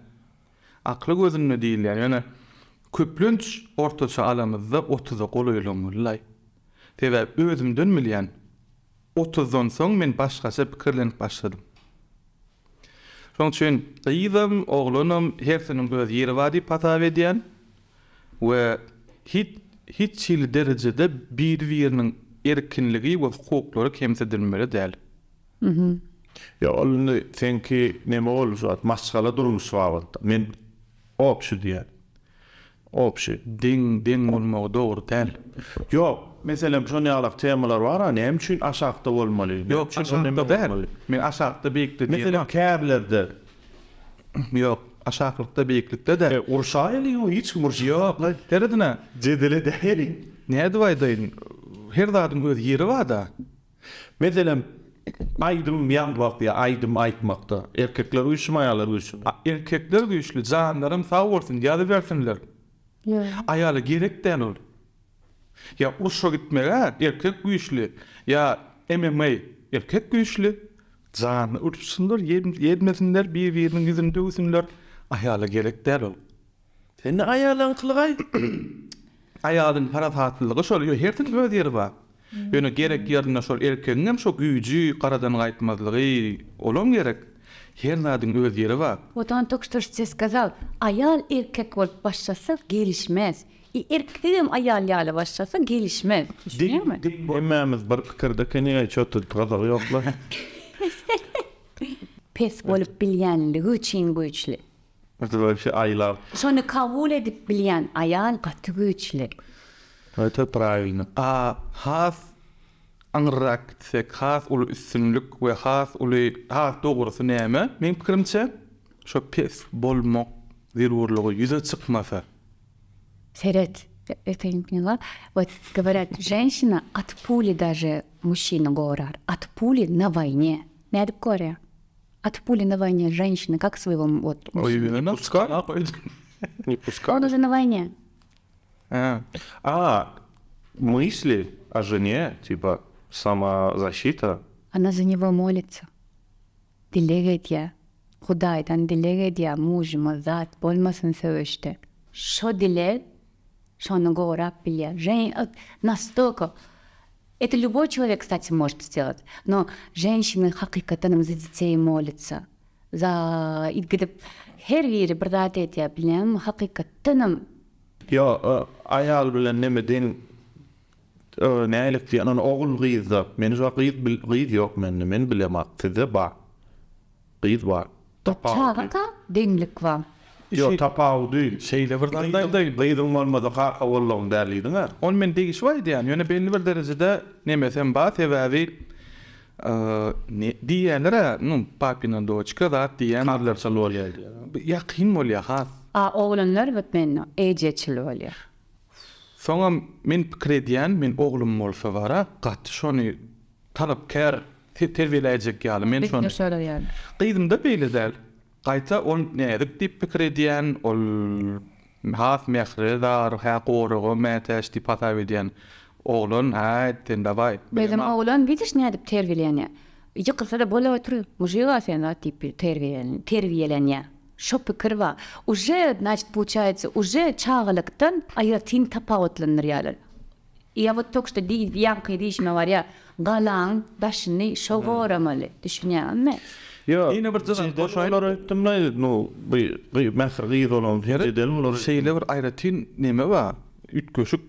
akly gözünle diýilýär. Ýöne köplünç ortaça alamyzda 30-da goýulmaly. Tevabi özüm bilýän 30-dan soň men başgaça pikirlenip başladym. Şoň üçin gyzym, oglunym her sene göz ýeri wady patap edýän. We hit hit çil derejede bir wirniň erkinligi we hukuklary kemsedilmeli däl. Mhm. Ya alny tenki näme bolsa at maskala durmuş wagt. Men opsy diýär. Opsy, ding ding bolmagy dogry däl. Yok, mesela şu ne temalar var ne hem çün aşağıda olmalı. Yok çün aşağıda değil. Men aşağıda büyüktü diye. Mesela kârlarda. Yok. Aşağılıkta büyüklükte de. E, Urşa eliyor, hiç kim urşa? Yok. Derdi ne? Cedele değil. Ne edin? Her dağdın öz yeri var da. Mesela aydım yan vakti, aydım aytmakta. Erkekler uyuşmayalar uyuşun. Erkekler güçlü, canlarım sağ olsun, yadı versinler. Yeah. Ayalı gerek den olur. Ya uşa gitmeler erkek güýçli ya MMA erkek güýçli zany urpsundyr, ýermesinler bir-biriniň ýüzünde üsünler. Ayala gerek deril. Sen ne ayalan kılgay? Ayalın para tatlılığı şol, her tin öz ýeri bar. Ýöne gerek ýerine şol erkegiň hem şol güýji garadan gaýtmazlygy gerek. Her nadyň öz ýeri bar. Otan tokşturşçy сказал, ayal erkek bolup başlasa gelişmez. erkeğim ayal yali başlasa gelişme. mi? Emmemiz bir fikirde ki niye çöktü kadar yokla. Pes olup bilyenli, hüçin bu üçlü. aylar. Sonra kabul edip bilyen ayal katı güçlü. Это правильно. А has аңрак тек хас улы үстүнлүк ве хас улы хас тогурусу неме? Мен пикиримче, шо пес болмок зерурлугу юза чыкмаса, серед, это я не поняла, вот говорят, женщина от пули даже, мужчина говорят, от пули на войне, не от горя. От пули на войне женщины, как своего вот... Ой, не пускай. Не пускай. Он уже на войне. А, а мысли о жене, типа самозащита. Она за него молится. Dilek et ya. Hudaydan dilek et ya. Mucuma zat bolmasın sövüşte. Şo Шоногора, Пия, Жень, настолько. Это любой человек, кстати, может сделать. Но женщины хакикатаном за детей молятся. За her yeri birdat etýär, bilýärmi? Hakykatdanym. Ýa, aýal bilen näme den näilik diýen an ogul gyýza. Men şu gyýz gyýz ýok men, men bilem aktyda ba. Gyýz ba. Tapaka denglik ba. Yo tapaw değil. Şeyle birden değil de beydin olmadı ha vallahi derliydin ha. Onun men degi şwaydı yani. Yöne belli bir derecede e, ne mesem ba tevavi eee diyenlere nu papina doçka da diyen adlar salor geldi. Yakin mol ya ha. A oğlanlar bit men no ejje çilvali. men kredyan men oğlum mol fevara qat şonu talapkar tevilecek yani men şoni. Qidimde beli der. Gaýta on nädik dipi kredien ol has mehri dar ha qorugy mätäş dip hasap edýän oglun ha tendaway. Bizim bitiş da значит получается уже çağlıktan ayatin tapa yalar. Ya вот только что галан Ýene bir zaman goşaýlary tümle no bu bu mähirli dolan ýere edilmeler. Şeýle bir aýratyn näme ba? Ütköşük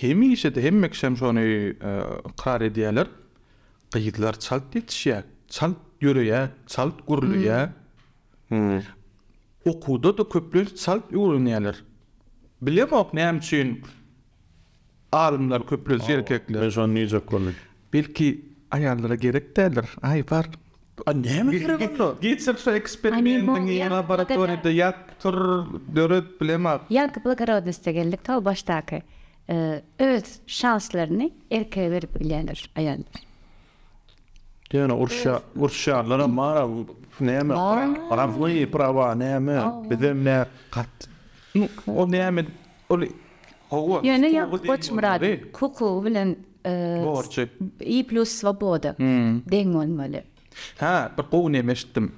hemi işe de hem meksem şonu qarar e, edýärler. Qyýdlar çalt ýetişýär. Çalt ýöreýär, çalt gurulýar. Hm. Hmm. Hmm. Okuwda da köplük çalt ýöreýärler. Bilýär mi, näme üçin adamlar köplük erkekler? Men şonu ýetjek bolmak. Belki Ayarlara gerek derler. Ay var, A näme gerek bolar? Geçsem şu eksperimentiň laboratoriýada ýat tur döret bilemek. ýa tal baştaky öz şanslaryny erke berip bilenler urşa, urşa, lara mara näme? Arafly prawa näme? Bizim gat? O näme? Oly Hawa. Ýene ýa e, plus swoboda. Hmm. Deň bolmaly. Ha, bir qowny meşdim.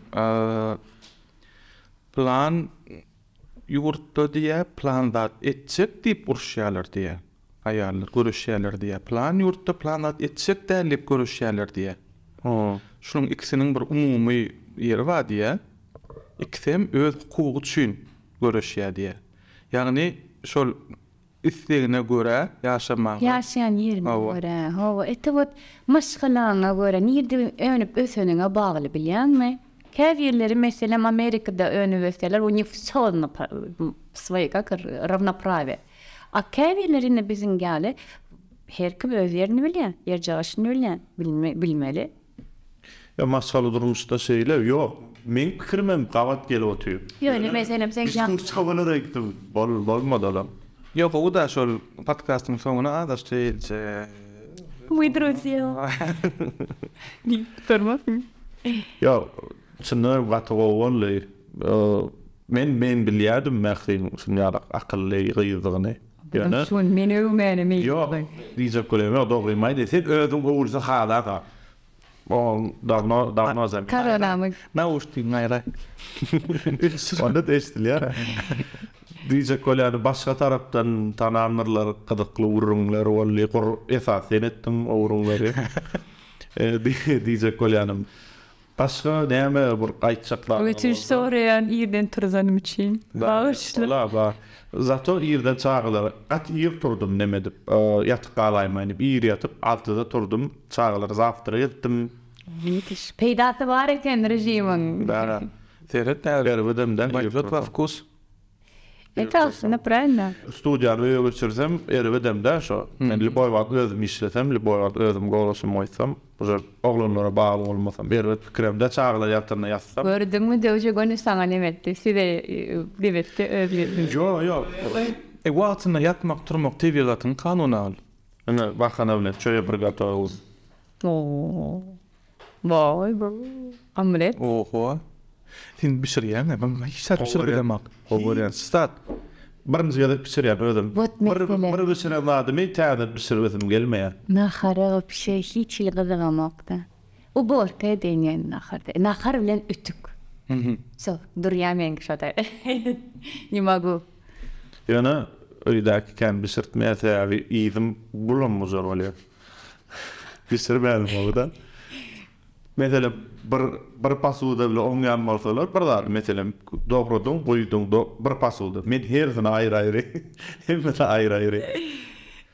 Plan yurtda diye, plan zat etçek dip urşyalar diye. Ayarlı görüşyalar diye, plan yurtda plan zat etçek dip görüşyalar diye. Ha, şunun ikisinin bir umumy yeri wa diye. İkisem öz hukuku düşün görüşyä diye. Yani şol üstlerine göre yaşamak. Yaşayan yerine Hava. göre. Hava. Ete bu maşgalana göre. Nirde önüp ösönüne bağlı biliyen mi? Кәвирләре, mesela Amerika'da önü вәсәләр, у них все на свои, как A А кәвирләренә безнең her kim öz yerini bilen, yer cağışını bilen, bilme, bilmeli. Ya masalı durmuşta şeyle yok. Men fikrimem gavat gelip otuyor. Yani mesela sen... Biz kutsabalara gittim, bol, bolmadı adam. Yok, o da şol podcastın sonuna da şey... Мы друзья. Не тормоз. Я, цена в этого мен мен билядым Яна. Шун мен мен ми. Я. Риза май хадага. давно давно за. diýjek bolýar başga tarapdan tanamyrlar gydykly urunlary bolýar ýokur esas senetdim urunlary eh diýjek bolýanym başga näme bir gaýtçaklar bolýar ýetiş soraýan ýerden turzanym üçin bagyşla ba zato ýerde at ýer turdum näme dip e, ýatyp galaýym ýani bir ýatyp altyda turdum çağılar zaftyra ýetdim Etasin, aprenda. правильно. Студия yllë qërzim, erë vedem desha, hmm. në lëboj vatë edhe mishle them, lëboj vatë edhe më gollë se mojtë them, përse oglën në rëbalë, oglën më Sen bişirýän, men hiç sat bişirip bilmek. Howlan stat. Birinji ýaly bişirýär özüm. Bir bir bişirýär adam, men täze bişirip özüm gelmeýär. Nahara we bişeý hiç ýygyrmakda. U bol täýdenen nahara. Nahar bilen ütük. So, durýan men Ni magu. Ýöne öýdäki kan bişirtmäte we ýyzym bulunmaz bolýar. Bişirmäň bolýar. Mesela bir bir pasuda bile on gam bolsalar bir dar meselem dogrudun buydun bir pasuda men her zaman ayrı ayrı hem de ayrı ayrı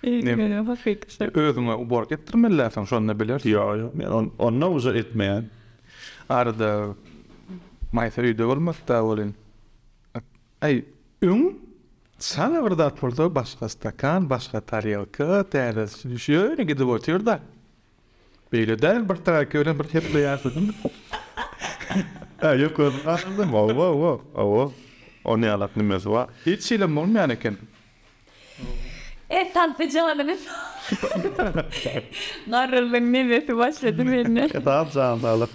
Eýmeňe hafik. Özüňe u bar şonda biler. Ýa, ýa. Men on on nowza etmeýän. Arada my three de bolmaz ta bolin. Ay, üň sana bir dat bolsa başga stakan, başga tarýalka, täze Beýle däl bir taýa köýlen bir tepde ýasydym. Ä, ýok, aslynda wa wa wa, awo. Onu alat nämesi wa. Hiç şeýle bolmaýan eken. E tan fejalanym. Narrelen nämesi başlady menne. E, tamam, tamam, tamam.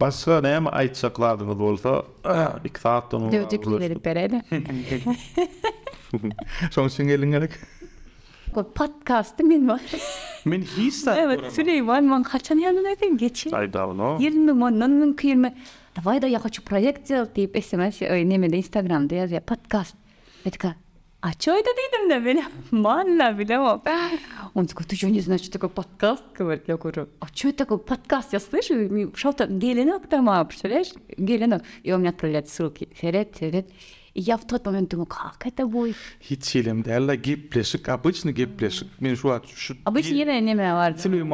Başga näme aýtsaklar bolsa, iki saatdan ulap. Dedikleri berede. Ko Podcast min var. Min hissa. Evet, Süleyman man kaçan yanına edin geçin. Ay da davno. 20 man nanın kıyırma. Davay da ya хочу проект сделать deyip SMS öyle ıı, nemede Instagram'da yaz ya podcast. Etka da dedim de beni manla bilemem. o. такой, ты что не знаешь, что такое подкаст? Говорит, я говорю, а podcast. это такое подкаст? Я слышу, шел там геленок там, представляешь, геленок. И он мне отправляет ссылки. Ферет, И я в тот момент думаю, как это будет? Хитсилемде, обычный Мен шуат шу... Обычный бар? адам.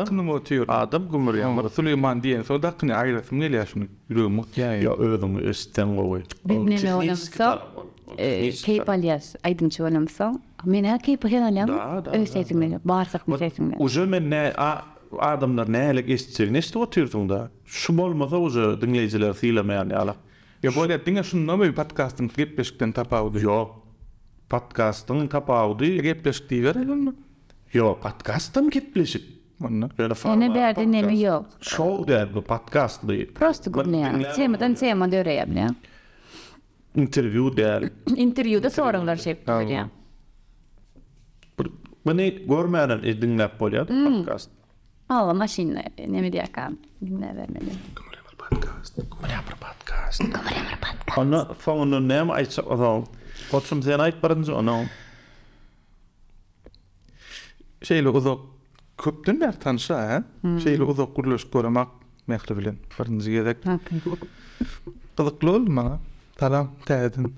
Дақыным өтір. Адам гүмірямыр. Сүлейман Я өстен Кейп алияс. Мен ә кейп Я более тыңа шуннамы подкастың реп бешіктен тапауды жоқ подкастың тапауды реп бешік дей берелімі жоқ подкастым кетпешік Ene berdi mi yok. Show derdi podcastly. Prosto gudne. Tema den tema det revne. Intervju der. Interview de sorunlar şeklinde. ya. Beni görmeden dinlep bolýar hmm. podcast. Allah maşinle nemi diye kan. Dinle vermeli. podcast. Gümre bir O Gümre bir podcast. Onu fonunu nem aytsa ozal. Otsum sen ait uzak ber tanışa hmm. ha. Şeyle uzak görmek mehri bilen. Barınca gerek. Kılıklı oldu mu? Talam tədin.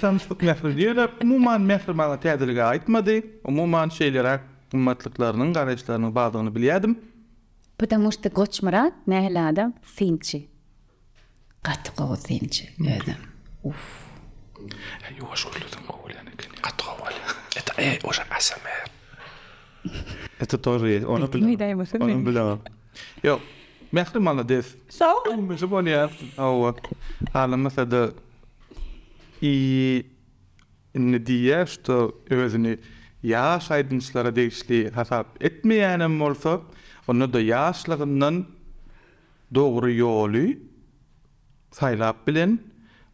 Sanışlık mehri diyor. Muman mehri bana tədilgə O Muman şeylere kımmatlıklarının, потому что Гочмарат не глядам финчи. قطقة وثينجي هذا اوف ايوا شكون اللي تنقول انا كان قطقة ولا ايه واش اسمر Это тоже есть. Он облял. Он облял. Йо, мягкий молодец. Что? Мы же поняли. Вот. А на мысли И Nediye işte özünü ya şaydınçlara değişli hesap etmeyenim olsa Onu da yaşlıgından doğru yolu saylap bilen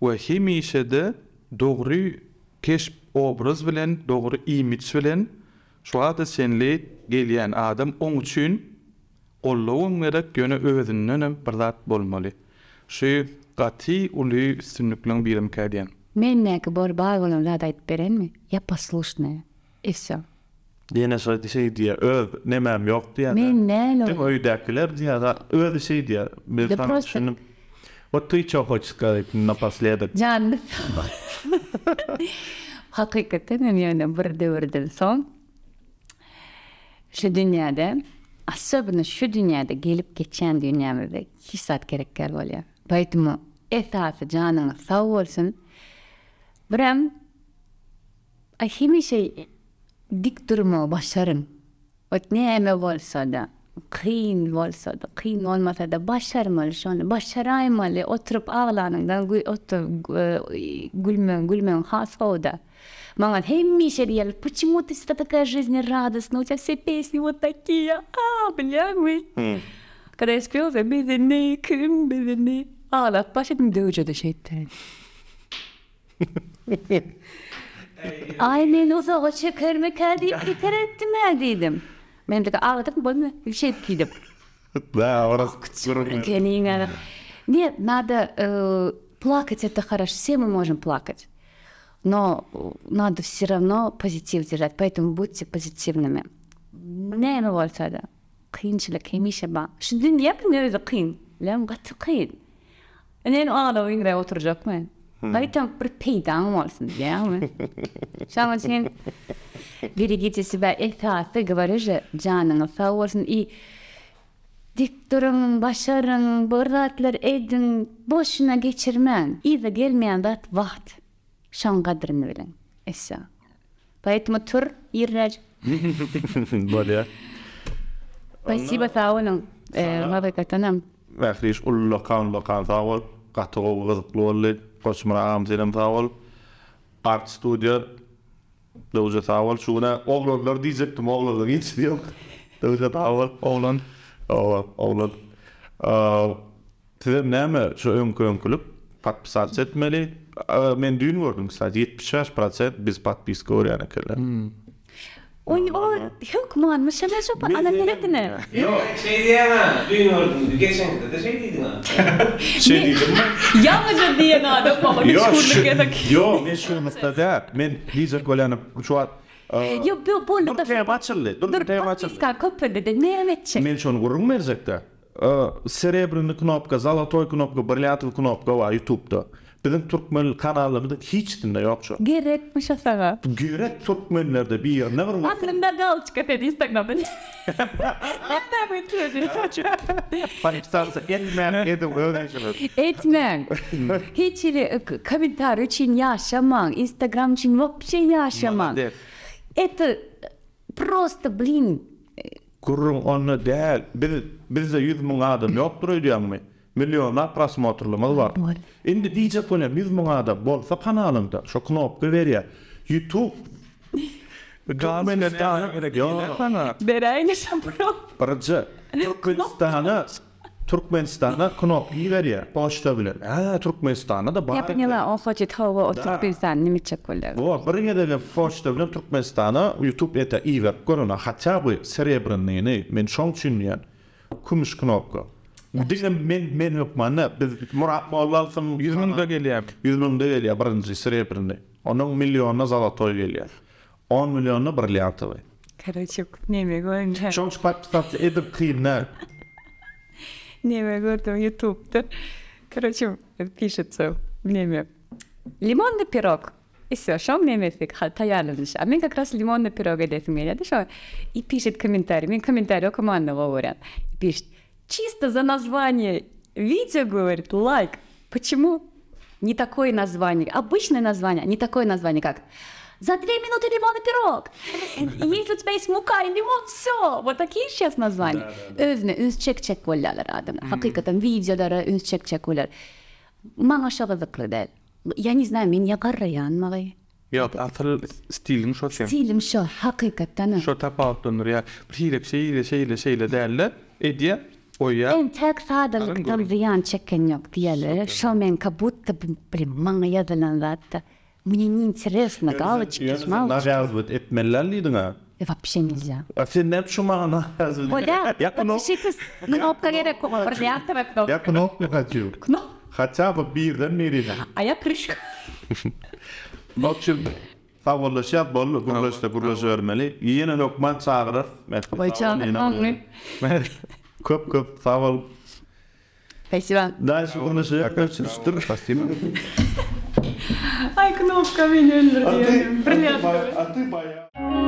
ve hemişe de doğru keş obraz bilen, doğru imiç bilen şu adı senli geliyen adam on üçün olluğun merak gönü övedinin bradat bolmali. Şu qati uli üstünlüklü birim kədiyen. Men nəki bor bağlı bağlı bağlı bağlı bağlı Dene so şey diye öv nemem yok diye. Men ne lo? Dem öy dakiler diye da öv şey diye. Bir tam şunu. O ty ço hoç skali na posledok. Jan. Hakikaten yani bir devirden son. Şu dünyada особенно şu dünyada gelip geçen dünyamızda 2 saat gerek gel bolya. Baytımı etası canına sağ olsun. Bırem Ay, şey, dik durma başarım. Ot neyeme varsa da, kıyın varsa da, kıyın olmasa da başarmalı şunu, başaraymalı, oturup ağlanından oturup e, gülmen, gülmen hasa o da. Мама, эй, Миша, реально, почему ты всегда такая жизнерадостная? У тебя все песни вот такие. А, бля, мы. Когда я спела, за бедный, кым, бедный. Ağlayıp başladım dövücü de şeytan. Ay men uzağa çeker mi ha dedim. Men de ağladım bu bir şey dedim. Да, ora kutsurun. Нет, надо плакать это Все мы можем плакать. Но надо все равно позитив держать. Поэтому будьте позитивными. Не, ну вот это. Кинчили, кимиша ба. Шудин, я бы не кин. Лям, кин. ага, Gaýtan hmm. bir peýdan bolsun, ýa-my? Şaňa sen biri gitse bä ehtiýatly gowarýa, janyňy sag bolsun i Dik durun, başarın, bırdatlar edin, boşuna geçirmen. İza gelmeyen dat vaht. Şan kadrını bilin. Esa. Bayetimi tur, yirrer. Bola. Basiba sağolun. Mavi e, katanam. Vakhriş ullu lokan lokan sağol. Qatıqo gızıqlı olli. Kosmura am zelem art studio dowza tawol şuna oglanlar dizip tumoglarlar hiç diyor dowza tawol oglan oglan tüm näme şu öňkön kulüp patpisat etmeli men düýün gördüm 70% biz patpis görýäne kelä hmm. Oy, o, yok mu anma, şemel şopa, ana ne dedin? şey diyen ha, geçen şey şey adam men e, Yo bu bu da Dur ne Men şonu gurur merzekte. E, Serebrini knopka, zolotoy knopka, knopka va YouTube'da. Bizim Türkmen kanalımızın hiç dinle yok şu. Gerekmişe sana. Gerek Türkmenlerde bir yer ne var mı? Aklımda galçık dedi Instagram'dan. Hatta ben çözdüm. Panistansa etmem edin öyle Etmen. Hiç ile komentar için yaşaman, Instagram için вообще şey yaşaman. Это просто, блин. Kurum onu değil. Biz, bizde yüz bin adım yok duruyor diyor mu? milyona prosmotrlymyz bar. Indi bize köne biz muňa da bolsa kanalymda şo knop berýär. YouTube. Gamena da gerekli. Beräýni şo knop. Birinji Türkmenistana Türkmenistana knop berýär. Başda bilen. Ha Türkmenistana da bar. Ýa bilen o hoçy tawa o Türkmenistan nime çekýär. Wa birinji de başda bilen Türkmenistana YouTube ýa-da iwer gorana hatda bu serebrnyny men şoň üçin ýa kumş knopka. деген мен мен өкманы біз мұрат жүз мыңда келип жүз мыңда келип бірінші серебряный оның миллионы золотой келип он миллионы бриллиантовый короче неме көрүнчү чоңуш подписаться эдип кыйна неме көрдүм ютубта короче пишется неме лимонный пирог и все, что мне мефик, таялыныш. А мен как раз лимонный пирог идет мне, да И пишет комментарий, мен комментарий командного говорят. Пишет, чисто за название видео, говорит, лайк. Почему? Не такое название. Обычное название, не такое название, как за две минуты лимон и пирог. Если у тебя есть мука и лимон, все. Вот такие сейчас названия. Övne, ünsçek adam. Hakikaten videolara ünsçek çekolar. Mana şaladık redel. Yani znam min yagarrayan malay. Ya asıl stilim şu sen. Stilim şu hakikaten. Şu tapaltınır ya. Bir şeyle bir şeyle şeyle şeyle derler. Ediye En tek sadalıktan ziyan çeken yok diyelim. Şomen kabutta brimana yazılan zaten. Мне не интересно, галочки, шмалочки. Вообще нельзя. А все нет шума она. О, да. Я Подпишитесь на кнопку Ререку. Бриллиантовая кнопка. Я кнопку хочу. Кнопку? Хотя бы бир, да, Мирина? А я крышка. В общем, favorlaşa bol burlaşta burlaşa vermeli. Yine lokman çağırır. Vay çağırır. көп көп сау бол спасибо дальше а оны спасибо ай кнопка мені өлтірді бриллиантовый а ты